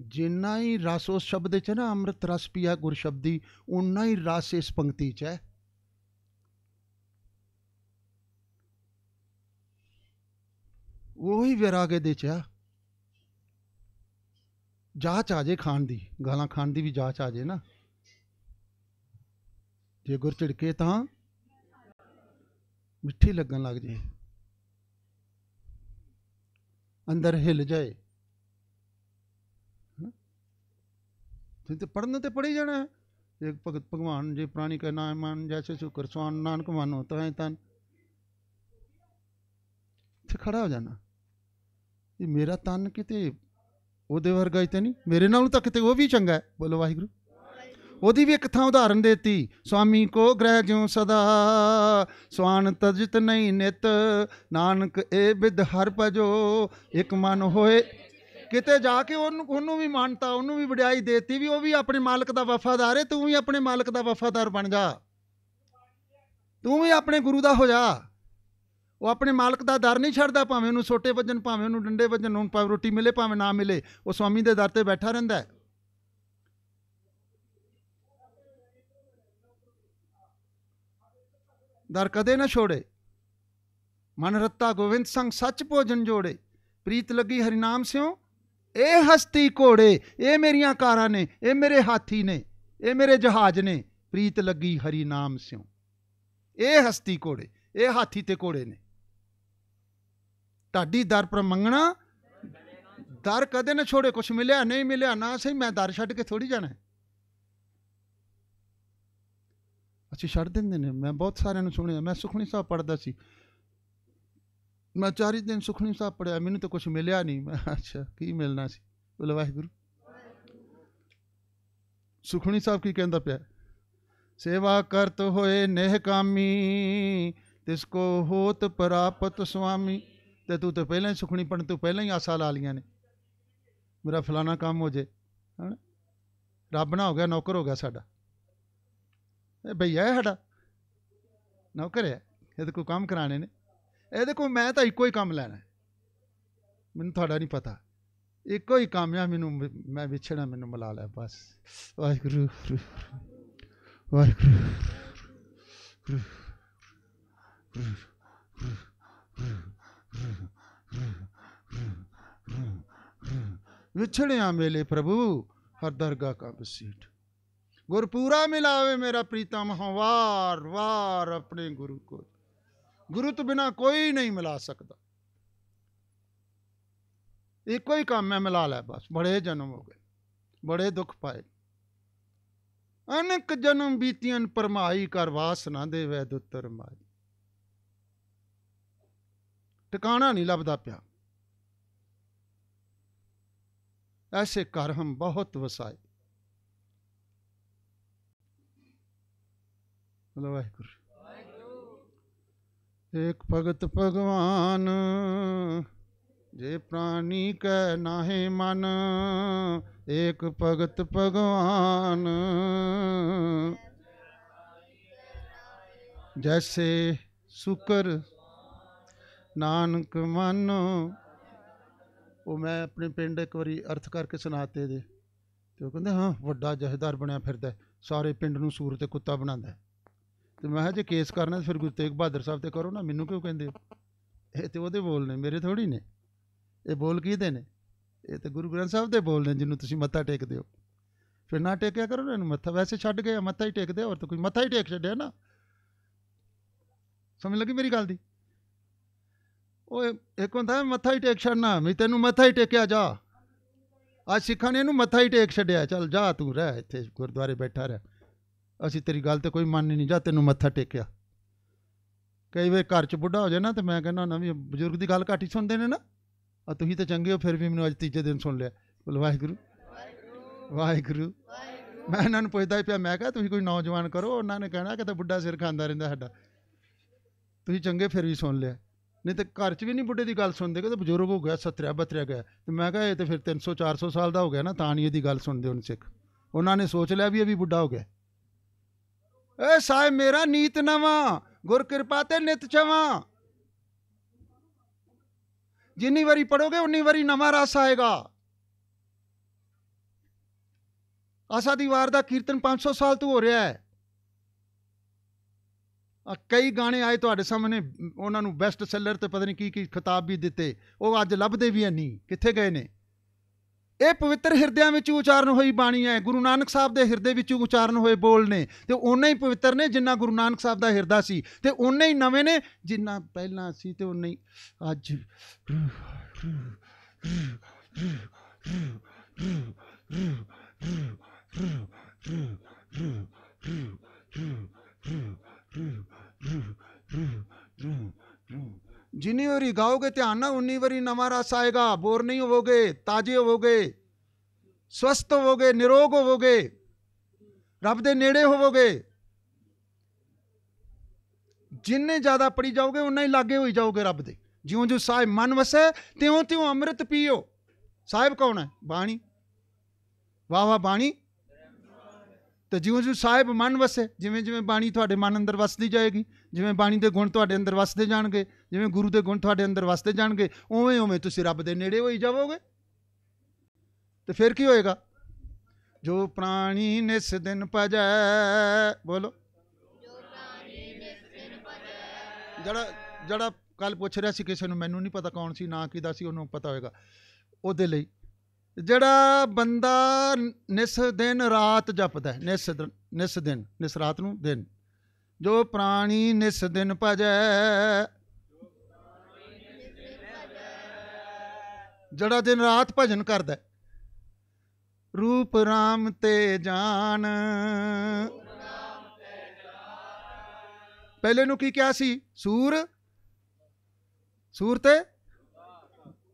ਜਿੰਨਾ ਹੀ ਰਸ ਉਸ ਸ਼ਬਦ 'ਚ ਨਾ ਅੰਮ੍ਰਿਤ ਰਸ ਪੀਆ ਗੁਰ ਸ਼ਬਦੀ ਉਨਾ ਹੀ ਰਸ ਇਸ ਪੰਕਤੀ 'ਚ ਹੈ ਉਹੀ ਵਿਰਾਗੇ ਦੇ 'ਚ ਆ ਜਾਚ ਆ ਜੇ ਖਾਣ ਦੀ ਗਾਲਾਂ ਖਾਣ ਦੀ ਵੀ ਜਾਚ ਆ ਜੇ ਨਾ ਜੇ ਗੁਰ ਝੜਕੇ ਤਾਂ ਮਿੱਠੀ ਲੱਗਣ ਲੱਗ ਜੇ ਅੰਦਰ ਹਿਲ ਜਾਏ ਤੇ ਤੇ ਪੜਨ ਤੇ ਪੜੀ ਜਾਣਾ ਹੈ ਜੇ ਭਗਤ ਭਗਵਾਨ ਜੇ ਪ੍ਰਾਣੀ ਕਾ ਨਾਮ ਮਨ ਜੈਸੇ ਸੁਕਰ ਸਵਾਨ ਨਾਨਕ ਮਾਨੋ ਤਾਂ ਹੈ ਤਨ ਤੇ ਖੜਾ ਹੋ ਜਾਣਾ ਇਹ ਮੇਰਾ ਤਨ ਕਿਤੇ ਉਹਦੇ ਵਰਗਾ ਹੀ ਤੇ ਨਹੀਂ ਮੇਰੇ ਨਾਲੋਂ ਤਾਂ ਕਿਤੇ ਉਹ ਵੀ ਚੰਗਾ ਹੈ ਬੋਲੋ ਵਾਹਿਗੁਰੂ ਉਹਦੀ ਵੀ ਇੱਕ ਥਾਂ ਉਦਾਹਰਨ ਦਿੱਤੀ ਸਵਾਮੀ ਕੋ ਗ੍ਰਹਿ ਜਿਉ ਸਦਾ ਸਵਾਨ ਤਜਤ ਨਹੀਂ ਨਿਤ ਨਾਨਕ ਏ ਵਿਦ ਹਰ ਭਜੋ ਇੱਕ ਮਨ ਹੋਏ ਕਿਤੇ ਜਾ ਕੇ ਉਹਨੂੰ ਉਹਨੂੰ ਵੀ ਮਾਨਤਾ ਉਹਨੂੰ ਵੀ ਵਡਿਆਈ ਦੇਤੀ ਵੀ ਉਹ ਵੀ ਆਪਣੇ ਮਾਲਕ ਦਾ ਵਫਾਦਾਰ ਹੈ ਤੂੰ ਵੀ ਆਪਣੇ ਮਾਲਕ ਦਾ ਵਫਾਦਾਰ ਬਣ ਜਾ ਤੂੰ ਵੀ ਆਪਣੇ ਗੁਰੂ ਦਾ ਹੋ ਜਾ ਉਹ ਆਪਣੇ ਮਾਲਕ ਦਾ ਦਰ ਨਹੀਂ ਛੱਡਦਾ ਭਾਵੇਂ ਉਹਨੂੰ ਛੋਟੇ ਵਜਨ ਭਾਵੇਂ ਉਹਨੂੰ ਡੰਡੇ ਵਜਨ ਨੂੰ ਪਾਵ ਰੋਟੀ ਮਿਲੇ ਭਾਵੇਂ ਨਾ ਮਿਲੇ ਉਹ ਸਵਾਮੀ ਦੇ ਦਰ ਤੇ ਬੈਠਾ ਰਹਿੰਦਾ ਹੈ ਦਰ ਕਦੇ ਨਾ ਛੋੜੇ ਮਨ ਰੱਤਾ ਗੋਵਿੰਦ ਸੰਗ ਸੱਚ ਭੋਜਨ ਜੋੜੇ ਪ੍ਰੀਤ ਲੱਗੀ ਹਰੀ ਨਾਮ ਸਿਓ ਇਹ ਹਸਤੀ ਘੋੜੇ ਇਹ ਮੇਰੀਆਂ ਕਾਰਾਂ ਨੇ ਇਹ ਮੇਰੇ ਹਾਥੀ ਨੇ ਇਹ ਮੇਰੇ ਜਹਾਜ਼ ਨੇ ਪ੍ਰੀਤ ਲੱਗੀ ਹਰੀ ਨਾਮ ਸਿਓ ਇਹ ਹਸਤੀ ਘੋੜੇ ਇਹ ਹਾਥੀ ਤੇ ਘੋੜੇ ਨੇ ਢਾਡੀ ਦਰ ਪਰ ਮੰਗਣਾ ਦਰ ਕਦੇ ਨਾ ਛੋੜੇ ਕੁਛ ਮਿਲਿਆ ਨਹੀਂ ਮਿਲਿਆ ਨਾ ਸਹੀ ਮੈਂ ਦਰ ਛੱਡ ਕੇ ਥੋੜੀ ਜਾਣਾ ਅਸੀਂ ਛੱਡ ਦਿੰਦੇ ਨੇ ਮੈਂ ਬਹੁਤ ਸਾਰਿਆਂ ਨੂੰ ਸੁਣਿਆ ਮੈਂ ਸੁਖਣੀ ਸਾਹਿਬ ਪੜਦਾ ਸੀ ਮੈਂ ਚਾਰ ਦਿਨ ਸੁਖਣੀ ਸਾਹਿਬ ਪੜਿਆ ਮੈਨੂੰ ਤਾਂ ਕੁਝ ਮਿਲਿਆ ਨਹੀਂ ਮੈਂ ਅੱਛਾ ਕੀ ਮਿਲਣਾ ਸੀ ਬੋਲੇ ਵਾਹਿਗੁਰੂ ਸੁਖਣੀ ਸਾਹਿਬ ਕੀ ਕਹਿੰਦਾ ਪਿਆ ਸੇਵਾ ਕਰਤ ਹੋਏ ਨੇਹ ਕਾਮੀ ਤਿਸ ਕੋ ਹੋਤ ਪ੍ਰਾਪਤ ਸੁਆਮੀ ਤੇ ਤੂੰ ਤਾਂ ਪਹਿਲਾਂ ਹੀ ਸੁਖਣੀ ਪੜਨ ਤੋਂ ਪਹਿਲਾਂ ਹੀ ਆਸਾ ਲਾ ਲੀਆਂ ਨੇ ਮੇਰਾ ਫਲਾਣਾ ਕੰਮ ਹੋ ਜੇ ਹਣ ਰੱਬ ਨਾ ਹੋ ਗਿਆ ਨੌਕਰ ਹੋ ਗਿਆ ਸਾਡਾ ਇਹ ਭਈਆ ਹੈ ਸਾਡਾ ਨੌਕਰ ਹੈ ਇਹਦੇ ਕੋਈ ਕੰਮ ਕਰਾਣੇ ਨੇ ਇਹਦੇ ਕੋਲ ਮੈਂ ਤਾਂ ਇੱਕੋ ਹੀ ਕੰਮ ਲੈਣਾ ਮੈਨੂੰ ਤੁਹਾਡਾ ਨਹੀਂ ਪਤਾ ਇੱਕੋ ਹੀ ਕੰਮ ਆ ਮੈਨੂੰ ਮੈਂ ਵਿਛੜਾ ਮੈਨੂੰ ਮਲਾ ਲੈ ਬਸ ਵਾਹਿਗੁਰੂ ਵਾਹਿਗੁਰੂ ਵਿਛੜਿਆ ਮੇਲੇ ਪ੍ਰਭੂ ਹਰ ਦਰਗਾਹ ਕਾ ਬਸੀਟ ਗੁਰਪੂਰਾ ਮਿਲਾਵੇ ਮੇਰਾ ਪ੍ਰੀਤਮ ਹਉ ਵਾਰ ਵਾਰ ਆਪਣੇ ਗੁਰੂ ਕੋ ਗੁਰੂ ਤੋਂ ਬਿਨਾ ਕੋਈ ਨਹੀਂ ਮਿਲਾ ਸਕਦਾ ਇੱਕੋ ਹੀ ਕੰਮ ਹੈ ਮਿਲਾ ਲੈ ਬਸ ਬੜੇ ਜਨਮ ਹੋ ਗਏ ਬੜੇ ਦੁੱਖ ਪਾਏ ਅਨੇਕ ਜਨਮ ਬੀਤੀਆਂ ਪਰਮਾਈ ਕਰ ਨਾ ਦੇ ਵੈ ਦੁੱਤਰ ਮਾਈ ਟਿਕਾਣਾ ਨਹੀਂ ਲੱਭਦਾ ਪਿਆ ਐਸੇ ਘਰ ਹਮ ਬਹੁਤ ਵਸਾਏ ਵਾਹਿਗੁਰੂ ਵਾਹਿਗੁਰੂ ਏਕ ਭਗਤ ਭਗਵਾਨ ਜੇ ਪ੍ਰਾਨੀ ਕੈ ਨਾਹੇ ਮਨ ਏਕ ਭਗਤ ਭਗਵਾਨ ਜੈਸੇ ਸੁਕਰ ਨਾਨਕ ਮਨ ਉਹ ਮੈਂ ਆਪਣੇ ਪਿੰਡ ਇੱਕ ਵਾਰੀ ਅਰਥ ਕਰਕੇ ਸੁਣਾਤੇ ਦੇ ਤੇ ਉਹ ਕਹਿੰਦੇ ਹਾਂ ਵੱਡਾ ਜਹਦਾਰ ਬਣਿਆ ਫਿਰਦਾ ਸਾਰੇ ਪਿੰਡ ਨੂੰ ਸੂਰ ਤੇ ਕੁੱਤਾ ਬਣਾਉਂਦਾ ਤੇ ਮੈਂ ਕਿਹਾ ਜੇ ਕੇਸ ਕਰਨਾ ਤਾਂ ਫਿਰ ਗੁਰੂ ਤੇਗ ਬਹਾਦਰ ਸਾਹਿਬ ਤੇ ਕਰੋ ਨਾ ਮੈਨੂੰ ਕਿਉਂ ਕਹਿੰਦੇ ਹੋ ਇਹ ਤੇ ਉਹਦੇ ਬੋਲ ਨੇ ਮੇਰੇ ਥੋੜੀ ਨੇ ਇਹ ਬੋਲ ਕੀ ਦੇ ਨੇ ਇਹ ਤੇ ਗੁਰੂ ਗ੍ਰੰਥ ਸਾਹਿਬ ਦੇ ਬੋਲ ਨੇ ਜਿਹਨੂੰ ਤੁਸੀਂ ਮੱਥਾ ਟੇਕਦੇ ਹੋ ਫਿਰ ਨਾ ਟੇਕਿਆ ਕਰੋ ਇਹਨੂੰ ਮੱਥਾ ਵੈਸੇ ਛੱਡ ਗਏ ਮੱਥਾ ਹੀ ਟੇਕਦੇ ਹੋਰ ਤਾਂ ਕੋਈ ਮੱਥਾ ਹੀ ਟੇਕ ਛੱਡਿਆ ਨਾ ਸਮਝ ਲੱਗੀ ਮੇਰੀ ਗੱਲ ਦੀ ਓਏ ਇੱਕ ਹੁੰਦਾ ਮੱਥਾ ਹੀ ਟੇਕ ਛੱਡਣਾ ਮੈਂ ਤੈਨੂੰ ਮੱਥਾ ਹੀ ਟੇਕਿਆ ਜਾ ਆ ਸਿੱਖਾਂ ਨੇ ਇਹਨੂੰ ਮੱਥਾ ਹੀ ਟੇਕ ਛੱਡਿਆ ਚੱਲ ਜਾ ਤੂੰ ਰਹਿ ਇੱਥੇ ਗੁਰਦੁਆਰੇ ਬੈਠਾ ਰਹਿ ਅਸੀਂ ਤੇਰੀ ਗੱਲ ਤੇ ਕੋਈ ਮੰਨ ਨਹੀਂ ਜਾ ਤੈਨੂੰ ਮੱਥਾ ਟੇਕਿਆ ਕਈ ਵੇ ਘਰ ਚ ਬੁੱਢਾ ਹੋ ਜਾਏ ਨਾ ਤੇ ਮੈਂ ਕਹਿੰਦਾ ਨਾ ਵੀ ਬਜ਼ੁਰਗ ਦੀ ਗੱਲ ਘਾਟੀ ਸੁਣਦੇ ਨੇ ਨਾ ਆ ਤੁਸੀਂ ਤਾਂ ਚੰਗੇ ਹੋ ਫਿਰ ਵੀ ਮੈਨੂੰ ਅੱਜ ਤੀਜੇ ਦਿਨ ਸੁਣ ਲਿਆ ਬੋਲ ਵਾਹਿਗੁਰੂ ਵਾਹਿਗੁਰੂ ਵਾਹਿਗੁਰੂ ਮੈਂ ਇਹਨਾਂ ਨੂੰ ਪੁੱਛਦਾ ਪਿਆ ਮੈਂ ਕਹਾ ਤੁਸੀਂ ਕੋਈ ਨੌਜਵਾਨ ਕਰੋ ਉਹਨਾਂ ਨੇ ਕਹਿਣਾ ਕਿ ਤਾਂ ਬੁੱਢਾ ਸਿਰ ਖਾਂਦਾ ਰਹਿੰਦਾ ਸਾਡਾ ਤੁਸੀਂ ਚੰਗੇ ਫਿਰ ਵੀ ਸੁਣ ਲਿਆ ਨਹੀਂ ਤੇ ਘਰ 'ਚ ਵੀ ਨਹੀਂ ਬੁੱਢੇ ਦੀ ਗੱਲ ਸੁਣਦੇ ਕਿ ਤਾਂ ਬਜ਼ੁਰਗ ਹੋ ਗਿਆ ਸਤਰਿਆ ਬਤਰਿਆ ਗਿਆ ਤੇ ਮੈਂ ਕਹਾ ਇਹ ਤੇ ਫਿਰ 300 400 ਸਾਲ ਦਾ ਹੋ ਗਿਆ ਨਾ ਤਾਂ ਨਹੀਂ ਇਹਦੀ ਗੱਲ ਸੁਣਦੇ ਹੁਣ ਸਿੱਖ ਉਹਨਾਂ ਨੇ ਸੋਚ ਲਿਆ ਵੀ ਇਹ ਵੀ ਬੁੱਢਾ ਹੋ ਗਿਆ ਏ ਸਾਹਿਬ ਮੇਰਾ ਨੀਤ ਨਵਾਂ ਗੁਰ ਕਿਰਪਾ ਤੇ ਨਿਤ ਚਵਾਂ ਜਿੰਨੀ ਵਾਰੀ ਪੜੋਗੇ ਉਨੀ ਵਾਰੀ ਨਵਾਂ ਰਸ ਆਏਗਾ ਆਸਾ ਦੀ ਵਾਰ ਦਾ ਕੀਰਤਨ 500 ਸਾਲ ਤੋਂ ਹੋ ਰਿਹਾ ਹੈ ਆ ਕਈ ਗਾਣੇ ਆਏ ਤੁਹਾਡੇ ਸਾਹਮਣੇ ਉਹਨਾਂ ਨੂੰ ਬੈਸਟ ਸੈਲਰ ਤੇ ਪਤਾ ਨਹੀਂ ਕੀ ਕੀ ਖਿਤਾਬ ਵੀ ਦਿੱਤੇ ਉਹ ਅੱਜ ਲੱਭਦੇ ਵੀ ਨਹੀਂ ਕਿੱਥੇ ਗਏ ਨੇ ਇਹ ਪਵਿੱਤਰ ਹਿਰਦਿਆਂ ਵਿੱਚ ਉਚਾਰਨ ਹੋਈ ਬਾਣੀ ਹੈ ਗੁਰੂ ਨਾਨਕ ਸਾਹਿਬ ਦੇ ਹਿਰਦੇ ਵਿੱਚ ਉਚਾਰਨ ਹੋਏ ਬੋਲ ਨੇ ਤੇ ਉਹਨੇ ਹੀ ਪਵਿੱਤਰ ਨੇ ਜਿੰਨਾ ਗੁਰੂ ਨਾਨਕ ਸਾਹਿਬ ਦਾ ਹਿਰਦਾ ਸੀ ਤੇ ਉਹਨੇ ਹੀ ਨਵੇਂ ਨੇ ਜਿੰਨਾ ਪਹਿਲਾਂ ਸੀ ਤੇ ਉਹਨੇ ਅੱਜ ਜਿੰਨੀ ਵਾਰੀ ਗਾਓਗੇ ਧਿਆਨ ਨਾਲ ਉਨੀ ਵਾਰੀ ਨਵਾਂ ਰਸ ਆਏਗਾ ਬੋਰ ਨਹੀਂ ਹੋਵੋਗੇ ਤਾਜ਼ੇ ਹੋਵੋਗੇ ਸਵਸਥ ਹੋਵੋਗੇ ਨਿਰੋਗ ਹੋਵੋਗੇ ਰੱਬ ਦੇ ਨੇੜੇ ਹੋਵੋਗੇ ਜਿੰਨੇ ਜ਼ਿਆਦਾ ਪੜੀ ਜਾਓਗੇ ਉਨਾ ਹੀ ਲਾਗੇ ਹੋਈ ਜਾਓਗੇ ਰੱਬ ਦੇ ਜਿਉਂ ਜਿਉਂ ਸਾਹਿਬ ਮਨ ਵਸੇ ਤਿਉਂ ਤਿਉਂ ਅੰਮ੍ਰਿਤ ਪੀਓ ਸਾਹਿਬ ਕੌਣ ਹੈ ਬਾਣੀ ਵਾਹ ਵਾਹ ਬਾਣੀ ਤੇ ਜਿਉਂ ਜਿਉਂ ਸਾਹਿਬ ਮਨ ਵਸੇ ਜਿਵੇਂ ਜਿਵੇਂ ਬਾਣੀ ਤੁਹਾਡੇ ਮਨ ਅੰਦਰ ਵਸਦੀ ਜਾਏਗੀ ਜਿਵੇਂ ਬਾਣੀ ਦੇ ਗੁਣ ਤੁਹਾਡੇ ਅੰਦਰ ਵਸਦੇ ਜਾਣਗੇ ਜਿਵੇਂ ਗੁਰੂ ਦੇ ਗੁਣ ਤੁਹਾਡੇ ਅੰਦਰ ਵਸਦੇ ਜਾਣਗੇ ਉਵੇਂ ਉਵੇਂ ਤੁਸੀਂ ਰੱਬ ਦੇ ਨੇੜੇ ਹੋਈ ਜਾਵੋਗੇ ਤੇ ਫਿਰ ਕੀ ਹੋਏਗਾ ਜੋ ਪ੍ਰਾਣੀ ਨਿਸ ਦਿਨ ਭਜੈ ਬੋਲੋ ਜਿਹੜਾ ਜਿਹੜਾ ਕੱਲ ਪੁੱਛ ਰਿਹਾ ਸੀ ਕਿਸੇ ਨੂੰ ਮੈਨੂੰ ਨਹੀਂ ਪਤਾ ਕੌਣ ਸੀ ਨਾਂ ਦਾ ਸੀ ਉਹਨੂੰ ਪਤਾ ਹੋਏਗਾ ਉਹਦੇ ਲਈ ਜਿਹੜਾ ਬੰਦਾ ਨਿਸ ਦਿਨ ਰਾਤ ਜਪਦਾ ਨਿਸ ਨਿਸ ਦਿਨ ਨਿਸ ਰਾਤ ਨੂੰ ਦਿਨ ਜੋ ਪ੍ਰਾਣੀ ਨਿਸ ਦਿਨ ਭਜੈ ਜਿਹੜਾ ਦਿਨ ਰਾਤ ਭਜਨ ਕਰਦਾ ਰੂਪ ਰਾਮ ਤੇ ਜਾਨ ਪਹਿਲੇ ਨੂੰ ਕੀ ਕਿਹਾ ਸੀ ਸੂਰ ਸੂਰ ਤੇ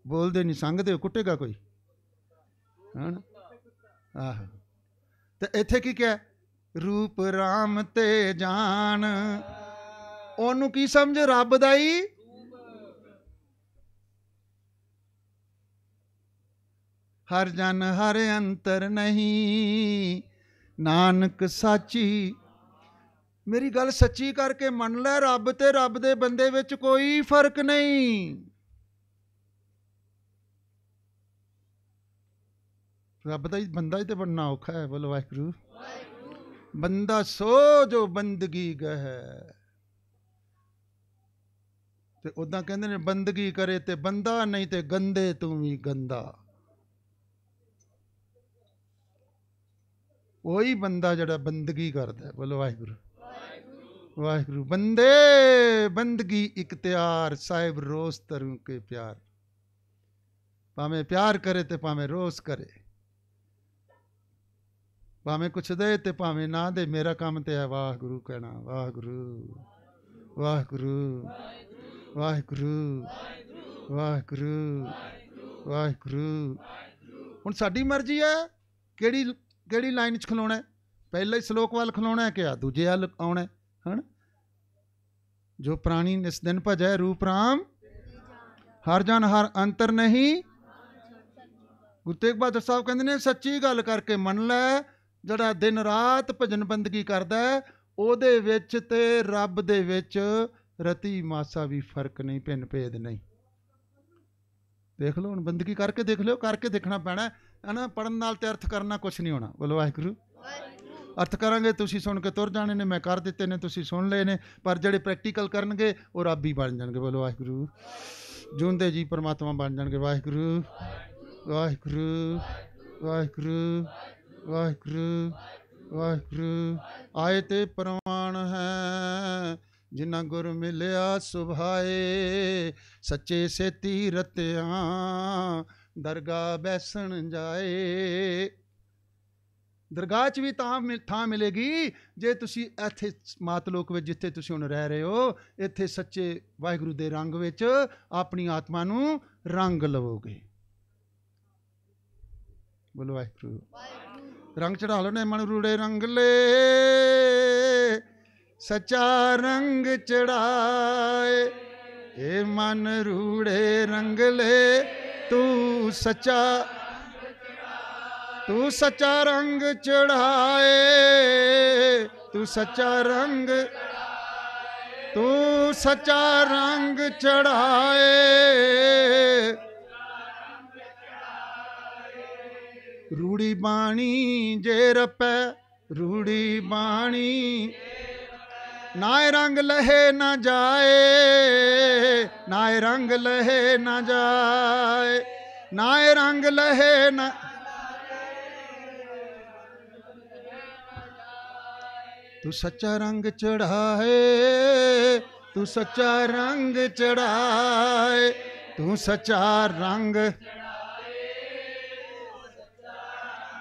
ਬੋਲਦੇ ਨਹੀਂ ਸੰਗਦੇ ਕੁੱਟੇਗਾ ਕੋਈ ਹਾਂ ਆਹ ਤੇ ਇੱਥੇ ਕੀ ਕਿਹਾ ਰੂਪ RAM ਤੇ ਜਾਣ ਉਹਨੂੰ ਕੀ ਸਮਝ ਰੱਬ ਦਾ ਹੀ ਹਰ ਜਨ ਹਰ ਅੰਤਰ ਨਹੀਂ ਨਾਨਕ ਸਾਚੀ ਮੇਰੀ ਗੱਲ ਸੱਚੀ ਕਰਕੇ ਮੰਨ ਲੈ ਰੱਬ ਤੇ ਰੱਬ ਦੇ ਬੰਦੇ ਵਿੱਚ ਕੋਈ ਫਰਕ ਨਹੀਂ ਰੱਬ ਦਾ ਹੀ ਬੰਦਾ ਹੀ ਤੇ ਬਣਨਾ ਔਖਾ ਹੈ ਬੋਲੋ ਵਾਹਿਗੁਰੂ ਵਾਹਿਗੁਰੂ ਬੰਦਾ ਸੋ ਜੋ ਬੰਦਗੀ ਗਹਿ ਤੇ ਉਦਾਂ ਕਹਿੰਦੇ ਨੇ ਬੰਦਗੀ ਕਰੇ ਤੇ ਬੰਦਾ ਨਹੀਂ ਤੇ ਗੰਦੇ ਤੂੰ ਵੀ ਗੰਦਾ ਉਹੀ ਬੰਦਾ ਜਿਹੜਾ ਬੰਦਗੀ ਕਰਦਾ ਬੋਲੋ ਵਾਹਿਗੁਰੂ ਵਾਹਿਗੁਰੂ ਬੰਦੇ ਬੰਦਗੀ ਇਖਤਿਆਰ ਸਾਹਿਬ ਰੋਸ ਤਰੂ ਕੇ ਪਿਆਰ ਭਾਵੇਂ ਪਿਆਰ ਕਰੇ ਤੇ ਭਾਵੇਂ ਰੋਸ ਕਰੇ ਭਾਵੇਂ ਕੁਛ ਦੇ ਤੇ ਭਾਵੇਂ ਨਾ ਦੇ ਮੇਰਾ ਕੰਮ ਤੇ ਹੈ ਵਾਹਿਗੁਰੂ ਕਹਿਣਾ ਵਾਹਿਗੁਰੂ ਵਾਹਿਗੁਰੂ ਵਾਹਿਗੁਰੂ ਵਾਹਿਗੁਰੂ ਵਾਹਿਗੁਰੂ ਹੁਣ ਸਾਡੀ ਮਰਜ਼ੀ ਹੈ ਕਿਹੜੀ ਕਿਹੜੀ ਲਾਈਨ 'ਚ ਖਲੋਣਾ ਹੈ ਪਹਿਲੇ ਹੀ ਸ਼ਲੋਕ ਵੱਲ ਖਲੋਣਾ ਹੈ ਕਿ ਆ ਦੂਜੇ ਵੱਲ ਆਉਣਾ ਹੈ ਹਣ ਜੋ ਪ੍ਰਾਣੀ ਇਸ ਦਿਨ ਭਜੈ ਰੂਪ ਰਾਮ ਹਰ ਜਨ ਹਰ ਅੰਤਰ ਨਹੀਂ ਗੁਰੂ ਤੇਗ ਬਹਾਦਰ ਸਾਹਿਬ ਕਹਿੰਦੇ ਨੇ ਸੱਚੀ ਗੱਲ ਕਰਕੇ ਮੰਨ ਲੈ ਜਿਹੜਾ ਦਿਨ ਰਾਤ ਭਜਨ ਬੰਦਗੀ ਕਰਦਾ ਉਹਦੇ ਵਿੱਚ ਤੇ ਰੱਬ ਦੇ ਵਿੱਚ ਰਤੀ ਮਾਸਾ ਵੀ ਫਰਕ ਨਹੀਂ ਭਿੰਨ ਭੇਦ ਨਹੀਂ ਦੇਖ ਲਓ ਹੁਣ ਬੰਦਗੀ ਕਰਕੇ ਦੇਖ ਲਿਓ ਕਰਕੇ ਦੇਖਣਾ ਪੈਣਾ ਹੈ ਨਾ ਪੜਨ ਨਾਲ ਤੇ ਅਰਥ ਕਰਨਾ ਕੁਝ ਨਹੀਂ ਹੋਣਾ ਬੋਲੋ ਵਾਹਿਗੁਰੂ ਅਰਥ ਕਰਾਂਗੇ ਤੁਸੀਂ ਸੁਣ ਕੇ ਤੁਰ ਜਾਣੇ ਨੇ ਮੈਂ ਕਰ ਦਿੱਤੇ ਨੇ ਤੁਸੀਂ ਸੁਣ ਲਏ ਨੇ ਪਰ ਜਿਹੜੇ ਪ੍ਰੈਕਟੀਕਲ ਕਰਨਗੇ ਉਹ ਹੀ ਬਣ ਜਾਣਗੇ ਬੋਲੋ ਵਾਹਿਗੁਰੂ ਜੁੰਦੇ ਜੀ ਪਰਮਾਤਮਾ ਬਣ ਜਾਣਗੇ ਵਾਹਿਗੁਰੂ ਵਾਹਿਗੁਰੂ ਵਾਹਿਗੁਰੂ ਵਾਹਿਗੁਰੂ ਵਾਹਿਗੁਰੂ ਵਾਹਿਗੁਰੂ ਆਏ ਤੇ ਪ੍ਰਮਾਣ ਹੈ ਜਿਨ੍ਹਾਂ ਗੁਰ ਮਿਲਿਆ ਸੁਭਾਏ ਸੱਚੇ ਸੇ ਤੀਰਤਿਆਂ ਦਰਗਾ ਬੈਸਣ ਜਾਏ ਦਰਗਾਹ 'ਚ ਵੀ ਤਾਂ ਥਾਂ ਮਿਲੇਗੀ ਜੇ ਤੁਸੀਂ ਇੱਥੇ ਮਾਤਲੋਕ ਵਿੱਚ ਜਿੱਥੇ ਤੁਸੀਂ ਹੁਣ ਰਹਿ ਰਹੇ ਹੋ ਇੱਥੇ ਸੱਚੇ ਵਾਹਿਗੁਰੂ ਦੇ ਰੰਗ ਵਿੱਚ ਆਪਣੀ ਆਤਮਾ ਨੂੰ ਰੰਗ ਲਵੋਗੇ ਬੋਲੋ ਵਾਹਿਗੁਰੂ ਰੰਗ ਚੜਾ ਲਓ ਨੇ ਮਨ ਰੂੜੇ ਰੰਗ ਲੈ ਸੱਚਾ ਰੰਗ ਚੜਾਏ ਏ ਮਨ ਰੂੜੇ ਰੰਗ ਲੈ ਤੂੰ ਸੱਚਾ ਤੂੰ ਸੱਚਾ ਰੰਗ ਚੜਾਏ ਤੂੰ ਸੱਚਾ ਰੰਗ ਤੂੰ ਸੱਚਾ ਰੰਗ ਚੜਾਏ ਰੂੜੀ ਬਾਣੀ ਜੇ ਰਪੈ ਰੂੜੀ ਬਾਣੀ ਨਾ ਰੰਗ ਲਹੇ ਨਾ ਜਾਏ ਨਾ ਰੰਗ ਲਹੇ ਨਾ ਜਾਏ ਨਾ ਰੰਗ ਲਹੇ ਨਾ ਤੂੰ ਸੱਚਾ ਰੰਗ ਚੜਾਏ ਤੂੰ ਸੱਚਾ ਰੰਗ ਚੜਾਏ ਤੂੰ ਸੱਚਾ ਰੰਗ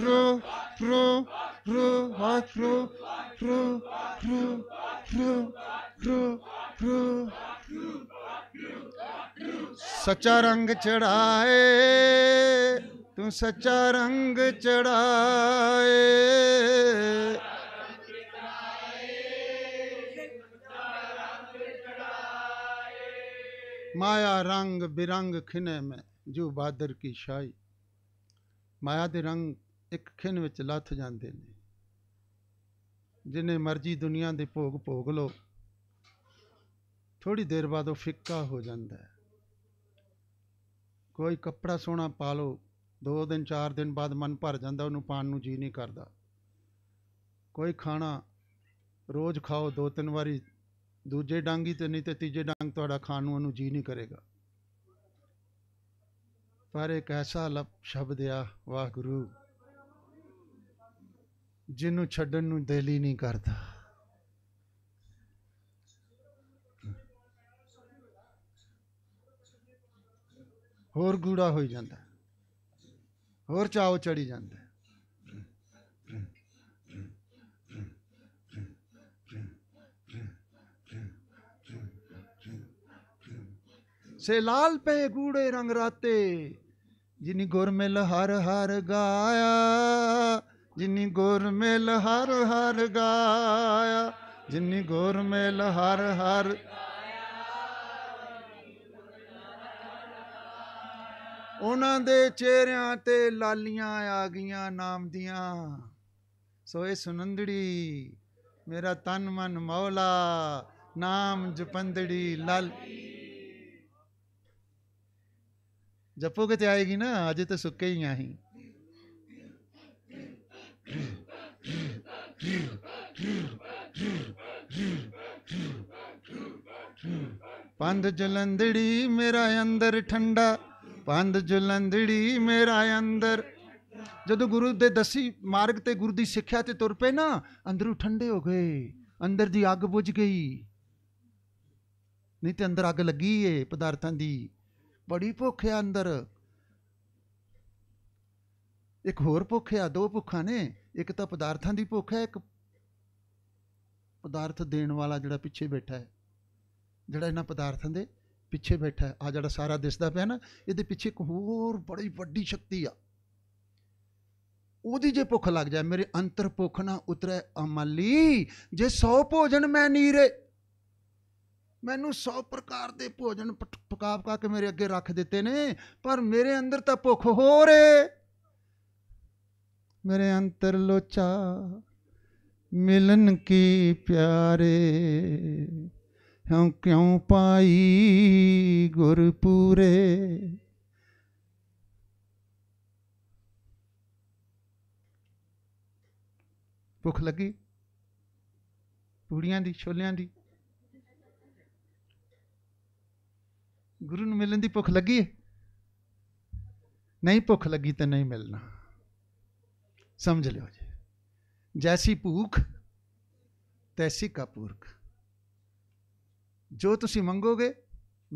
ru ru ru hak ru ru ru ru ru ru सच्चा रंग चढ़ाए तू सच्चा रंग चढ़ाए माया रंग बिरंग खिने में जो बादर की शाही ਮਾਇਆ ਦੇ ਰੰਗ ਇੱਕ ਖਿੰਨ ਵਿੱਚ ਲੱਥ ਜਾਂਦੇ ਨੇ ਜਿੰਨੇ ਮਰਜੀ ਦੁਨੀਆ ਦੇ ਭੋਗ ਭੋਗ ਲੋ ਥੋੜੀ ਦੇਰ ਬਾਅਦ ਉਹ ਫਿੱਕਾ ਹੋ ਜਾਂਦਾ ਹੈ ਕੋਈ ਕੱਪੜਾ ਸੋਹਣਾ ਪਾ ਲੋ ਦੋ ਦਿਨ ਚਾਰ ਦਿਨ ਬਾਅਦ ਮਨ ਭਰ ਜਾਂਦਾ ਉਹਨੂੰ ਪਾਣ ਨੂੰ ਜੀ ਨਹੀਂ ਕਰਦਾ ਕੋਈ ਖਾਣਾ ਰੋਜ਼ ਖਾਓ ਦੋ ਤਿੰਨ ਵਾਰੀ ਦੂਜੇ ਡਾਂਗੀ ਤੇ ਨਹੀਂ ਤੇ ਤੀਜੇ ਡਾਂਗ ਤੁਹਾਡਾ ਖਾਣ ਨੂੰ ਉਹਨੂੰ ਜੀ ਨਹੀਂ ਕਰੇਗਾ ਪਰ ਇੱਕ ਐਸਾ ਲਬ ਸ਼ਬਦ ਆ ਵਾਹਿਗੁਰੂ ਜਿਹਨੂੰ ਛੱਡਣ ਨੂੰ ਦਿਲ ਹੀ ਨਹੀਂ ਕਰਦਾ ਹੋਰ ਗੂੜਾ ਹੋਈ ਜਾਂਦਾ ਹੋਰ ਚਾਉ ਚੜੀ ਜਾਂਦਾ ਸੇ ਲਾਲ ਪੇ ਗੂੜੇ ਰੰਗ ਰਾਤੇ ਜਿਨੀ ਗੁਰ ਮਿਲ ਹਰ ਹਰ ਗਾਇਆ ਜਿਨੀ ਗੁਰ ਮਿਲ ਹਰ ਹਰ ਗਾਇਆ ਜਿਨੀ ਗੁਰ ਮਿਲ ਹਰ ਹਰ ਉਹਨਾਂ ਦੇ ਚਿਹਰਿਆਂ ਤੇ ਲਾਲੀਆਂ ਆ ਗਈਆਂ ਨਾਮ ਦੀਆਂ ਸੋ ਇਹ ਸੁਨੰਦੜੀ ਮੇਰਾ ਤਨ ਮਨ ਮੌਲਾ ਨਾਮ ਜਪੰਦੜੀ ਲਾਲੀ ਜਪੋਗੇ ਤੇ ਆਏਗੀ ਨਾ ਅਜੇ ਤਾਂ ਸੁੱਕੇ ਹੀ ਆਹੀ ਪੰਧ ਜਲੰਦੜੀ ਮੇਰਾ ਅੰਦਰ ਠੰਡਾ ਪੰਧ ਜਲੰਦੜੀ ਮੇਰਾ ਅੰਦਰ ਜਦੋਂ ਗੁਰੂ ਦੇ ਦਸੀ ਮਾਰਗ ਤੇ ਗੁਰੂ ਦੀ ਸਿੱਖਿਆ ਤੇ ਤੁਰ ਪਏ ਨਾ ਅੰਦਰੋਂ ਠੰਡੇ ਹੋ ਗਏ ਅੰਦਰ ਦੀ ਅੱਗ ਬੁਝ ਗਈ ਨਹੀਂ ਤੇ ਅੰਦਰ ਅੱਗ ਲੱਗੀ ਏ ਪਦਾਰਥਾਂ ਦੀ ਬੜੀ ਭੁੱਖ ਹੈ ਅੰਦਰ ਇੱਕ ਹੋਰ ਭੁੱਖ ਆ ਦੋ ਭੁੱਖਾਂ ਨੇ ਇੱਕ ਤਾਂ ਪਦਾਰਥਾਂ ਦੀ ਭੁੱਖ ਹੈ ਇੱਕ ਪਦਾਰਥ ਦੇਣ ਵਾਲਾ ਜਿਹੜਾ ਪਿੱਛੇ ਬੈਠਾ ਹੈ ਜਿਹੜਾ ਇਹਨਾਂ ਪਦਾਰਥਾਂ ਦੇ ਪਿੱਛੇ ਬੈਠਾ ਹੈ ਆ ਜਿਹੜਾ ਸਾਰਾ ਦਿਸਦਾ ਪਿਆ ਨਾ ਇਹਦੇ ਪਿੱਛੇ ਇੱਕ ਹੋਰ ਬੜੀ ਵੱਡੀ ਸ਼ਕਤੀ ਆ ਉਹਦੀ ਜੇ ਭੁੱਖ ਲੱਗ ਜਾਏ ਮੇਰੇ ਅੰਤਰ ਭੁੱਖ ਨਾ ਉਤਰੇ ਅਮਲੀ ਜੇ 100 ਭੋਜਨ ਮੈਂ ਨੀਰੇ ਮੈਨੂੰ 100 ਪ੍ਰਕਾਰ ਦੇ ਭੋਜਨ ਪਕਾ ਪਕਾ ਕੇ ਮੇਰੇ ਅੱਗੇ ਰੱਖ ਦਿੱਤੇ ਨੇ ਪਰ ਮੇਰੇ ਅੰਦਰ ਤਾਂ ਭੁੱਖ ਹੋਰ ਏ ਮੇਰੇ ਅੰਦਰ ਲੋਚਾ ਮਿਲਨ ਕੀ ਪਿਆਰੇ ਹਉ ਕਿਉ ਪਾਈ ਗੁਰ ਪੂਰੇ ਭੁੱਖ ਲੱਗੀ ਪੂੜੀਆਂ ਦੀ ਛੋਲਿਆਂ ਦੀ ਗੁਰੂ ਨੂੰ ਮਿਲਣ ਦੀ ਭੁੱਖ ਲੱਗੀ ਹੈ ਨਹੀਂ ਭੁੱਖ ਲੱਗੀ ਤਾਂ ਨਹੀਂ ਮਿਲਣਾ ਸਮਝ ਲਿਓ ਜੀ ਜੈਸੀ ਭੂਖ ਤੈਸੀ ਕਪੂਰਖ ਜੋ ਤੁਸੀਂ ਮੰਗੋਗੇ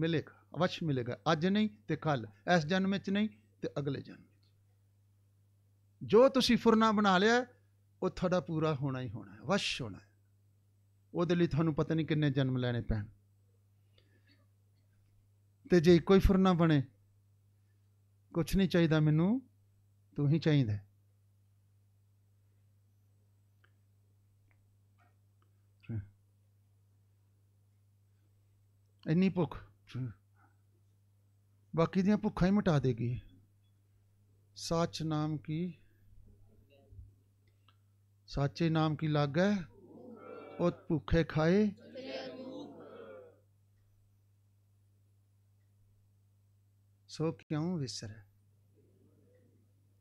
ਮਿਲੇਗਾ ਅਵਸ਼ ਮਿਲੇਗਾ ਅੱਜ ਨਹੀਂ ਤੇ ਕੱਲ ਇਸ ਜਨਮ ਵਿੱਚ ਨਹੀਂ ਤੇ ਅਗਲੇ ਜਨਮ ਵਿੱਚ ਜੋ ਤੁਸੀਂ ਫੁਰਨਾ ਬਣਾ ਲਿਆ ਉਹ ਤੁਹਾਡਾ ਪੂਰਾ ਹੋਣਾ ਹੀ ਹੋਣਾ ਹੈ ਵਸ਼ ਹੋਣਾ ਹੈ ਉਹਦੇ ਲਈ ਤੁਹਾਨੂੰ ਪਤਾ ਨਹੀਂ ਕਿੰਨੇ ਜਨਮ ਲੈਣੇ ਪੈਣ ਤੇ ਜੇ ਇੱਕੋ ਹੀ ਫੁਰਨਾ ਬਣੇ ਕੁਛ ਨਹੀਂ ਚਾਹੀਦਾ ਮੈਨੂੰ ਤੂੰ ਹੀ ਚਾਹੀਦਾ ਇੰਨੀ ਭੁੱਖ ਬਾਕੀ ਦੀਆਂ ਭੁੱਖਾਂ ਹੀ ਮਿਟਾ ਦੇਗੀ ਸੱਚ ਨਾਮ ਕੀ ਸਾਚੇ ਨਾਮ ਕੀ ਲੱਗ ਹੈ ਉਹ ਭੁੱਖੇ ਖਾਏ ਸੋ ਕਿਉਂ ਵਿਸਰੈ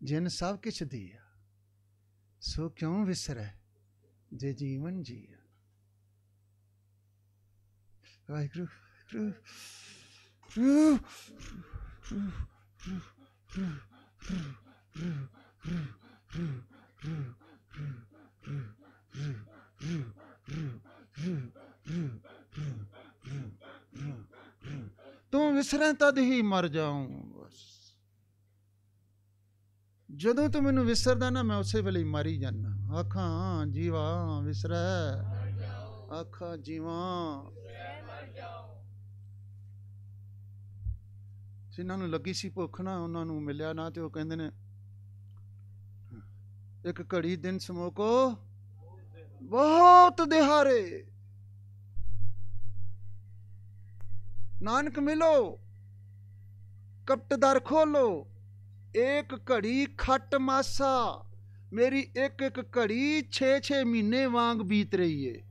ਜਿਨ ਸਭ ਕਿਛ ਦੀਆ ਸੋ ਕਿਉਂ ਵਿਸਰੈ ਜੇ ਜੀਵਨ ਜੀਆ ਵਾਹਿਗੁਰੂ ਰੂ ਰੂ ਰੂ ਰੂ ਰੂ ਰੂ ਰੂ ਰੂ ਰੂ ਰੂ ਰੂ ਰੂ ਰੂ ru ru ru ru ru ru ਤੂੰ ਵਿਸਰੇ ਤਦ ਹੀ ਮਰ ਜਾਉਂ ਜਦੋਂ ਤੂੰ ਮੈਨੂੰ ਵਿਸਰਦਾ ਨਾ ਮੈਂ ਉਸੇ ਵੇਲੇ ਮਾਰੀ ਜਾਂਦਾ ਆਖਾਂ ਜੀਵਾ ਵਿਸਰੈ ਆਖਾਂ ਜੀਵਾ ਜਿਨ੍ਹਾਂ ਨੂੰ ਲੱਗੀ ਸੀ ਭੁੱਖ ਨਾ ਉਹਨਾਂ ਨੂੰ ਮਿਲਿਆ ਨਾ ਤੇ ਉਹ ਕਹਿੰਦੇ ਨੇ ਇੱਕ ਘੜੀ ਦਿਨ ਸਮੋਕੋ ਬਹੁਤ ਦਿਹਾਰੇ ਨਾਨਕ ਮਿਲੋ ਕਪਟ ਦਰ ਖੋਲੋ ਇੱਕ ਘੜੀ ਖੱਟ ਮਾਸਾ ਮੇਰੀ ਇੱਕ ਇੱਕ ਘੜੀ 6-6 ਮਹੀਨੇ ਵਾਂਗ ਬੀਤ ਰਹੀ ਏ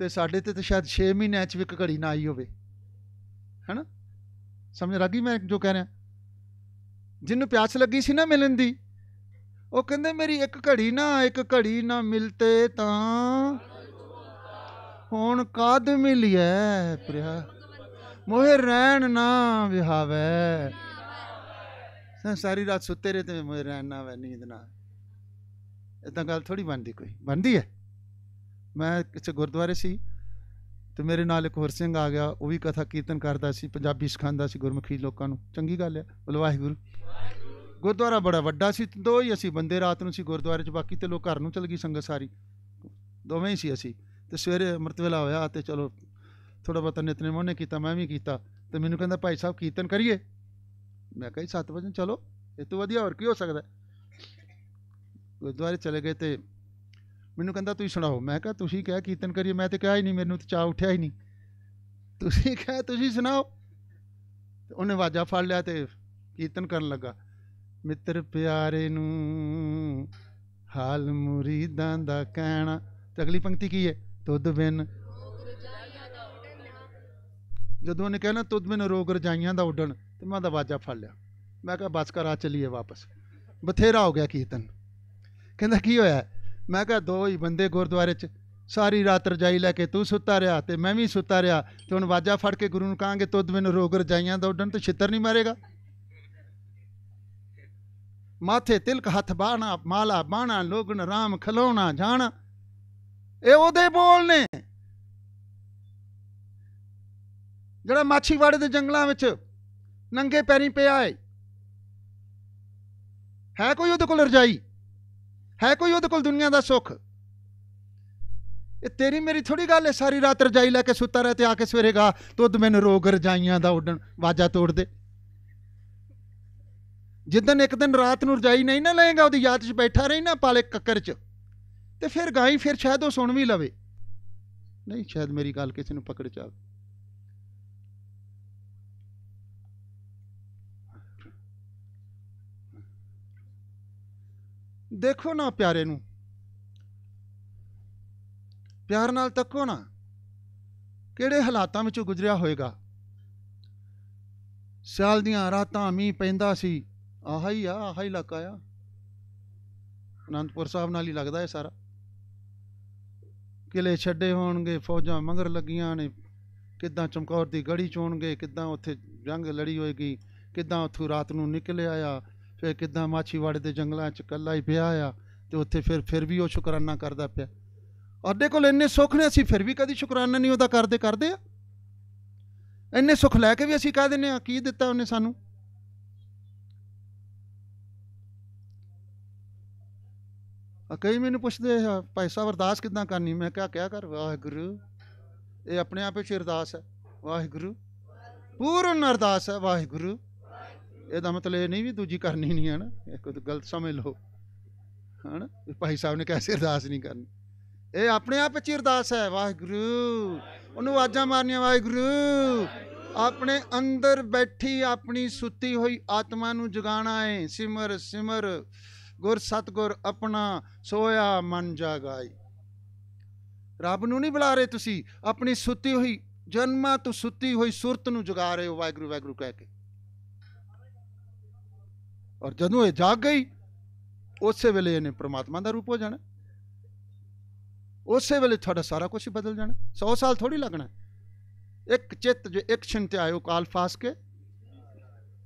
ਤੇ ਸਾਡੇ ਤੇ ਤਾਂ ਸ਼ਾਇਦ 6 ਮਹੀਨੇ 'ਚ ਵੀ ਇੱਕ ਘੜੀ ਨਾ ਆਈ ਹੋਵੇ ਹੈਨਾ ਸਮਝ ਲੱਗੀ ਮੈਂ ਜੋ ਕਹਿ ਰਿਹਾ ਜਿੰਨੂੰ ਪਿਆਸ ਲੱਗੀ ਸੀ ਨਾ ਮਿਲਣ ਦੀ ਉਹ ਕਹਿੰਦੇ ਮੇਰੀ ਇੱਕ ਘੜੀ ਨਾ ਇੱਕ ਘੜੀ ਨਾ ਮਿਲਤੇ ਤਾਂ ਹੁਣ ਕਾਦ ਮਿਲਿਆ ਪ੍ਰਿਆ ਮੋਹਿ ਰਹਿਣ ਨਾ ਵਿਹਾਵੇ ਸਾਂ ਸਾਰੀ ਰਾਤ ਸੁੱਤੇ ਰਹੇ ਤੇ ਮੋਹਿ ਰਹਿਣ ਨਾ ਵੇ ਨੀਂਦ ਨਾ ਇਦਾਂ ਗੱਲ ਥੋੜੀ ਬਣਦੀ ਕੋਈ ਬਣਦੀ ਹੈ ਮੈਂ ਕਿਸੇ ਗੁਰਦੁਆਰੇ ਸੀ ਤੇ ਮੇਰੇ ਨਾਲ ਇੱਕ ਹੋਰ ਸਿੰਘ ਆ ਗਿਆ ਉਹ ਵੀ ਕਥਾ ਕੀਰਤਨ ਕਰਦਾ ਸੀ ਪੰਜਾਬੀ ਸਿਖਾਉਂਦਾ ਸੀ ਗੁਰਮੁਖੀ ਲੋਕਾਂ ਨੂੰ ਚੰਗੀ ਗੱਲ ਹੈ ਬਲਵਾਹੀ ਗੁਰੂ ਗੁਰਦੁਆਰਾ ਬੜਾ ਵੱਡਾ ਸੀ ਦੋ ਹੀ ਅਸੀਂ ਬੰਦੇ ਰਾਤ ਨੂੰ ਸੀ ਗੁਰਦੁਆਰੇ 'ਚ ਬਾਕੀ ਤੇ ਲੋਕ ਘਰ ਨੂੰ ਚਲ ਗਈ ਸੰਗਤ ਸਾਰੀ ਦੋਵੇਂ ਹੀ ਸੀ ਅਸੀਂ ਤੇ ਸਵੇਰੇ ਅੰਮ੍ਰਿਤ ਵੇਲਾ ਹੋਇਆ ਤੇ ਚਲੋ ਥੋੜਾ ਬਤਾ ਨਿਤਨੇਮ ਮੋਨੇ ਕੀਤਾ ਮੈਂ ਵੀ ਕੀਤਾ ਤੇ ਮੈਨੂੰ ਕਹਿੰਦਾ ਭਾਈ ਸਾਹਿਬ ਕੀਰਤਨ ਕਰੀਏ ਮੈਂ ਕਿਹਾ 7 ਵਜੇ ਚਲੋ ਇਹ ਤੋਂ ਵਧੀਆ ਹੋਰ ਕੀ ਹੋ ਸਕਦਾ ਗੁਰਦੁਆਰੇ ਚਲੇ ਗਏ ਤੇ ਮੈਨੂੰ ਕਹਿੰਦਾ ਤੁਸੀਂ ਸੁਣਾਓ ਮੈਂ ਕਿਹਾ ਤੁਸੀਂ ਕਹਿ ਕੀਰਤਨ ਕਰੀਏ ਮੈਂ ਤੇ ਕਿਹਾ ਹੀ ਨਹੀਂ ਮੈਨੂੰ ਤੇ ਚਾਹ ਉੱਠਿਆ ਹੀ ਨਹੀਂ ਤੁਸੀਂ ਕਹਿ ਤੁਸੀਂ ਸੁਣਾਓ ਉਹਨੇ ਵਾਜਾ ਫੜ ਲਿਆ ਤੇ ਕੀਰਤਨ ਕਰਨ ਲੱਗਾ ਮਿੱਤਰ ਪਿਆਰੇ ਨੂੰ ਹਾਲ ਮੁਰੀਦਾਂ ਦਾ ਕਹਿਣਾ ਤੇ ਅਗਲੀ ਪੰਕਤੀ ਕੀ ਹੈ ਤੁਧ ਬਿਨ ਜਦੋਂ ਉਹਨੇ ਕਹਿਣਾ ਤੁਧ ਬਿਨ ਰੋਗ ਰਜਾਈਆਂ ਦਾ ਉੱਡਣ ਤੇ ਮੈਂ ਦਰਵਾਜ਼ਾ ਫੜ ਲਿਆ ਮੈਂ ਕਿਹਾ ਬਸ ਕਰ ਆ ਚਲੀਏ ਵਾਪਸ ਬਥੇਰਾ ਹੋ ਗਿਆ ਕੀਰਤਨ ਕਹਿੰਦਾ ਕੀ ਹੋਇਆ ਮੈਂ ਕਿਹਾ ਦੋ ਹੀ ਬੰਦੇ ਗੁਰਦੁਆਰੇ 'ਚ ਸਾਰੀ ਰਾਤ ਰਜਾਈ ਲੈ ਕੇ ਤੂੰ ਸੁੱਤਾ ਰਿਹਾ ਤੇ ਮੈਂ ਵੀ ਸੁੱਤਾ ਰਿਹਾ ਤੇ ਹੁਣ ਵਾਜਾ ਫੜ ਕੇ ਗੁਰੂ ਨੂੰ ਕਹਾਂਗੇ ਤੁਧ ਬਿਨ ਰੋਗ ਰਜਾਈਆਂ ਦਾ ਉੱਡਣ ਤੇ ਛਿੱਤਰ ਨਹੀਂ ਮਾਰੇਗਾ ਮਾਥੇ ਤਿਲਕ ਹੱਥ ਬਾਣਾ ਮਾਲਾ ਬਾਣਾ ਲੋਗਨ ਰਾਮ ਖਲੋਣਾ ਜਾਣਾ ਇਹ ਉਹਦੇ ਬੋਲ ਨੇ ਜਿਹੜਾ ਮਾਛੀਵਾੜੇ ਦੇ ਜੰਗਲਾਂ ਵਿੱਚ ਨੰਗੇ ਪੈਰੀ ਪਿਆ ਹੈ ਹੈ ਕੋਈ ਉਹਦੇ ਕੋਲ ਰਜਾਈ ਹੈ ਕੋਈ ਉਹਦੇ ਕੋਲ ਦੁਨੀਆ ਦਾ ਸੁੱਖ ਇਹ ਤੇਰੀ ਮੇਰੀ ਥੋੜੀ ਗੱਲ ਹੈ ਸਾਰੀ ਰਾਤ ਰਜਾਈ ਲੈ ਕੇ ਸੁੱਤਾ ਰਹੇ ਤੇ ਆ ਕੇ ਸਵੇਰੇ ਗਾ ਤੁੱਧ ਮੈਨੂੰ ਰੋਗ ਰਜਾਈਆਂ ਦਾ ਉਡਣ ਵਾਜਾ ਤੋੜ ਦੇ ਜਿੱਦਨ ਇੱਕ ਦਿਨ ਰਾਤ ਨੂੰ ਰਜਾਈ ਨਹੀਂ ਨਾ ਲਏਗਾ ਉਹਦੀ ਯਾਦ 'ਚ ਬੈਠਾ ਰਹਿਣਾ ਪਾਲੇ ਕੱਕਰ 'ਚ ਤੇ ਫਿਰ ਗਾਈ ਫਿਰ ਸ਼ਾਇਦ ਉਹ ਸੁਣ ਵੀ ਲਵੇ ਨਹੀਂ ਸ਼ਾਇਦ ਮੇਰੀ ਗੱਲ ਕਿਸੇ ਨੂੰ ਪਕੜ ਚ ਦੇਖੋ ਨਾ ਪਿਆਰੇ ਨੂੰ ਪਿਆਰ ਨਾਲ ਤੱਕੋ ਨਾ ਕਿਹੜੇ ਹਾਲਾਤਾਂ ਵਿੱਚੋਂ ਗੁਜ਼ਰਿਆ ਹੋਵੇਗਾ ਸਾਲ ਦੀਆਂ ਰਾਤਾਂ ਮੀਂਹ ਪੈਂਦਾ ਸੀ ਆਹ ਹੀ ਆ ਆਹ ਹੀ ਇਲਾਕਾ ਆ ਅਨੰਦਪੁਰ ਸਾਹਿਬ ਨਾਲ ਹੀ ਲੱਗਦਾ ਹੈ ਸਾਰਾ ਕਿਲੇ ਛੱਡੇ ਹੋਣਗੇ ਫੌਜਾਂ ਮੰਗਰ ਲੱਗੀਆਂ ਨੇ ਕਿੱਦਾਂ ਚਮਕੌਰ ਦੀ ਗੜੀ ਚੋਣਗੇ ਕਿੱਦਾਂ ਉੱਥੇ ਜੰਗ ਲੜੀ ਹੋਏਗੀ ਕਿੱਦਾਂ ਉੱਥੋਂ ਰਾਤ ਨੂੰ ਨਿਕਲ ਆਇਆ ਫਿਰ ਕਿੱਦਾਂ ਮਾਛੀਵਾੜੇ ਦੇ ਜੰਗਲਾਂ 'ਚ ਕੱਲਾ ਹੀ ਪਿਆ ਆ ਤੇ ਉੱਥੇ ਫਿਰ ਫਿਰ ਵੀ ਉਹ ਸ਼ੁਕਰਾਨਾ ਕਰਦਾ ਪਿਆ ਅੱਡੇ ਕੋਲ ਇੰਨੇ ਸੁੱਖ ਨੇ ਅਸੀਂ ਫਿਰ ਵੀ ਕਦੀ ਸ਼ੁਕਰਾਨਾ ਨਹੀਂ ਉਹਦਾ ਕਰਦੇ ਕਰਦੇ ਆ ਇੰਨੇ ਸੁੱਖ ਲੈ ਕੇ ਵੀ ਅਸੀਂ ਕਹਿ ਦਿੰਨੇ ਆ ਕੀ ਦਿੱਤਾ ਉਹਨੇ ਸਾਨੂੰ ਕਈ ਮੈਨੂੰ ਪੁੱਛਦੇ ਆ ਭਾਈ ਸਾਹਿਬ ਅਰਦਾਸ ਕਿਦਾਂ ਕਰਨੀ ਮੈਂ ਕਿਹਾ ਕਿਆ ਕਰ ਵਾਹਿਗੁਰੂ ਇਹ ਆਪਣੇ ਆਪੇ ਚ ਅਰਦਾਸ ਹੈ ਵਾਹਿਗੁਰੂ ਪੂਰਨ ਅਰਦਾਸ ਹੈ ਵਾਹਿਗੁਰੂ ਇਹਦਾ ਮਤਲਬ ਇਹ ਨਹੀਂ ਵੀ ਦੂਜੀ ਕਰਨੀ ਨਹੀਂ ਹੈ ਨਾ ਇਹ ਕੋਈ ਗਲਤ ਸਮਝ ਲਓ ਹਨ ਭਾਈ ਸਾਹਿਬ ਨੇ ਕੈਸੇ ਅਰਦਾਸ ਨਹੀਂ ਕਰਨੀ ਇਹ ਆਪਣੇ ਆਪ ਚ ਅਰਦਾਸ ਹੈ ਵਾਹਿਗੁਰੂ ਉਹਨੂੰ ਆਵਾਜ਼ਾਂ ਮਾਰਨੀਆਂ ਵਾਹਿਗੁਰੂ ਆਪਣੇ ਅੰਦਰ ਬੈਠੀ ਆਪਣੀ ਸੁੱਤੀ ਹੋਈ ਆਤਮਾ ਨੂੰ ਜਗਾਣਾ ਹੈ ਸਿਮਰ ਸਿਮਰ ਗੁਰ ਸਤਗੁਰ ਆਪਣਾ ਸੋਇਆ ਮਨ ਜਾਗਾਈ ਰੱਬ ਨੂੰ ਨਹੀਂ ਬੁਲਾ ਰਹੇ ਤੁਸੀਂ ਆਪਣੀ ਸੁੱਤੀ ਹੋਈ ਜਨਮਾਂ ਤੋਂ ਸੁੱਤੀ ਹੋਈ ਸੁਰਤ ਨੂੰ ਜਗਾ ਰਹੇ ਹੋ ਵੈਗਰੂ ਵੈਗਰੂ ਕਹਿ ਕੇ ਔਰ ਜਦੋਂ ਇਹ ਜਾਗ ਗਈ ਉਸੇ ਵੇਲੇ ਇਹਨੇ ਪ੍ਰਮਾਤਮਾ ਦਾ ਰੂਪ ਹੋ ਜਾਣਾ ਉਸੇ ਵੇਲੇ ਤੁਹਾਡਾ ਸਾਰਾ ਕੁਝ ਬਦਲ ਜਾਣਾ 100 ਸਾਲ ਥੋੜੀ ਲੱਗਣਾ ਇੱਕ ਚਿੱਤ ਜੋ ਇੱਕ ਛਿੰਤੇ ਆਇਓ ਕਾਲ ਫਾਸ ਕੇ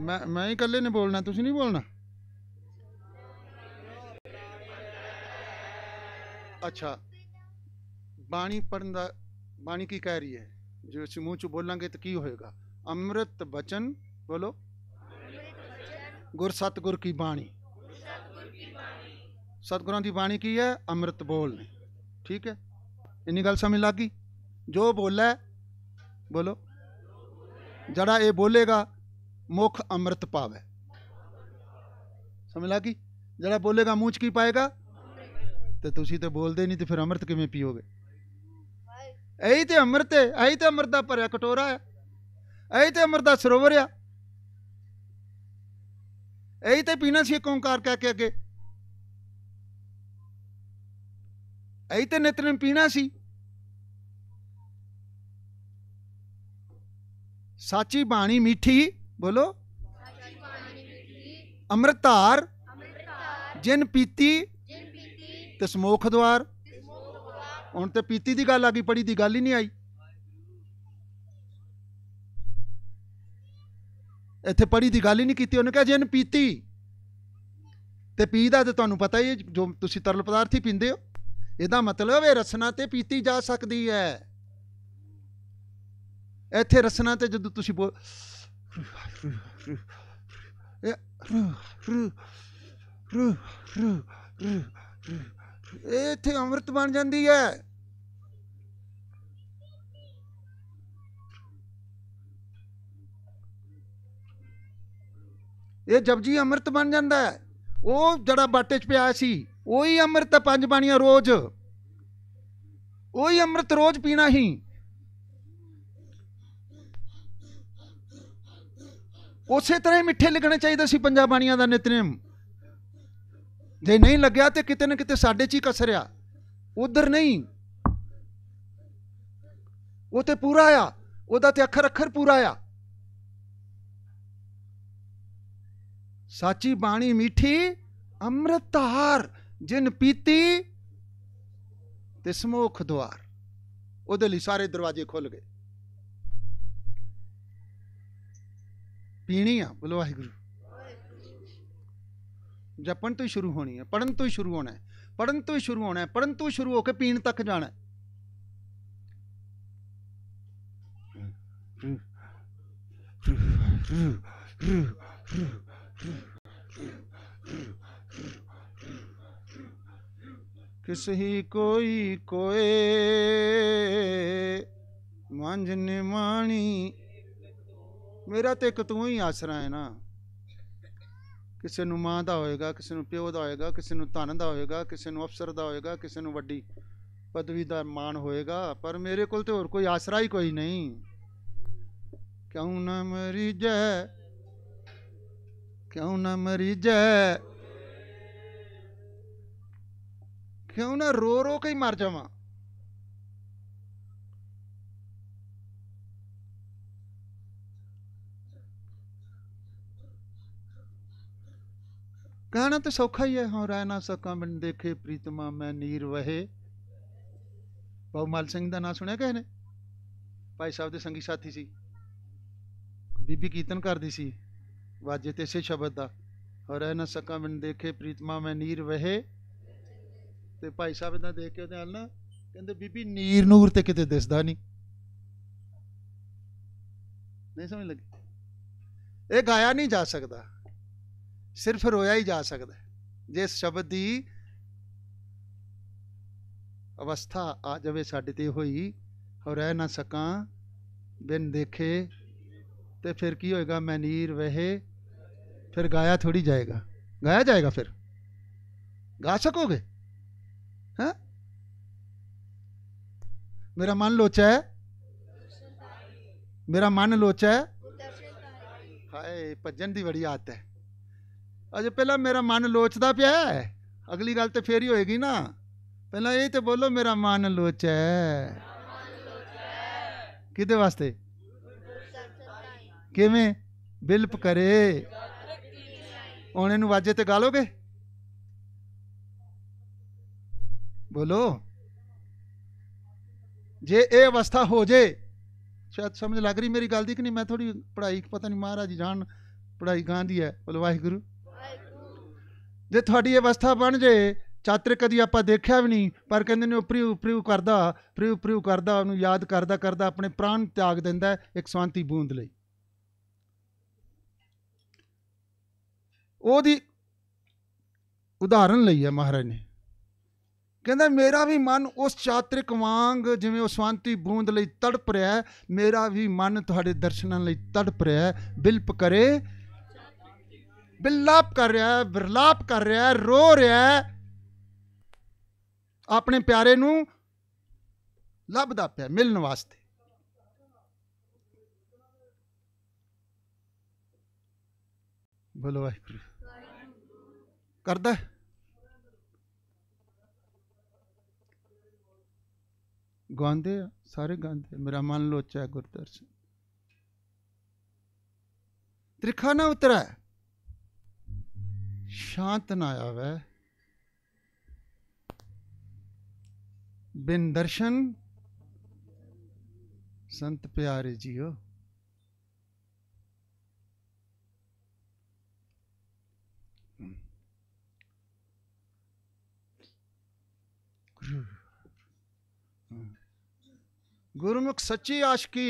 ਮੈਂ ਮੈਂ ਹੀ ਇਕੱਲੇ ਨੇ ਬੋਲਣਾ ਤੁਸੀਂ ਨਹੀਂ ਬੋਲਣਾ ਅੱਛਾ ਬਾਣੀ ਪੜਨ ਦਾ ਬਾਣੀ ਕੀ ਕਹਿ ਰਹੀ ਹੈ ਜੇ ਅਸੀਂ ਮੂੰਹ ਚ ਬੋਲਾਂਗੇ ਤਾਂ ਕੀ ਹੋਏਗਾ ਅੰਮ੍ਰਿਤ ਬਚਨ ਬੋਲੋ ਗੁਰ ਸਤਗੁਰ ਕੀ ਬਾਣੀ ਸਤਗੁਰਾਂ ਦੀ ਬਾਣੀ ਕੀ ਹੈ ਅੰਮ੍ਰਿਤ ਬੋਲ ਨੇ ਠੀਕ ਹੈ ਇੰਨੀ ਗੱਲ ਸਮਝ ਲੱਗ ਗਈ ਜੋ ਬੋਲਾ ਬੋਲੋ ਜਿਹੜਾ ਇਹ ਬੋਲੇਗਾ ਮੁਖ ਅੰਮ੍ਰਿਤ ਪਾਵੇ ਸਮਝ ਲੱਗੀ ਜਿਹੜਾ ਬੋਲੇਗਾ ਮੂੰਹ ਚ ਕੀ ਪਾਏਗਾ ਤੇ ਤੁਸੀਂ ਤੇ ਬੋਲਦੇ ਨਹੀਂ ਤੇ ਫਿਰ ਅੰਮ੍ਰਿਤ ਕਿਵੇਂ ਪੀਓਗੇ ਐਹੀ ਤੇ ਅੰਮ੍ਰਿਤ ਹੈ ਐਹੀ ਤੇ ਅੰਮ੍ਰਿਤ ਦਾ ਭਰਿਆ ਕਟੋਰਾ ਹੈ ਐਹੀ ਤੇ ਅੰਮ੍ਰਿਤ ਦਾ ਸਰੋਵਰ ਆ ਐਹੀ ਤੇ ਪੀਣਾ ਸੀ ਓੰਕਾਰ ਕਹਿ ਕੇ ਅੱਗੇ ਐਹੀ ਤੇ ਨਿਤਨੇਮ ਪੀਣਾ ਸੀ ਸਾਚੀ ਬਾਣੀ ਮਿੱਠੀ ਬੋਲੋ ਅੰਮ੍ਰਿਤਧਾਰ ਜਿਨ ਪੀਤੀ ਤੇ ਸਮੋਖ ਦਵਾਰ ਹੁਣ ਤੇ ਪੀਤੀ ਦੀ ਗੱਲ ਆ ਗਈ ਪੜੀ ਦੀ ਗੱਲ ਹੀ ਨਹੀਂ ਆਈ ਇੱਥੇ ਪੜੀ ਦੀ ਗੱਲ ਹੀ ਨਹੀਂ ਕੀਤੀ ਉਹਨੇ ਕਿਹਾ ਜਿਨ ਪੀਤੀ ਤੇ ਪੀ ਦਾ ਤੇ ਤੁਹਾਨੂੰ ਪਤਾ ਹੀ ਜੋ ਤੁਸੀਂ ਤਰਲ ਪਦਾਰਥ ਹੀ ਪੀਂਦੇ ਹੋ ਇਹਦਾ ਮਤਲਬ ਹੈ ਰਸਨਾ ਤੇ ਪੀਤੀ ਜਾ ਸਕਦੀ ਹੈ ਇੱਥੇ ਰਸਨਾ ਤੇ ਜਦੋਂ ਤੁਸੀਂ ਇੱਥੇ ਅੰਮ੍ਰਿਤ ਬਣ ਜਾਂਦੀ ਹੈ ਇਹ ਜਪਜੀ ਅੰਮ੍ਰਿਤ ਬਣ ਜਾਂਦਾ ਹੈ ਉਹ ਜਿਹੜਾ ਬਾਟੇ 'ਚ ਪਿਆ ਸੀ ਉਹੀ ਅੰਮ੍ਰਿਤ ਪੰਜ ਬਾਣੀਆਂ ਰੋਜ਼ ਉਹੀ ਅੰਮ੍ਰਿਤ ਰੋਜ਼ ਪੀਣਾ ਹੀ ਉਸੇ ਤਰ੍ਹਾਂ ਹੀ ਮਿੱਠੇ ਲੱਗਣੇ ਚਾਹੀਦੇ ਸੀ ਪੰਜਾਬਾਨੀਆਂ ਦਾ ਨਿਤਨੇਮ ਜੇ ਨਹੀਂ ਲੱਗਿਆ ਤੇ ਕਿਤੇ ਨਾ ਕਿਤੇ ਸਾਡੇ 'ਚ ਹੀ ਕਸਰਿਆ ਉਧਰ ਨਹੀਂ ਉਹ ਤੇ ਪੂਰਾ ਆ ਉਹਦਾ ਤੇ ਅੱਖਰ ਅੱਖਰ ਪੂਰਾ ਆ ਸਾਚੀ ਬਾਣੀ ਮਿੱਠੀ ਅੰਮ੍ਰਿਤ ਧਾਰ ਜਿਨ ਪੀਤੀ ਤੇ ਸਮੋਖ ਦਵਾਰ ਉਹਦੇ ਲਈ ਸਾਰੇ ਦਰਵਾਜ਼ੇ ਖੁੱਲ ਗਏ ਪੀਣੀ ਆ ਬੋਲੋ ਵਾਹਿਗੁਰੂ ਜਪਣ ਤੋਂ ਹੀ ਸ਼ੁਰੂ ਹੋਣੀ ਹੈ ਪੜਨ ਤੋਂ ਹੀ ਸ਼ੁਰੂ ਹੋਣਾ ਹੈ ਪੜਨ ਤੋਂ ਹੀ ਸ਼ੁਰੂ ਹੋਣਾ ਹੈ ਪੜਨ ਤੋਂ ਸ਼ੁਰੂ ਹੋ ਕੇ ਪੀਣ ਤੱਕ ਜਾਣਾ ਹੈ ਕਿਸ ਹੀ ਕੋਈ ਕੋਏ ਮੰਜਨ ਮਾਣੀ ਮੇਰਾ ਤੇ ਇੱਕ ਤੂੰ ਹੀ ਆਸਰਾ ਹੈ ਨਾ ਕਿਸੇ ਨੂੰ ਮਾਂ ਦਾ ਹੋਏਗਾ ਕਿਸੇ ਨੂੰ ਪਿਓ ਦਾ ਹੋਏਗਾ ਕਿਸੇ ਨੂੰ ਧਨ ਦਾ ਹੋਏਗਾ ਕਿਸੇ ਨੂੰ ਅਫਸਰ ਦਾ ਹੋਏਗਾ ਕਿਸੇ ਨੂੰ ਵੱਡੀ ਪਦਵੀ ਦਾ ਮਾਣ ਹੋਏਗਾ ਪਰ ਮੇਰੇ ਕੋਲ ਤੇ ਹੋਰ ਕੋਈ ਆਸਰਾ ਹੀ ਕੋਈ ਨਹੀਂ ਕਿਉਂ ਨਾ ਮਰੀ ਜੈ ਕਿਉਂ ਨਾ ਮਰੀ ਜੈ ਕਿਉਂ ਨਾ ਰੋ ਰੋ ਕੇ ਹੀ ਮਰ ਜਾਵਾਂ ਕਹਿਣਾ ਤਾਂ ਸੌਖਾ ਹੀ ਹੈ ਹਾਂ ਰਹਿ ਨਾ ਸਕਾਂ ਮੈਂ ਦੇਖੇ ਪ੍ਰੀਤਮਾ ਮੈਂ ਨੀਰ ਵਹੇ ਪਉਮਲ ਸਿੰਘ ਦਾ ਨਾਂ ਸੁਣਿਆ ਕਿਸੇ ਨੇ ਭਾਈ ਸਾਹਿਬ ਦੇ ਸੰਗੀ ਸਾਥੀ ਸੀ ਬੀਬੀ ਕੀਰਤਨ ਕਰਦੀ ਸੀ ਵਾਜੇ ਤੇ ਸੇ ਸ਼ਬਦ ਦਾ ਔਰ ਰਹਿ ਨਾ ਸਕਾਂ ਮੈਂ ਦੇਖੇ ਪ੍ਰੀਤਮਾ ਮੈਂ ਨੀਰ ਵਹੇ ਤੇ ਭਾਈ ਸਾਹਿਬ ਇਹਦਾ ਦੇਖ ਕੇ ਉਹਦੇ ਨਾਲ ਨਾ ਕਹਿੰਦੇ ਬੀਬੀ ਨੀਰ ਨੂਰ ਤੇ ਕਿਤੇ ਦਿਸਦਾ ਨਹੀਂ ਨਹੀਂ ਸਮਝ ਲੱਗੀ ਇਹ ਗਾਇਆ ਨਹੀਂ ਜਾ ਸਕਦਾ ਸਿਰਫ ਰੋਇਆ ਹੀ ਜਾ ਸਕਦਾ ਜਿਸ ਸ਼ਬਦ ਦੀ ਅਵਸਥਾ ਆ ਜਾਵੇ ਸਾਡੇ ਤੇ ਹੋਈ ਹੋ ਰਹਿ ਨਾ ਸਕਾਂ ਬਿਨ ਦੇਖੇ ਤੇ ਫਿਰ ਕੀ ਹੋਏਗਾ ਨੀਰ ਵਹਿ ਫਿਰ ਗਾਇਆ ਥੋੜੀ ਜਾਏਗਾ ਗਾਇਆ ਜਾਏਗਾ ਫਿਰ ਗਾ ਸਕੋਗੇ ਹਾਂ ਮੇਰਾ ਮਨ ਲੋਚਾ ਹੈ ਮੇਰਾ ਮਨ ਲੋਚਾ ਹੈ ਹਾਏ ਭੱਜਣ ਦੀ ਬੜੀ ਆਦਤ ਹੈ ਅਜੇ ਪਹਿਲਾਂ ਮੇਰਾ ਮਨ ਲੋਚਦਾ ਪਿਆ ਹੈ ਅਗਲੀ ਗੱਲ ਤੇ ਫੇਰ ਹੀ ਹੋਏਗੀ ਨਾ ਪਹਿਲਾਂ ਇਹ ਤੇ ਬੋਲੋ ਮੇਰਾ ਮਨ ਲੋਚੈ ਕਿਤੇ ਵਾਸਤੇ ਕਿਵੇਂ ਬਿਲਪ ਕਰੇ ਉਹਨੇ ਨੂੰ ਵਾਜੇ ਤੇ ਗਾਲੋਗੇ ਬੋਲੋ ਜੇ ਇਹ ਅਵਸਥਾ ਹੋ ਜੇ ਸ਼ਾਇਦ ਸਮਝ ਲੱਗ ਰਹੀ ਮੇਰੀ ਗੱਲ ਦੀ ਕਿ ਨਹੀਂ ਮੈਂ ਥੋੜੀ ਪੜ੍ਹਾਈ ਪਤਾ ਨਹੀਂ ਮਹਾਰਾਜ ਜਾਨ ਪੜ੍ਹਾਈ ਗਾਂਦੀ ਹੈ ਬੋਲ ਵਾਹਿਗੁਰੂ ਜੇ ਤੁਹਾਡੀ ਅਵਸਥਾ ਬਣ ਜੇ ਚਾਤਰ ਕਦੀ ਆਪਾਂ ਦੇਖਿਆ ਵੀ ਨਹੀਂ ਪਰ ਕਹਿੰਦੇ ਨੇ ਉਪਰੀ ਉਪਰੀ ਕਰਦਾ ਪ੍ਰੀ ਉਪਰੀ ਕਰਦਾ ਉਹਨੂੰ ਯਾਦ ਕਰਦਾ ਕਰਦਾ ਆਪਣੇ ਪ੍ਰਾਣ ਤਿਆਗ ਦਿੰਦਾ ਇੱਕ ਸ਼ਾਂਤੀ ਬੂੰਦ ਲਈ ਉਹਦੀ ਉਦਾਹਰਨ ਲਈ ਹੈ ਮਹਾਰਾਜ ਨੇ ਕਹਿੰਦਾ ਮੇਰਾ ਵੀ ਮਨ ਉਸ ਚਾਤ੍ਰਿਕ ਵਾਂਗ ਜਿਵੇਂ ਉਹ ਸ਼ਾਂਤੀ ਬੂੰਦ ਲਈ ਤੜਪ ਰਿਹਾ ਮੇਰਾ ਵੀ ਮਨ ਤੁਹਾਡੇ ਦਰਸ਼ਨਾਂ ਲਈ ਤੜਪ ਰਿਹਾ ਬਿਲਪ ਕਰੇ ਬਿਲਾਪ ਕਰ ਰਿਹਾ ਹੈ ਵਿਰਲਾਪ ਕਰ ਰਿਹਾ ਹੈ ਰੋ ਰਿਹਾ ਹੈ ਆਪਣੇ ਪਿਆਰੇ ਨੂੰ ਲੱਭਦਾ ਪਿਆ ਮਿਲਣ ਵਾਸਤੇ ਬੋਲੋ ਵਾਹਿਗੁਰੂ ਕਰਦਾ ਗਾਉਂਦੇ ਸਾਰੇ ਗਾਉਂਦੇ ਮੇਰਾ ਮਨ ਲੋਚਾ ਗੁਰਦਰਸ਼ਨ ਤ੍ਰਿਖਾਣਾ ਉਤਰਾ शांत ना आवे बिन दर्शन संत प्यारे जियो ਗੁਰਮੁਖ ਸੱਚੀ ਆਸ਼ਕੀ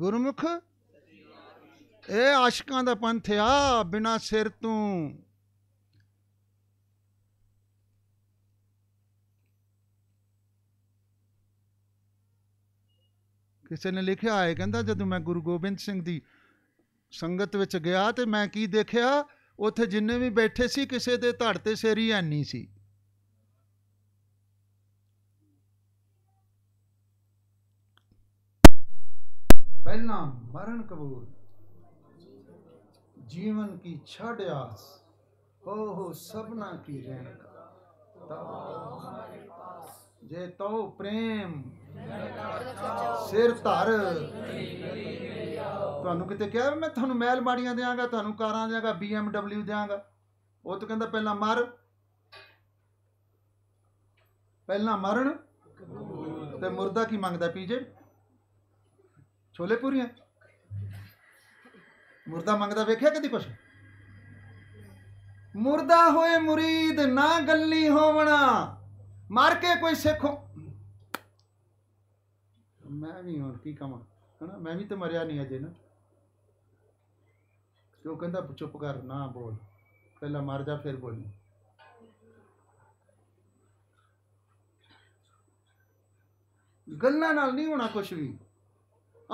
ਗੁਰਮੁਖ ਇਹ ਆਸ਼ਿਕਾਂ ਦਾ ਪੰਥ ਆ ਬਿਨਾ ਸਿਰ ਤੂੰ ਕਿਸੇ ਨੇ ਲਿਖਿਆ ਹੈ ਕਹਿੰਦਾ ਜਦੋਂ ਮੈਂ ਗੁਰੂ ਗੋਬਿੰਦ ਸਿੰਘ ਦੀ ਸੰਗਤ ਵਿੱਚ ਗਿਆ ਤੇ ਮੈਂ ਕੀ ਦੇਖਿਆ ਉੱਥੇ ਜਿੰਨੇ ਵੀ ਬੈਠੇ ਸੀ ਕਿਸੇ ਦੇ ਧੜ ਤੇ ਸੇਰੀ ਨਹੀਂ ਸੀ ਪਹਿਲਾਂ ਮਰਨ ਕਬੂਲ ਜੀਵਨ ਕੀ ਛੱਡ ਆਸ ਹੋ ਹੋ ਸਭਨਾ ਕੀ ਰਹਿਣ ਜੇ ਤਉ ਪ੍ਰੇਮ ਸਿਰ ਧਰ ਤੁਹਾਨੂੰ ਕਿਤੇ ਕਿਹਾ ਮੈਂ ਤੁਹਾਨੂੰ ਮਹਿਲ ਮਾੜੀਆਂ ਦੇਵਾਂਗਾ ਤੁਹਾਨੂੰ ਕਾਰਾਂ ਦੇਵਾਂਗਾ BMW ਦੇਵਾਂਗਾ ਉਹ ਤਾਂ ਕਹਿੰਦਾ ਪਹਿਲਾਂ ਮਰ ਪਹਿਲਾਂ ਮਰਨ ਤੇ ਮੁਰਦਾ ਕੀ ਮੰਗਦਾ ਪੀਜੇ ਛੋਲੇ ਪੂਰੀਆਂ ਮੁਰਦਾ ਮੰਗਦਾ ਵੇਖਿਆ ਕਦੀ ਕੁਛ ਮੁਰਦਾ ਹੋਏ ਮੁਰੀਦ ਨਾ ਗੱਲੀ ਹੋਵਣਾ ਮਾਰ ਕੇ ਕੋਈ ਸਿੱਖੋ ਮੈਂ ਵੀ ਹੋਰ ਕੀ ਕਮਾ ਹਨਾ ਮੈਂ ਵੀ ਤੇ ਮਰਿਆ ਨਹੀਂ ਅਜੇ ਨਾ ਕਿਉਂ ਕਹਿੰਦਾ ਚੁੱਪ ਕਰ ਨਾ ਬੋਲ ਪਹਿਲਾਂ ਮਰ ਜਾ ਫਿਰ ਬੋਲੀ ਗੱਲਾਂ ਨਾਲ ਨਹੀਂ ਹੋਣਾ ਕੁਛ ਵੀ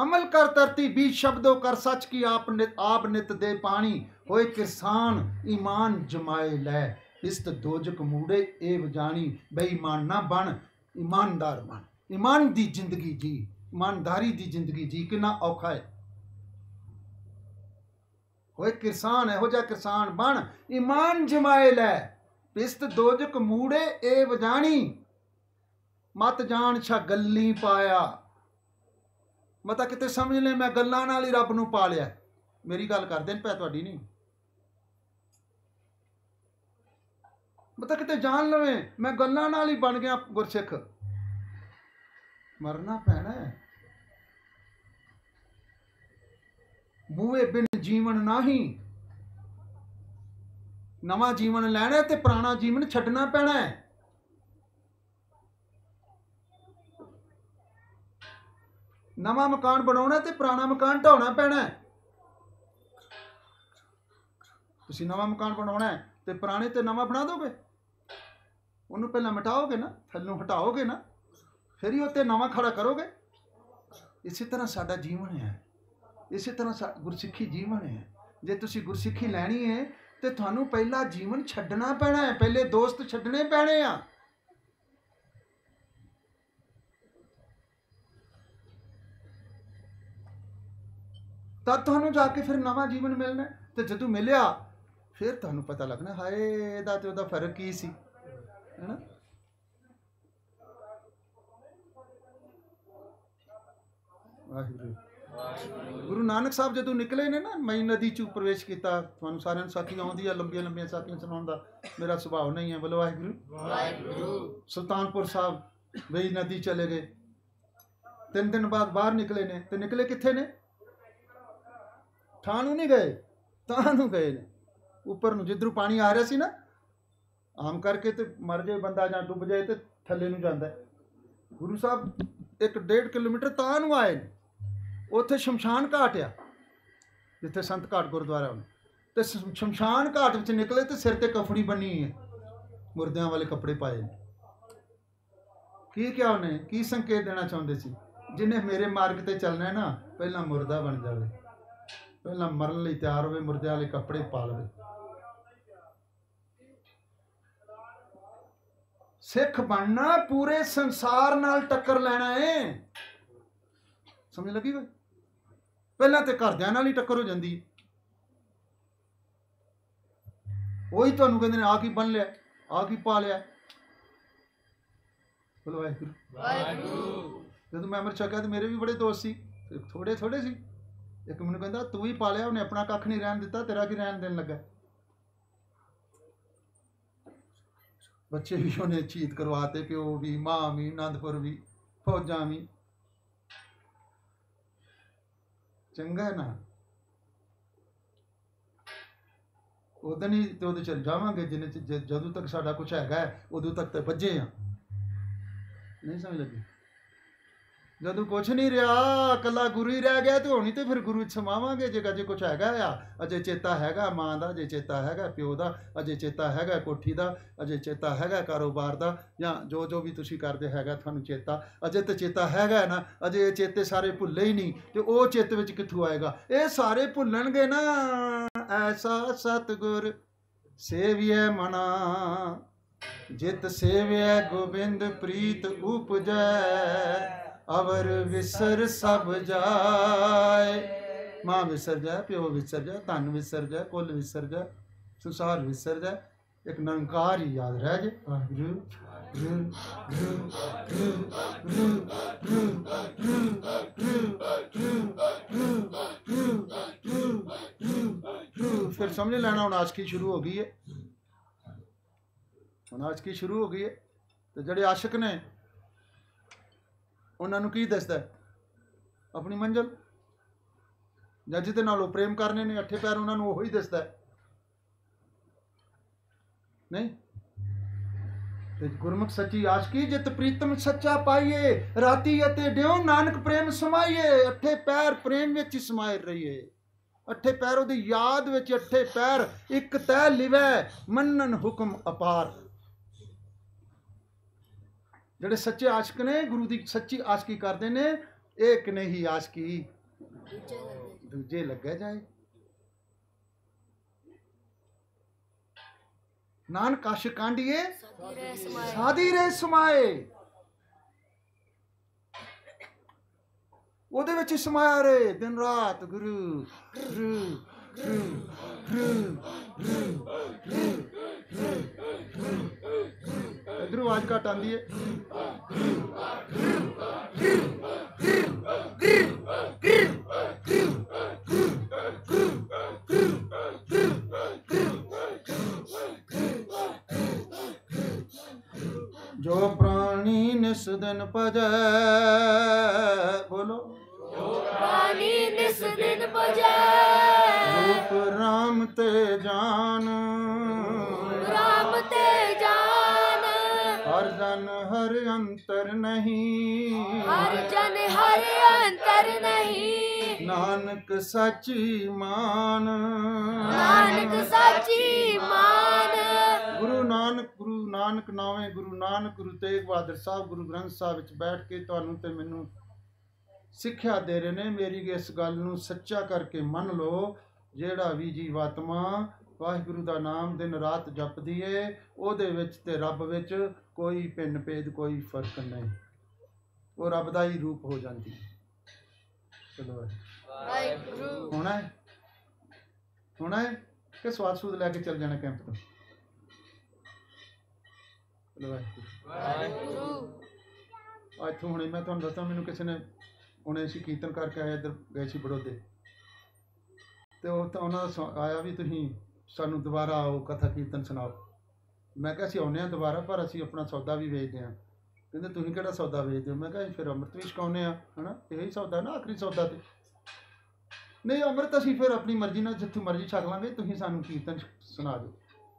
ਅਮਲ ਕਰ ਤਰਤੀ ਬੀਜ ਸ਼ਬਦੋ ਕਰ ਸੱਚ ਕੀ ਆਪ ਨਿਤ ਆਪ ਨਿਤ ਦੇ ਪਾਣੀ ਹੋਏ ਕਿਸਾਨ ਈਮਾਨ ਜਮਾਏ ਲੈ ਇਸਤ ਦੋਜਕ ਮੂੜੇ ਇਹ ਵਜਾਣੀ ਬੇਈਮਾਨ ਨਾ ਬਣ ਇਮਾਨਦਾਰ ਬਣ ਇਮਾਨ ਦੀ ਜ਼ਿੰਦਗੀ ਜੀ ਇਮਾਨਦਾਰੀ ਦੀ ਜ਼ਿੰਦਗੀ ਜੀ ਕਿੰਨਾ ਔਖਾ ਹੈ ਹੋਏ ਕਿਸਾਨ ਇਹੋ ਜਿਹਾ ਕਿਸਾਨ ਬਣ ਇਮਾਨ ਜਮਾਏ ਲੈ ਪਿਸਤ ਦੋਜਕ ਮੂੜੇ ਇਹ ਵਜਾਣੀ ਮਤ ਜਾਣ ਛਾ ਗੱਲੀ ਪਾਇਆ ਮੈਂ ਤਾਂ ਕਿਤੇ ਸਮਝ ਲੈ ਮੈਂ ਗੱਲਾਂ ਨਾਲ ਹੀ ਰੱਬ ਨੂੰ ਪਾ ਲਿਆ ਮੇਰੀ ਗੱਲ ਕਰਦੇ ਨੇ ਪੈ ਤੁਹਾਡੀ ਨਹੀਂ ਮੈਂ ਤਾਂ ਕਿਤੇ ਜਾਣ ਲਵੇ ਮੈਂ ਗੱਲਾਂ ਨਾਲ ਹੀ ਬਣ ਗਿਆ ਗੁਰਸਿੱਖ ਮਰਨਾ ਪੈਣਾ ਹੈ ਬੂਏ ਬਿਨ ਜੀਵਨ ਨਹੀਂ ਨਵਾਂ ਜੀਵਨ ਲੈਣਾ ਤੇ ਪੁਰਾਣਾ ਜੀਵਨ ਛੱਡਣਾ ਪੈਣਾ ਹੈ ਨਵਾਂ ਮਕਾਨ ਬਣਾਉਣਾ ਤੇ ਪੁਰਾਣਾ ਮਕਾਨ ਢਾਉਣਾ ਪੈਣਾ ਤੁਸੀਂ ਨਵਾਂ ਮਕਾਨ ਬਣਾਉਣਾ ਤੇ ਪੁਰਾਣੇ ਤੇ ਨਵਾਂ ਬਣਾ ਦੋਗੇ ਉਹਨੂੰ ਪਹਿਲਾਂ ਮਿਟਾਓਗੇ ਨਾ ਥੱਲੋਂ ਹਟਾਓਗੇ ਨਾ ਫਿਰ ਹੀ ਉੱਤੇ ਨਵਾਂ ਖੜਾ ਕਰੋਗੇ ਇਸੇ ਤਰ੍ਹਾਂ ਸਾਡਾ ਜੀਵਨ ਹੈ ਇਸੇ ਤਰ੍ਹਾਂ ਗੁਰਸਿੱਖੀ ਜੀਵਨ ਹੈ ਜੇ ਤੁਸੀਂ ਗੁਰਸਿੱਖੀ ਲੈਣੀ ਹੈ ਤੇ ਤੁਹਾਨੂੰ ਪਹਿਲਾਂ ਜੀਵਨ ਛੱਡਣਾ ਪੈਣਾ ਹੈ ਪਹਿਲੇ ਦੋਸਤ ਛੱਡਣੇ ਪੈਣੇ ਆ ਤਦ ਤੁਹਾਨੂੰ ਜਾ ਕੇ ਫਿਰ ਨਵਾਂ ਜੀਵਨ ਮਿਲਣਾ ਤੇ ਜਦੋਂ ਮਿਲਿਆ ਫਿਰ ਤੁਹਾਨੂੰ ਪਤਾ ਲੱਗਣਾ ਹਾਏ ਇਹਦਾ ਤੇ ਉਹਦਾ ਫਰਕ ਕੀ ਸੀ ਹੈਨਾ ਵਾਹਿਗੁਰੂ ਗੁਰੂ ਨਾਨਕ ਸਾਹਿਬ ਜਦੋਂ ਨਿਕਲੇ ਨੇ ਨਾ ਮੈਂ ਨਦੀ ਚ ਪ੍ਰਵੇਸ਼ ਕੀਤਾ ਤੁਹਾਨੂੰ ਸਾਰਿਆਂ ਨੂੰ ਸਾਥੀ ਆਉਂਦੀ ਆ ਲੰਬੀਆਂ ਲੰਬੀਆਂ ਸਾਥੀਆਂ ਸੁਣਾਉਣ ਦਾ ਮੇਰਾ ਸੁਭਾਅ ਨਹੀਂ ਹੈ ਬੋਲੋ ਵਾਹਿਗੁਰੂ ਵਾਹਿਗੁਰੂ ਸੁਲਤਾਨਪੁਰ ਸਾਹਿਬ ਵੇ ਨਦੀ ਚਲੇ ਗਏ ਤਿੰਨ ਦਿਨ ਬਾਅਦ ਬਾਹਰ ਨਿਕਲੇ ਨੇ ਤੇ ਨਿਕਲੇ ਕਿੱਥੇ ਨੇ ਥਾਂ ਨੂੰ ਨਹੀਂ ਗਏ ਥਾਂ ਨੂੰ ਗਏ ਨੇ ਉੱਪਰ ਨੂੰ ਜਿੱਧਰੋਂ ਪਾਣੀ ਆ ਰਿਹਾ ਸੀ ਨਾ ਆਮ ਕਰਕੇ ਤੇ ਮਰ ਜਾਏ ਬੰਦਾ ਜਾਂ ਡੁੱਬ ਜਾਏ ਤੇ ਥੱਲੇ ਨੂੰ ਜਾਂਦਾ ਗੁਰੂ ਸਾਹਿਬ 1.5 ਕਿਲੋਮੀਟਰ ਤਾਂ ਨੂੰ ਆਏ ਨੇ ਉੱਥੇ ਸ਼ਮਸ਼ਾਨ ਘਾਟ ਆ ਜਿੱਥੇ ਸੰਤ ਘਾਟ ਗੁਰਦੁਆਰਾ ਹੁੰਦਾ ਤੇ ਸ਼ਮਸ਼ਾਨ ਘਾਟ ਵਿੱਚ ਨਿਕਲੇ ਤੇ ਸਿਰ ਤੇ ਕਫੜੀ ਬੰਨੀ ਹੈ ਮੁਰਦਿਆਂ ਵਾਲੇ ਕੱਪੜੇ ਪਾਏ ਨੇ ਕੀ ਕਿਹਾ ਉਹਨੇ ਕੀ ਸੰਕੇਤ ਦੇਣਾ ਚਾਹੁੰਦੇ ਸੀ ਜਿਨੇ ਮੇਰੇ ਮਾਰਗ ਤੇ ਚੱਲਣਾ ਹੈ ਨਾ ਪਹਿਲਾਂ ਮੁਰਦਾ ਬਣ ਜਾਵੇ ਪਹਿਲਾਂ ਮਰਨ ਲਈ ਤਿਆਰ ਹੋਵੇ ਮੁਰਦੇ ਵਾਲੇ ਕੱਪੜੇ ਪਾ ਲਵੇ ਸਿੱਖ ਬਣਨਾ ਪੂਰੇ ਸੰਸਾਰ ਨਾਲ ਟੱਕਰ ਲੈਣਾ ਏ ਸਮਝ ਲੱਗੀ ਵੇ ਪਹਿਲਾਂ ਤੇ ਘਰਦਿਆਂ ਨਾਲ ਹੀ ਟੱਕਰ ਹੋ ਜਾਂਦੀ ਏ ਉਹੀ ਤੁਹਾਨੂੰ ਕਹਿੰਦੇ ਨੇ ਆ ਕੀ ਬਣ ਲਿਆ ਆ ਕੀ ਪਾ ਲਿਆ ਬੋਲ ਵਾਹਿਗੁਰੂ ਵਾਹਿਗੁਰੂ ਜਦੋਂ ਮੈਂ ਅਮਰ ਚੱਕਿਆ ਤੇ ਮੇਰੇ ਵੀ ਬੜੇ ਦੋਸਤ ਸੀ ਥੋੜੇ ਥੋੜੇ ਸੀ ਇੱਕ ਮੈਨੂੰ ਕਹਿੰਦਾ ਤੂੰ ਹੀ ਪਾਲਿਆ ਉਹਨੇ ਆਪਣਾ ਕੱਖ ਨਹੀਂ ਰਹਿਣ ਦਿੱਤਾ ਤੇਰਾ ਕੀ ਰਹਿਣ ਦੇਣ ਲੱਗਾ ਬੱਚੇ ਵੀ ਉਹਨੇ ਚੀਤ ਕਰਵਾਤੇ ਪਿਓ ਵੀ ਮਾਂ ਵੀ ਆਨੰਦਪੁਰ ਵੀ ਫੌਜਾਂ ਵੀ ਚੰਗਾ ਨਾ ਉਦੋਂ ਹੀ ਤੇ ਉਹਦੇ ਚਲ ਜਾਵਾਂਗੇ ਜਿੰਨੇ ਜਦੋਂ ਤੱਕ ਸਾਡਾ ਕੁਝ ਹੈਗਾ ਉਦੋਂ ਤੱਕ ਤੇ ਬੱਜੇ ਆ ਨਹੀਂ ਸਮਝ ਲੱਗੀ ਜਦੋਂ ਕੁਛ ਨਹੀਂ ਰਿਹਾ ਇਕੱਲਾ ਗੁਰੂ ਹੀ ਰਹਿ ਗਿਆ ਤੇ ਹੋਣੀ ਤੇ ਫਿਰ ਗੁਰੂ ਸਮਾਵਾਂਗੇ ਜੇ ਕਦੇ ਕੁਛ ਹੈਗਾ ਆ ਅਜੇ ਚੇਤਾ ਹੈਗਾ ਮਾਂ ਦਾ ਅਜੇ ਚੇਤਾ ਹੈਗਾ ਪਿਓ ਦਾ ਅਜੇ ਚੇਤਾ ਹੈਗਾ ਕੋਠੀ ਦਾ ਅਜੇ ਚੇਤਾ ਹੈਗਾ ਕਾਰੋਬਾਰ ਦਾ ਜਾਂ ਜੋ ਜੋ ਵੀ ਤੁਸੀਂ ਕਰਦੇ ਹੈਗਾ ਤੁਹਾਨੂੰ ਚੇਤਾ ਅਜੇ ਤੇ ਚੇਤਾ ਹੈਗਾ ਨਾ ਅਜੇ ਇਹ ਚੇਤੇ ਸਾਰੇ ਭੁੱਲੇ ਹੀ ਨਹੀਂ ਤੇ ਉਹ ਚਿੱਤ ਵਿੱਚ ਕਿੱਥੋਂ ਆਏਗਾ ਇਹ ਸਾਰੇ ਭੁੱਲਣਗੇ ਨਾ ਐਸਾ ਸਤਗੁਰ ਸੇਵਿਏ ਮਨਾ ਜਿਤ ਸੇਵਿਐ ਗੋਬਿੰਦ ਪ੍ਰੀਤ ਉਪਜੈ ਅਵਰ ਵਿਸਰ ਸਭ ਜਾਏ ਮਾਂ ਵਿਸਰ ਜਾਏ ਪਿਓ ਵਿਸਰ ਜਾਏ ਤਨ ਵਿਸਰ ਜਾਏ ਕੁੱਲ ਵਿਸਰ ਜਾਏ ਸੰਸਾਰ ਵਿਸਰ ਜਾਏ ਇੱਕ ਨੰਕਾਰ ਹੀ ਯਾਦ ਰਹਿ ਜੇ ਵਾਹਿਗੁਰੂ ਫਿਰ ਸਮਝ ਲੈਣਾ ਹੁਣ ਆਸ਼ਕੀ ਸ਼ੁਰੂ ਹੋ ਗਈ ਹੈ ਹੁਣ ਆਸ਼ਕੀ ਸ਼ੁਰੂ ਹੋ ਗਈ ਹੈ ਤੇ ਜਿਹੜੇ ਆਸ਼ਕ ਨੇ ਉਹਨਾਂ ਨੂੰ ਕੀ ਦਿਸਦਾ ਆਪਣੀ ਮੰਜ਼ਲ ਜਾਂ ਜਿਹਦੇ ਨਾਲ ਉਹ ਪ੍ਰੇਮ ਕਰਨੇ ਨੇ ਅੱਠੇ ਪੈਰ ਉਹਨਾਂ ਨੂੰ ਉਹ ਹੀ ਹੈ ਨਹੀਂ ਤੇ ਗੁਰਮੁਖ ਸੱਚੀ ਆਸ਼ਕੀ ਜਿਤ ਪ੍ਰੀਤਮ ਸੱਚਾ ਪਾਈਏ ਰਾਤੀ ਅਤੇ ਡਿਉ ਨਾਨਕ ਪ੍ਰੇਮ ਸਮਾਈਏ ਅੱਠੇ ਪੈਰ ਪ੍ਰੇਮ ਵਿੱਚ ਸਮਾਏ ਰਹੀਏ ਅੱਠੇ ਪੈਰ ਉਹਦੀ ਯਾਦ ਵਿੱਚ ਅੱਠੇ ਪੈਰ ਇੱਕ ਤੈ ਲਿਵੈ ਮੰਨਨ ਹੁਕਮ ਅਪਾਰ ਜਿਹੜੇ ਸੱਚੇ ਆਸ਼ਕ ਨੇ ਗੁਰੂ ਦੀ ਸੱਚੀ ਆਸ਼ਕੀ ਕਰਦੇ ਨੇ ਇਹ ਇੱਕ ਨਹੀਂ ਆਸ਼ਕੀ ਦੂਜੇ ਲੱਗਾ ਜਾਏ ਨਾਨਕ ਆਸ਼ਕ ਕਾਂਡੀਏ ਸਾਦੀ ਰੇ ਸਮਾਏ ਉਹਦੇ ਵਿੱਚ ਸਮਾਇਆ ਰੇ ਦਿਨ ਰਾਤ ਗੁਰੂ ਗੁਰੂ ਗੁਰੂ ਗੁਰੂ ਗੁਰੂ ਗੁਰੂ ਇਧਰੋਂ ਆਵਾਜ਼ ਘਟ ਆਂਦੀ ਏ ਜੋ ਪ੍ਰਾਣੀ ਨਿਸ ਦਿਨ ਭਜੈ ਬੋਲੋ ਜੋ ਪ੍ਰਾਣੀ ਨਿਸ ਦਿਨ ਭਜੈ ਰੂਪ ਰਾਮ ਤੇ ਜਾਨ ਰਾਮ ਤੇ ਜਾਨ ਹਰ ਅੰਤਰ ਨਹੀਂ ਹਰ ਜਨ ਹਰ ਅੰਤਰ ਨਹੀਂ ਨਾਨਕ ਸੱਚੀ ਮਾਨ ਨਾਨਕ ਸੱਚੀ ਮਾਨ ਗੁਰੂ ਨਾਨਕ ਗੁਰੂ ਨਾਨਕ ਨਾਵੇਂ ਗੁਰੂ ਨਾਨਕ ਗੁਰੂ ਤੇਗ ਬਹਾਦਰ ਸਾਹਿਬ ਗੁਰੂ ਗ੍ਰੰਥ ਸਾਹਿਬ ਵਿੱਚ ਬੈਠ ਕੇ ਤੁਹਾਨੂੰ ਤੇ ਮੈਨੂੰ ਸਿੱਖਿਆ ਦੇ ਰਹੇ ਨੇ ਮੇਰੀ ਇਸ ਗੱਲ ਨੂੰ ਸੱਚਾ ਕਰਕੇ ਮੰਨ ਲਓ ਜਿਹੜਾ ਵੀ ਜੀਵਾਤਮਾ ਵਾਹਿਗੁਰੂ ਦਾ ਨਾਮ ਦਿਨ ਰਾਤ ਜਪਦੀ ਏ ਉਹਦੇ ਵਿੱਚ ਤੇ ਰੱਬ ਵਿੱਚ ਕੋਈ ਪਿੰਨ ਪੇਜ ਕੋਈ ਫਰਕ ਨਹੀਂ ਉਹ ਰੱਬ ਦਾ ਹੀ ਰੂਪ ਹੋ ਜਾਂਦੀ ਹੈ ਚਲੋ ਵਾਹਿਗੁਰੂ ਹੁਣਾ ਹੈ ਹੁਣਾ ਹੈ ਕਿ ਸਵਾਦ ਸੂਦ ਲੈ ਕੇ ਚੱਲ ਜਾਣਾ ਕੈਂਪ ਤੋਂ ਚਲੋ ਵਾਹਿਗੁਰੂ ਅੱਜ ਹੁਣੇ ਮੈਂ ਤੁਹਾਨੂੰ ਦੱਸਾਂ ਮੈਨੂੰ ਕਿਸੇ ਨੇ ਉਹਨੇ ਅਸੀਂ ਕੀਰਤਨ ਕਰਕੇ ਆਏ ਇੱਧਰ ਗਏ ਸੀ ਬੜੋਦੇ ਤੇ ਉਹ ਤਾਂ ਉਹਨਾਂ ਦਾ ਆਇਆ ਵੀ ਤੁਸੀਂ ਸਾਨੂੰ ਦੁਬਾਰਾ ਉਹ ਕਥਾ ਕੀਰਤਨ ਸੁਣਾਓ ਮੈਂ ਕਿਹਾ ਅਸੀਂ ਆਉਂਦੇ ਆ ਦੁਬਾਰਾ ਪਰ ਅਸੀਂ ਆਪਣਾ ਸੌਦਾ ਵੀ ਵੇਚਦੇ ਆ ਕਹਿੰਦੇ ਤੁਸੀਂ ਕਿਹੜਾ ਸੌਦਾ ਵੇਚਦੇ ਹੋ ਮੈਂ ਕਿਹਾ ਫਿਰ ਅੰਮ੍ਰਿਤ ਵੀ ਛਕਾਉਂਦੇ ਆ ਹਨਾ ਇਹੀ ਸੌਦਾ ਨਾ ਆਖਰੀ ਸੌਦਾ ਤੇ ਨਹੀਂ ਅੰਮ੍ਰਿਤ ਅਸੀਂ ਫਿਰ ਆਪਣੀ ਮਰਜ਼ੀ ਨਾਲ ਜਿੱਥੋਂ ਮਰਜ਼ੀ ਛਕ ਲਾਂਗੇ ਤੁਸੀਂ ਸਾਨੂੰ ਕੀਰਤਨ ਸੁਣਾ ਦਿਓ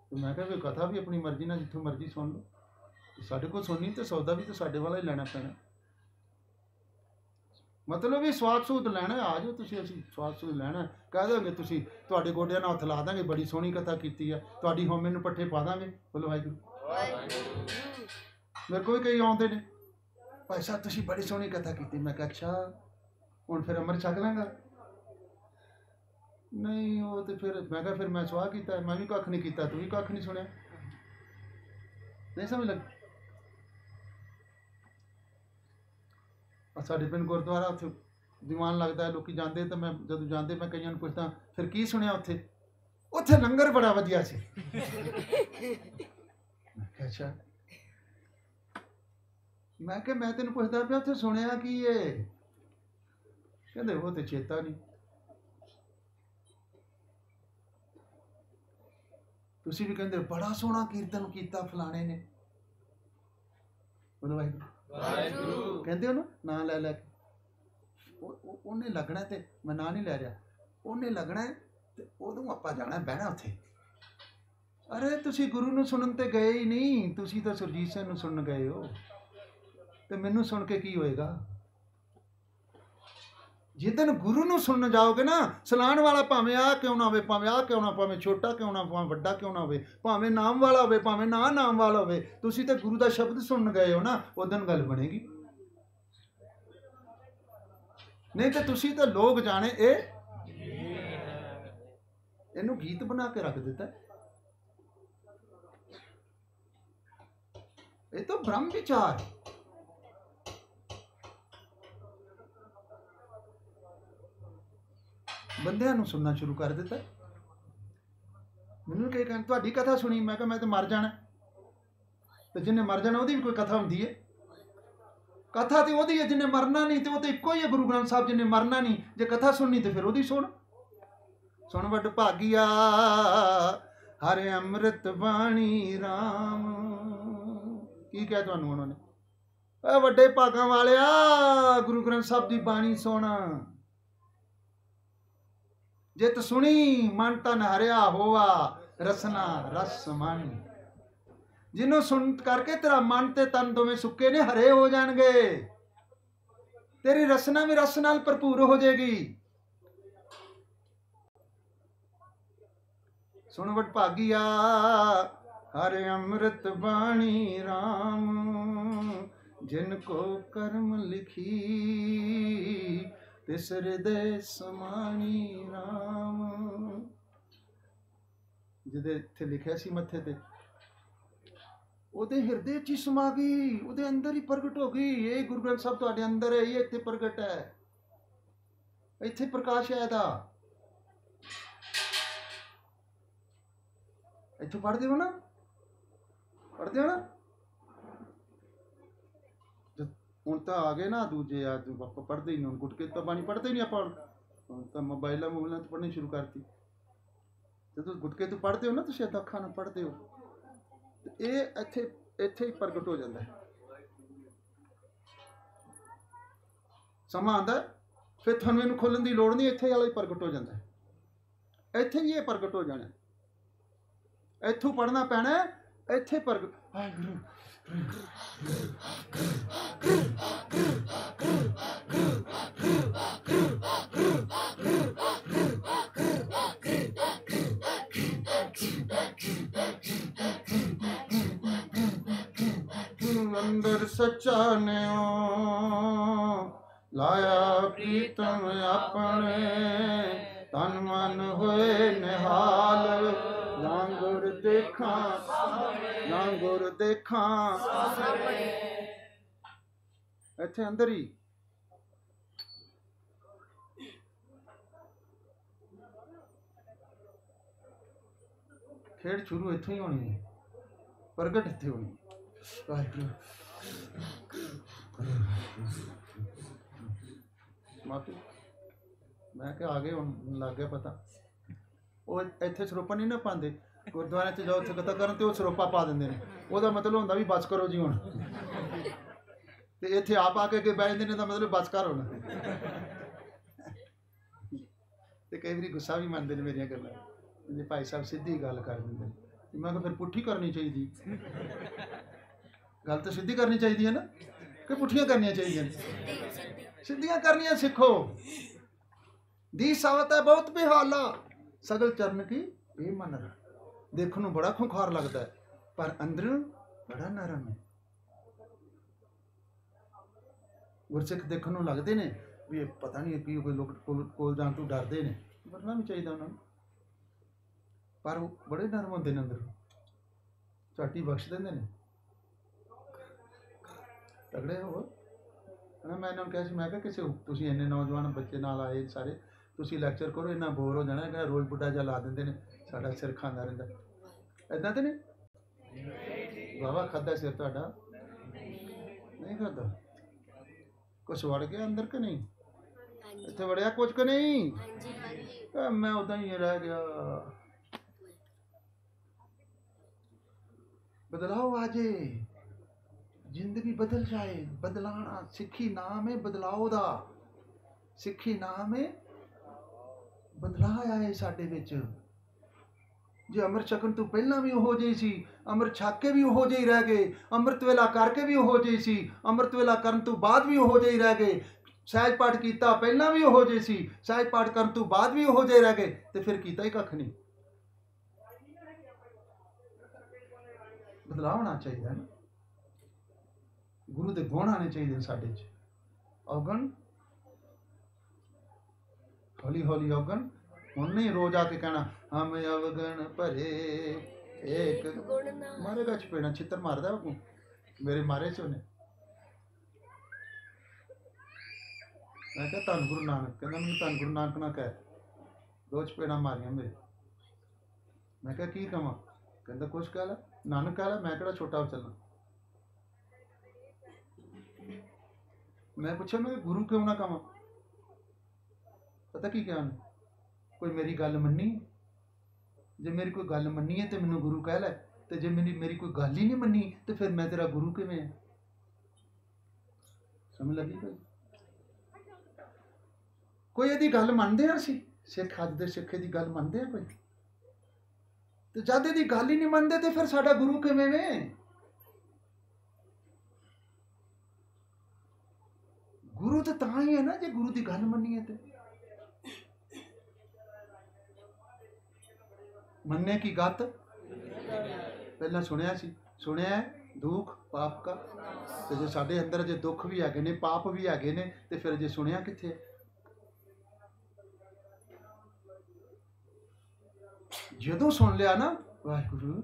ਤੇ ਮੈਂ ਕਿਹਾ ਵੀ ਕਥਾ ਵੀ ਆਪਣੀ ਮਰਜ਼ੀ ਨਾਲ ਜਿੱਥੋਂ ਮਰਜ਼ੀ ਸੁਣ ਲਓ ਸਾਡੇ ਕੋਲ ਸੁਣਨੀ ਤੇ ਸੌਦਾ ਵੀ ਤੇ ਸਾਡੇ ਵਾਲਾ ਹੀ ਲੈਣਾ ਪੈਣਾ ਮਤਲਬ ਇਹ ਸਵਾਦ ਸੂਤ ਲੈਣਾ ਆ ਜਾਓ ਤੁਸੀਂ ਅਸੀਂ ਸਵਾਦ ਸੂਤ ਲੈਣਾ ਕਹਿ ਦੋਗੇ ਤੁਸੀਂ ਤੁਹਾਡੇ ਗੋਡਿਆਂ ਨਾਲ ਹੱਥ ਲਾ ਦਾਂਗੇ ਬੜੀ ਸੋਹਣੀ ਕਥਾ ਕੀਤੀ ਆ ਤੁਹਾਡੀ ਹੋਮੇ ਨੂੰ ਪੱਠੇ ਪਾ ਦਾਂਗੇ ਬੋਲੋ ਵਾਹਿਗੁਰੂ ਮੇਰੇ ਕੋਈ ਕਈ ਆਉਂਦੇ ਨੇ ਭਾਈ ਸਾਹਿਬ ਤੁਸੀਂ ਬੜੀ ਸੋਹਣੀ ਕਥਾ ਕੀਤੀ ਮੈਂ ਕਿਹਾ ਅੱਛਾ ਹੁਣ ਫਿਰ ਅਮਰ ਛਕ ਲਾਂਗਾ ਨਹੀਂ ਉਹ ਤੇ ਫਿਰ ਮੈਂ ਕਿਹਾ ਫਿਰ ਮੈਂ ਸਵਾਹ ਕੀਤਾ ਮੈਂ ਵੀ ਕੱਖ ਨਹੀਂ ਕੀਤਾ ਤੂੰ ਵੀ ਕੱਖ ਨਹੀਂ ਸੁਣਿਆ ਨਹੀਂ ਸਮਝ ਲੱਗ ਸਾਡੇ ਪਿੰਡ ਗੁਰਦੁਆਰਾ ਉੱਥੇ ਦੀਵਾਨ ਲੱਗਦਾ ਹੈ ਲੋਕੀ ਜਾਂਦੇ ਤਾਂ ਮੈਂ ਜਦੋਂ ਜਾਂਦੇ ਮੈਂ ਕਈਆਂ ਨੂੰ ਪੁੱਛਦਾ ਫਿਰ ਕੀ ਸੁਣਿਆ ਉੱਥੇ ਉੱਥੇ ਲੰਗਰ ਬੜਾ ਵਧੀਆ ਸੀ ਅੱਛਾ ਮੈਂ ਕਿ ਮੈਂ ਤੈਨੂੰ ਪੁੱਛਦਾ ਪਿਆ ਉੱਥੇ ਸੁਣਿਆ ਕੀ ਏ ਕਹਿੰਦੇ ਉਹ ਤੇ ਚੇਤਾ ਨਹੀਂ ਤੁਸੀਂ ਵੀ ਕਹਿੰਦੇ ਬੜਾ ਸੋਹਣਾ ਕੀਰਤਨ ਕੀਤਾ ਫਲਾਣੇ ਨੇ ਉਹਨਾਂ ਵਾਹਿਗੁਰੂ ਵਾਹਿਗੁਰੂ ਕਹਿੰਦੇ ਹੋ ਨਾ ਨਾਂ ਲੈ ਲੈ ਉਹਨੇ ਲੱਗਣਾ ਤੇ ਮੈਂ ਨਾਂ ਨਹੀਂ ਲੈ ਰਿਹਾ ਉਹਨੇ ਲੱਗਣਾ ਤੇ ਉਦੋਂ ਆਪਾਂ ਜਾਣਾ ਬਹਿਣਾ ਉੱਥੇ ਅਰੇ ਤੁਸੀਂ ਗੁਰੂ ਨੂੰ ਸੁਣਨ ਤੇ ਗਏ ਹੀ ਨਹੀਂ ਤੁਸੀਂ ਤਾਂ ਸੁਰਜੀਤ ਸਿੰਘ ਨੂੰ ਸੁਣਨ ਗਏ ਹੋ ਤੇ ਮੈਨੂੰ ਸੁਣ ਕੇ ਕੀ ਹੋਏਗਾ ਜਿੱਦਨ ਗੁਰੂ ਨੂੰ ਸੁਣਨ ਜਾਓਗੇ ਨਾ ਸਲਾਣ ਵਾਲਾ ਭਾਵੇਂ ਆ ਕਿਉਂ ਨਾ ਹੋਵੇ ਭਾਵੇਂ ਆ ਕਿਉਂ ਨਾ ਭਾਵੇਂ ਛੋਟਾ ਕਿਉਂ ਨਾ ਭਾਵੇਂ ਵੱਡਾ ਕਿਉਂ ਨਾ ਹੋਵੇ ਭਾਵੇਂ ਨਾਮ ਵਾਲਾ ਹੋਵੇ ਭਾਵੇਂ ਨਾ ਨਾਮ ਵਾਲਾ ਹੋਵੇ ਤੁਸੀਂ ਤੇ ਗੁਰੂ ਦਾ ਸ਼ਬਦ ਸੁਣਨ ਗਏ ਹੋ ਨਾ ਉਦੋਂ ਗੱਲ ਬਣੇਗੀ ਨਹੀਂ ਤੇ ਤੁਸੀਂ ਤਾਂ ਲੋਕ ਜਾਣੇ ਇਹ ਇਹਨੂੰ ਗੀਤ ਬਣਾ ਕੇ ਰੱਖ ਦਿੱਤਾ ਇਹ ਤਾਂ ਬ੍ਰਹਮ ਵਿਚਾਰ ਹੈ ਬੰਦਿਆਂ ਨੂੰ ਸੁਣਨਾ ਸ਼ੁਰੂ ਕਰ ਦਿੱਤਾ ਮੈਨੂੰ ਕਹੇ ਕਹਿੰਦਾ ਤੁਹਾਡੀ ਕਥਾ ਸੁਣੀ ਮੈਂ ਕਿਹਾ ਮੈਂ ਤਾਂ ਮਰ ਜਾਣਾ ਤੇ ਜਿੰਨੇ ਮਰ ਜਾਣਾ ਉਹਦੀ ਵੀ ਕੋਈ ਕਥਾ ਹੁੰਦੀ ਹੈ ਕਥਾ ਤੇ ਉਹਦੀ ਹੈ ਜਿੰਨੇ ਮਰਨਾ ਨਹੀਂ ਤੇ ਉਹ ਤੇ ਇੱਕੋ ਹੀ ਹੈ ਗੁਰੂ ਗ੍ਰੰਥ ਸਾਹਿਬ ਜਿੰਨੇ ਮਰਨਾ ਨਹੀਂ ਜੇ ਕਥਾ ਸੁਣਨੀ ਤੇ ਫਿਰ ਉਹਦੀ ਸੁਣ ਸੁਣ ਵੱਡ ਭਾਗੀਆ ਹਰ ਅੰਮ੍ਰਿਤ ਬਾਣੀ RAM ਕੀ ਕਹਿ ਤੁਹਾਨੂੰ ਉਹਨਾਂ ਨੇ ਆ ਵੱਡੇ ਭਾਗਾਂ ਵਾਲਿਆ ਗੁਰੂ ਗ੍ਰੰਥ ਸਾਹਿਬ ਦੀ ਬਾਣੀ ਸੁਣਾ ਜਿਤ ਸੁਣੀ ਮਨ ਤਨ ਹਰਿਆ ਹੋਵਾ ਰਸਨਾ ਰਸ ਮਨ ਜਿਨੂੰ ਸੁਣ ਕਰਕੇ ਤੇਰਾ ਮਨ ਤੇ ਤਨ ਦੋਵੇਂ ਸੁੱਕੇ ਨੇ ਹਰੇ ਹੋ ਜਾਣਗੇ ਤੇਰੀ ਰਸਨਾ ਵੀ ਰਸ ਨਾਲ ਭਰਪੂਰ ਹੋ ਜਾਏਗੀ ਸੁਣ ਵਟ ਭਾਗੀਆ ਹਰ ਅੰਮ੍ਰਿਤ ਬਾਣੀ RAM ਜਿਨ ਕੋ ਕਰਮ ਲਿਖੀ ਤਿਸ ਸਮਾਨੀ ਸਮਾਣੀ ਜਿਹਦੇ ਇੱਥੇ ਲਿਖਿਆ ਸੀ ਮੱਥੇ ਤੇ ਉਹਦੇ ਹਿਰਦੇ 'ਚ ਸਮਾ ਗਈ ਉਹਦੇ ਅੰਦਰ ਹੀ ਪ੍ਰਗਟ ਹੋ ਗਈ ਇਹ ਗੁਰੂ ਗ੍ਰੰਥ ਸਾਹਿਬ ਤੁਹਾਡੇ ਅੰਦਰ ਹੈ ਇਹ ਇੱਥੇ ਪ੍ਰਗਟ ਹੈ ਇੱਥੇ ਪ੍ਰਕਾਸ਼ ਹੈ ਦਾ ਇੱਥੋਂ ਪੜ੍ਹਦੇ ਹੋ ਨਾ ਪੜ੍ਹਦੇ ਹੋ ਨਾ ਹੁਣ ਤਾਂ ਆ ਗਏ ਦੂਜੇ दूजे आज पापा ਪੜਦੇ ही नहीं उनको के तो पानी पढ़ते ही नहीं अपन तो ਮੋਬਾਈਲਾਂ मोबाइल तो पढ़नी शुरू करती ਤੇ ਤੁਸੀਂ ਗੁਟਕੇ ਤੋਂ ਪੜਦੇ ਹੋ ਨਾ ਤੁਸੀਂ ਇਦਾਂ ਅੱਖਾਂ ਨਾਲ ਪੜਦੇ ਹੋ ਇਹ ਇੱਥੇ ਇੱਥੇ ਹੀ ਪ੍ਰਗਟ ਹੋ ਜਾਂਦਾ ਹੈ ਸਮਾਂ ਆਂਦਾ ਫਿਰ ਤੁਹਾਨੂੰ ਇਹਨੂੰ ਖੋਲਣ ਦੀ ਲੋੜ ਨਹੀਂ ਇੱਥੇ ਵਾਲਾ ਹੀ ਪ੍ਰਗਟ ਹੋ ਜਾਂਦਾ ਇੱਥੇ ਹੀ ਇਹ ਪ੍ਰਗਟ ਹੋ ਜਾਣਾ ਇੱਥੋਂ ਪੜਨਾ ਪੈਣਾ ਇੱਥੇ ਪ੍ਰਗਟ ਵਾਹਿਗੁਰੂ अंदर सच्चा ने लाया प्रीतम अपने तन मन हुए निहाल लांगुर देखा ਗੁਰ ਦੇਖਾਂ ਸਾਹਮਣੇ ਇੱਥੇ ਅੰਦਰ ਹੀ ਖੇਡ ਸ਼ੁਰੂ ਇੱਥੋਂ ਹੀ ਹੋਣੀ ਹੈ ਪ੍ਰਗਟ ਇੱਥੇ ਹੋਣੀ ਹੈ ਮਾਫੀ ਮੈਂ ਕਿ ਆਗੇ ਹੁਣ ਲੱਗ ਗਿਆ ਪਤਾ ਉਹ ਇੱਥੇ ਸਰੂਪ ਨਹੀਂ ਨਾ ਪਾਉਂਦੇ ਗੁਰਦੁਆਰੇ 'ਚ ਜਾਓ ਸੰਗਤਾਂ ਕਰਨ ਤੇ ਉਹ ਸਰੋਪਾ ਪਾ ਦਿੰਦੇ ਨੇ ਉਹਦਾ ਮਤਲਬ ਹੁੰਦਾ ਵੀ ਬਸ ਕਰੋ ਜੀ ਹੁਣ ਤੇ ਇੱਥੇ ਆਪ ਆ ਕੇ ਕੇ ਬਹਿ ਜਾਂਦੇ ਨੇ ਤਾਂ ਮਤਲਬ ਬਸ ਕਰ ਹੁਣ ਤੇ ਕਈ ਵਾਰੀ ਗੁੱਸਾ ਵੀ ਮੰਨਦੇ ਨੇ ਮੇਰੀਆਂ ਗੱਲਾਂ ਜੀ ਭਾਈ ਸਾਹਿਬ ਸਿੱਧੀ ਗੱਲ ਕਰ ਦਿੰਦੇ ਨੇ ਮੈਂ ਕਿਹਾ ਫਿਰ ਪੁੱਠੀ ਕਰਨੀ ਚਾਹੀਦੀ ਗੱਲ ਤਾਂ ਸਿੱਧੀ ਕਰਨੀ ਚਾਹੀਦੀ ਹੈ ਨਾ ਕਿ ਪੁੱਠੀਆਂ ਕਰਨੀਆਂ ਚਾਹੀਦੀਆਂ ਸਿੱਧੀਆਂ ਕਰਨੀਆਂ ਸਿੱਖੋ ਦੀ ਸਾਵਤ ਹੈ ਬਹੁਤ ਬਿਹਾਲਾ ਸਗਲ ਚਰਨ ਕੀ ਇਹ ਮਨ ਰੱਖ ਦੇਖਣ ਨੂੰ ਬੜਾ ਖੁਖਾਰ ਲੱਗਦਾ ਪਰ ਅੰਦਰ ਬੜਾ ਨਰਮ ਹੈ ਗੁਰਸਿੱਖ ਦੇਖਣ ਨੂੰ ਲੱਗਦੇ ਨੇ ਵੀ ਇਹ ਪਤਾ ਨਹੀਂ ਕਿ ਕੋਈ ਲੋਕ ਕੋਲ ਜਾਣ ਤੋਂ ਡਰਦੇ ਨੇ ਵਰਨਾ ਵੀ ਚਾਹੀਦਾ ਉਹਨਾਂ ਨੂੰ ਪਰ ਉਹ ਬੜੇ ਨਰਮ ਹੁੰਦੇ ਨੇ ਅੰਦਰ ਚਾਟੀ ਬਖਸ਼ ਦਿੰਦੇ ਨੇ ਤਗੜੇ ਹੋ ਨਾ ਮੈਂ ਇਹਨਾਂ ਨੂੰ ਕਿਹਾ ਸੀ ਮੈਂ ਕਿਹਾ ਕਿਸੇ ਤੁਸੀਂ ਇੰਨੇ ਨੌਜਵਾਨ ਬੱਚੇ ਨਾਲ ਆਏ ਸਾਰੇ ਤੁਸੀਂ ਲੈਕਚਰ ਕਰੋ ਇਹਨਾਂ ਬੋਰ ਹੋ ਜਾਣਾ ਕਿ ਰੋਜ਼ ਬੁੱਢਾ ਜਿਹਾ ਲਾ ਦਿੰਦੇ ਨੇ ਸਾਡਾ ਸਿਰ ਖਾਂਦਾ ਰਹਿੰਦਾ ਐਦਾਂ ਤੇ ਨਹੀਂ ਬਾਬਾ ਖਾਦਾ ਸਿਰ ਤੁਹਾਡਾ ਨਹੀਂ ਖਾਦਾ ਕੁਛ ਵੜ ਗਿਆ ਅੰਦਰ ਕਿ ਨਹੀਂ ਇੱਥੇ ਵੜਿਆ ਕੁਛ ਕਿ ਨਹੀਂ ਹਾਂਜੀ ਹਾਂਜੀ ਮੈਂ ਉਦਾਂ ਹੀ ਰਹਿ ਗਿਆ ਬਦਲਾਓ ਆਜੇ ਜ਼ਿੰਦਗੀ ਬਦਲ ਜਾਏ ਬਦਲਾਣਾ ਸਿੱਖੀ ਨਾਮ ਹੈ ਬਦਲਾਓ ਦਾ ਸਿੱਖੀ ਨਾਮ ਹੈ ਬਦਲਾਅ ਆਏ ਸਾਡੇ ਵਿੱਚ ਜੇ ਅੰਮ੍ਰਿਤ ਛਕਣ ਤੋਂ ਪਹਿਲਾਂ ਵੀ ਉਹੋ ਜਿਹੀ ਸੀ ਅੰਮ੍ਰਿਤ ਛਕ ਕੇ ਵੀ ਉਹੋ ਜਿਹੀ ਰਹਿ ਗਏ ਅੰਮ੍ਰਿਤ ਵੇਲਾ ਕਰਕੇ ਵੀ ਉਹੋ ਜਿਹੀ ਸੀ ਅੰਮ੍ਰਿਤ ਵੇਲਾ ਕਰਨ ਤੋਂ ਬਾਅਦ ਵੀ ਉਹੋ ਜਿਹੀ ਰਹਿ ਗਏ ਸਹਿਜ ਪਾਠ ਕੀਤਾ ਪਹਿਲਾਂ ਵੀ ਉਹੋ ਜਿਹੀ ਸੀ ਸਹਿਜ ਪਾਠ ਕਰਨ ਤੋਂ ਬਾਅਦ ਵੀ ਉਹੋ ਜਿਹੀ ਰਹਿ ਗਏ ਤੇ ਫਿਰ ਕੀਤਾ ਹੀ ਕੱਖ ਨਹੀਂ ਬਦਲਾਅ ਹੋਣਾ ਚਾਹੀਦਾ ਹੈ ਗੁਰੂ ਦੇ ਗੁਣ ਆਣੇ ਚਾਹੀਦੇ ਸਾਡੇ 'ਚ ਔਗਣ ਹੌਲੀ ਹੌਲੀ ਔਗਣ ਉਹਨੇ ਰੋਜ਼ ਆ ਕੇ ਕਹਿਣਾ ਹਮ ਅਵਗਣ ਭਰੇ ਇੱਕ ਮਾਰੇ ਵਿੱਚ ਪੈਣਾ ਛਿੱਤਰ ਮਾਰਦਾ ਉਹ ਮੇਰੇ ਮਾਰੇ ਚੋਨੇ ਉਹਨੇ ਮੈਂ ਕਿਹਾ ਤਾਂ ਗੁਰੂ ਨਾਨਕ ਕਹਿੰਦਾ ਮੈਂ ਤਾਂ ਗੁਰੂ ਨਾਨਕ ਨਾ ਕਹਿ ਦੋ ਚਪੇੜਾਂ ਮਾਰੀਆਂ ਮੇਰੇ ਮੈਂ ਕਿਹਾ ਕੀ ਕਮਾ ਕਹਿੰਦਾ ਕੁਛ ਕਹ ਲੈ ਨਾਨਕ ਕਹ ਲੈ ਮੈਂ ਕਿਹੜਾ ਛੋਟਾ ਚੱਲਣਾ ਮੈਂ ਪੁੱਛਿਆ ਮੈਂ ਗੁਰੂ ਕਿਉਂ ਨਾ ਕਮਾ ਪਤਾ ਕੀ ਕਹਾਂ ਉਹਨੇ ਕੋਈ ਮੇਰੀ ਗੱਲ ਮੰਨੀ ਜੇ ਮੇਰੀ ਕੋਈ ਗੱਲ ਮੰਨੀ ਹੈ ਤੇ ਮੈਨੂੰ ਗੁਰੂ ਕਹਿ ਲੈ ਤੇ ਜੇ ਮੇਰੀ ਮੇਰੀ ਕੋਈ ਗੱਲ ਹੀ ਨਹੀਂ ਮੰਨੀ ਤੇ ਫਿਰ ਮੈਂ ਤੇਰਾ ਗੁਰੂ ਕਿਵੇਂ ਸਮਝ ਲੱਗੀ ਭਾਈ ਕੋਈ ਇਹਦੀ ਗੱਲ ਮੰਨਦੇ ਆ ਸੀ ਸਿੱਖ ਅੱਜ ਦੇ ਸਿੱਖੇ ਦੀ ਗੱਲ ਮੰਨਦੇ ਆ ਕੋਈ ਤੇ ਜਦ ਇਹਦੀ ਗੱਲ ਹੀ ਨਹੀਂ ਮੰਨਦੇ ਤੇ ਫਿਰ ਸਾਡਾ ਗੁਰੂ ਕਿਵੇਂ ਵੇ ਗੁਰੂ ਤਾਂ ਤਾਂ ਹੀ ਹੈ ਨਾ ਜੇ ਗੁਰੂ ਦੀ ਗੱਲ ਮੰਨੀਏ ਤੇ ਮੰਨੇ ਕੀ ਗਤ ਪਹਿਲਾਂ ਸੁਣਿਆ ਸੀ ਸੁਣਿਆ ਦੁੱਖ ਪਾਪ ਦਾ ਤੇ ਜੇ ਸਾਡੇ ਅੰਦਰ ਜੇ ਦੁੱਖ ਵੀ ਹੈਗੇ ਨੇ ਪਾਪ ਵੀ ਹੈਗੇ ਨੇ ਤੇ ਫਿਰ ਜੇ ਸੁਣਿਆ ਕਿੱਥੇ ਜਦੋਂ ਸੁਣ ਲਿਆ ਨਾ ਵਾਹਿਗੁਰੂ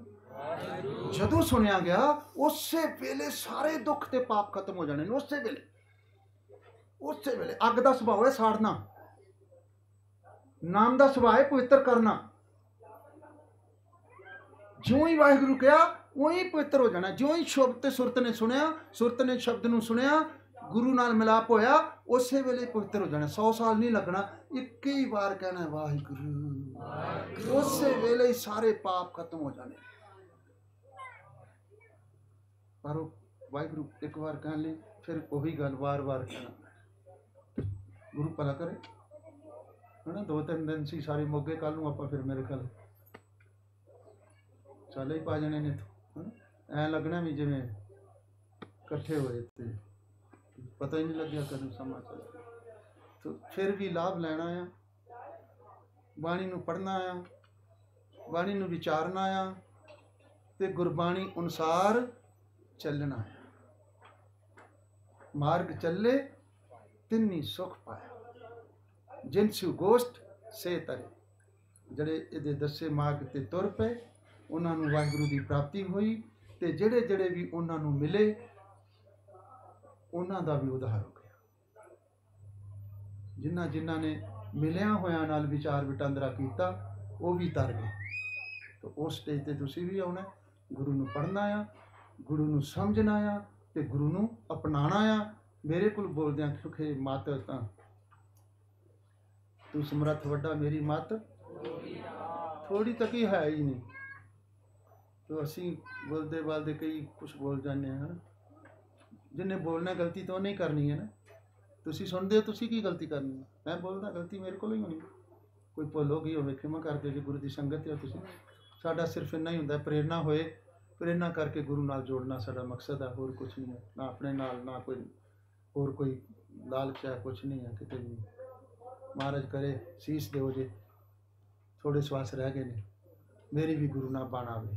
ਜਦੋਂ ਸੁਣਿਆ ਗਿਆ ਉਸੇ ਵੇਲੇ ਸਾਰੇ ਦੁੱਖ ਤੇ ਪਾਪ ਖਤਮ ਹੋ ਜਾਣੇ ਨੇ ਉਸੇ ਵੇਲੇ ਉਸੇ ਵੇਲੇ ਅੱਗ ਦਾ ਸੁਭਾਅ ਹੈ ਸਾੜਨਾ ਨਾਮ ਦਾ ਸੁਭਾਅ ਹੈ ਪਵਿੱਤਰ ਕਰਨਾ ਜਿਉਂ ਹੀ ਵਾਹਿਗੁਰੂ ਕਿਹਾ ਉਹੀ ਪਵਿੱਤਰ ਹੋ ਜਾਣਾ ਜਿਉਂ ਹੀ ਸ਼ਬਦ ਤੇ ਸੁਰਤ ਨੇ ਸੁਣਿਆ ਸੁਰਤ ਨੇ ਸ਼ਬਦ ਨੂੰ ਸੁਣਿਆ ਗੁਰੂ ਨਾਲ ਮਿਲਾਪ ਹੋਇਆ ਉਸੇ ਵੇਲੇ ਪਵਿੱਤਰ ਹੋ ਜਾਣਾ 100 ਸਾਲ ਨਹੀਂ ਲੱਗਣਾ ਇੱਕ ਹੀ ਵਾਰ ਕਹਿਣਾ ਵਾਹਿਗੁਰੂ ਉਸੇ ਵੇਲੇ ਸਾਰੇ ਪਾਪ ਖਤਮ ਹੋ ਜਾਣੇ ਪਰ ਉਹ ਵਾਹਿਗੁਰੂ ਇੱਕ ਵਾਰ ਕਹਿ ਲੈ ਫਿਰ ਕੋਈ ਗੱਲ ਵਾਰ-ਵਾਰ ਕਹਿਣਾ ਗੁਰੂ ਭਲਾ ਕਰੇ ਹਣਾ ਦੋ ਤਿੰਨ ਦਿਨ ਸੀ ਸਾਰੇ ਮੋਗੇ ਕੱਲ ਨੂੰ ਆਪਾਂ ਫਿਰ ਮੇਰੇ ਕੱਲ ਮਸਾਲੇ ਹੀ ਪਾ ਜਾਣੇ ਨੇ ਐ ਲੱਗਣਾ ਵੀ ਜਿਵੇਂ ਇਕੱਠੇ ਹੋਏ ਤੇ ਪਤਾ ਹੀ ਨਹੀਂ ਲੱਗਿਆ ਕਦੋਂ ਸਮਾਂ ਚੱਲ ਤੋ ਫਿਰ ਵੀ ਲਾਭ ਲੈਣਾ ਆ ਬਾਣੀ ਨੂੰ ਪੜਨਾ ਆ ਬਾਣੀ ਨੂੰ ਵਿਚਾਰਨਾ ਆ ਤੇ ਗੁਰਬਾਣੀ ਅਨੁਸਾਰ ਚੱਲਣਾ ਹੈ ਮਾਰਗ ਚੱਲੇ ਤਿੰਨੀ ਸੁਖ ਪਾਇਆ ਜਿਨ ਸੁ ਗੋਸ਼ਟ ਸੇ ਤਰੇ ਜਿਹੜੇ ਇਹਦੇ ਦੱਸੇ ਮਾਰਗ ਤੇ ਤੁਰ ਪਏ ਉਹਨਾਂ ਨੂੰ ਵਾਹਿਗੁਰੂ ਦੀ ਪ੍ਰਾਪਤੀ ਹੋਈ ਤੇ ਜਿਹੜੇ ਜਿਹੜੇ ਵੀ ਉਹਨਾਂ ਨੂੰ ਮਿਲੇ ਉਹਨਾਂ ਦਾ ਵੀ ਉਧਾਰ ਹੋ ਗਿਆ ਜਿਨ੍ਹਾਂ ਜਿਨ੍ਹਾਂ ਨੇ ਮਿਲਿਆ ਹੋਇਆ ਨਾਲ ਵਿਚਾਰ ਵਟਾਂਦਰਾ ਕੀਤਾ ਉਹ ਵੀ ਤਰ ਗਏ ਤਾਂ ਉਸ ਸਟੇਜ ਤੇ ਤੁਸੀਂ ਵੀ ਆਉਣਾ ਗੁਰੂ ਨੂੰ ਪੜਨਾ ਆ ਗੁਰੂ ਨੂੰ ਸਮਝਣਾ ਆ ਤੇ ਗੁਰੂ ਨੂੰ ਅਪਣਾਣਾ ਆ ਮੇਰੇ ਕੋਲ ਬੋਲਦਿਆਂ ਸੁਖੇ ਮਤ ਤਾਂ ਤੂੰ ਸਮਰੱਥ ਵੱਡਾ ਮੇਰੀ ਮਤ ਥੋੜੀ ਤੱਕ ਹੀ ਹੈ ਹੀ ਨਹੀਂ ਤੋ ਅਸੀਂ ਬੋਲਦੇ ਬੋਲਦੇ ਕਈ ਕੁਝ ਬੋਲ ਜਾਂਦੇ ਹਾਂ ਜਿੰਨੇ ਬੋਲਣਾ ਗਲਤੀ ਤਾਂ ਨਹੀਂ ਕਰਨੀ ਹੈ ਨਾ ਤੁਸੀਂ ਸੁਣਦੇ ਹੋ ਤੁਸੀਂ ਕੀ ਗਲਤੀ ਕਰਨੀ ਹੈ ਮੈਂ ਬੋਲਦਾ ਗਲਤੀ ਮੇਰੇ ਕੋਲ ਹੀ ਹੋਣੀ ਕੋਈ ਭੁੱਲੋ ਗਈ ਹੋਵੇ ਖਿਮਾ ਕਰ ਜੀ ਗੁਰੂ ਦੀ ਸੰਗਤ ਹੈ ਤੁਸੀਂ ਸਾਡਾ ਸਿਰਫ ਇੰਨਾ ਹੀ ਹੁੰਦਾ ਪ੍ਰੇਰਣਾ ਹੋਏ ਪ੍ਰੇਰਣਾ ਕਰਕੇ ਗੁਰੂ ਨਾਲ ਜੋੜਨਾ ਸਾਡਾ ਮਕਸਦ ਆ ਹੋਰ ਕੁਝ ਨਹੀਂ ਹੈ ਨਾ ਆਪਣੇ ਨਾਲ ਨਾ ਕੋਈ ਹੋਰ ਕੋਈ ਲਾਲਚ ਹੈ ਕੁਝ ਨਹੀਂ ਹੈ ਕਿਤੇ ਵੀ ਮਹਾਰਾਜ ਕਰੇ ਸੀਸ ਦੇਵੋ ਜੇ ਥੋੜੇ ਸਵਾਸ ਰਹਿ ਗਏ ਨੇ ਮੇਰੀ ਵੀ ਗੁਰੂ ਨਾਲ ਬਾਣਾ ਹੋਵੇ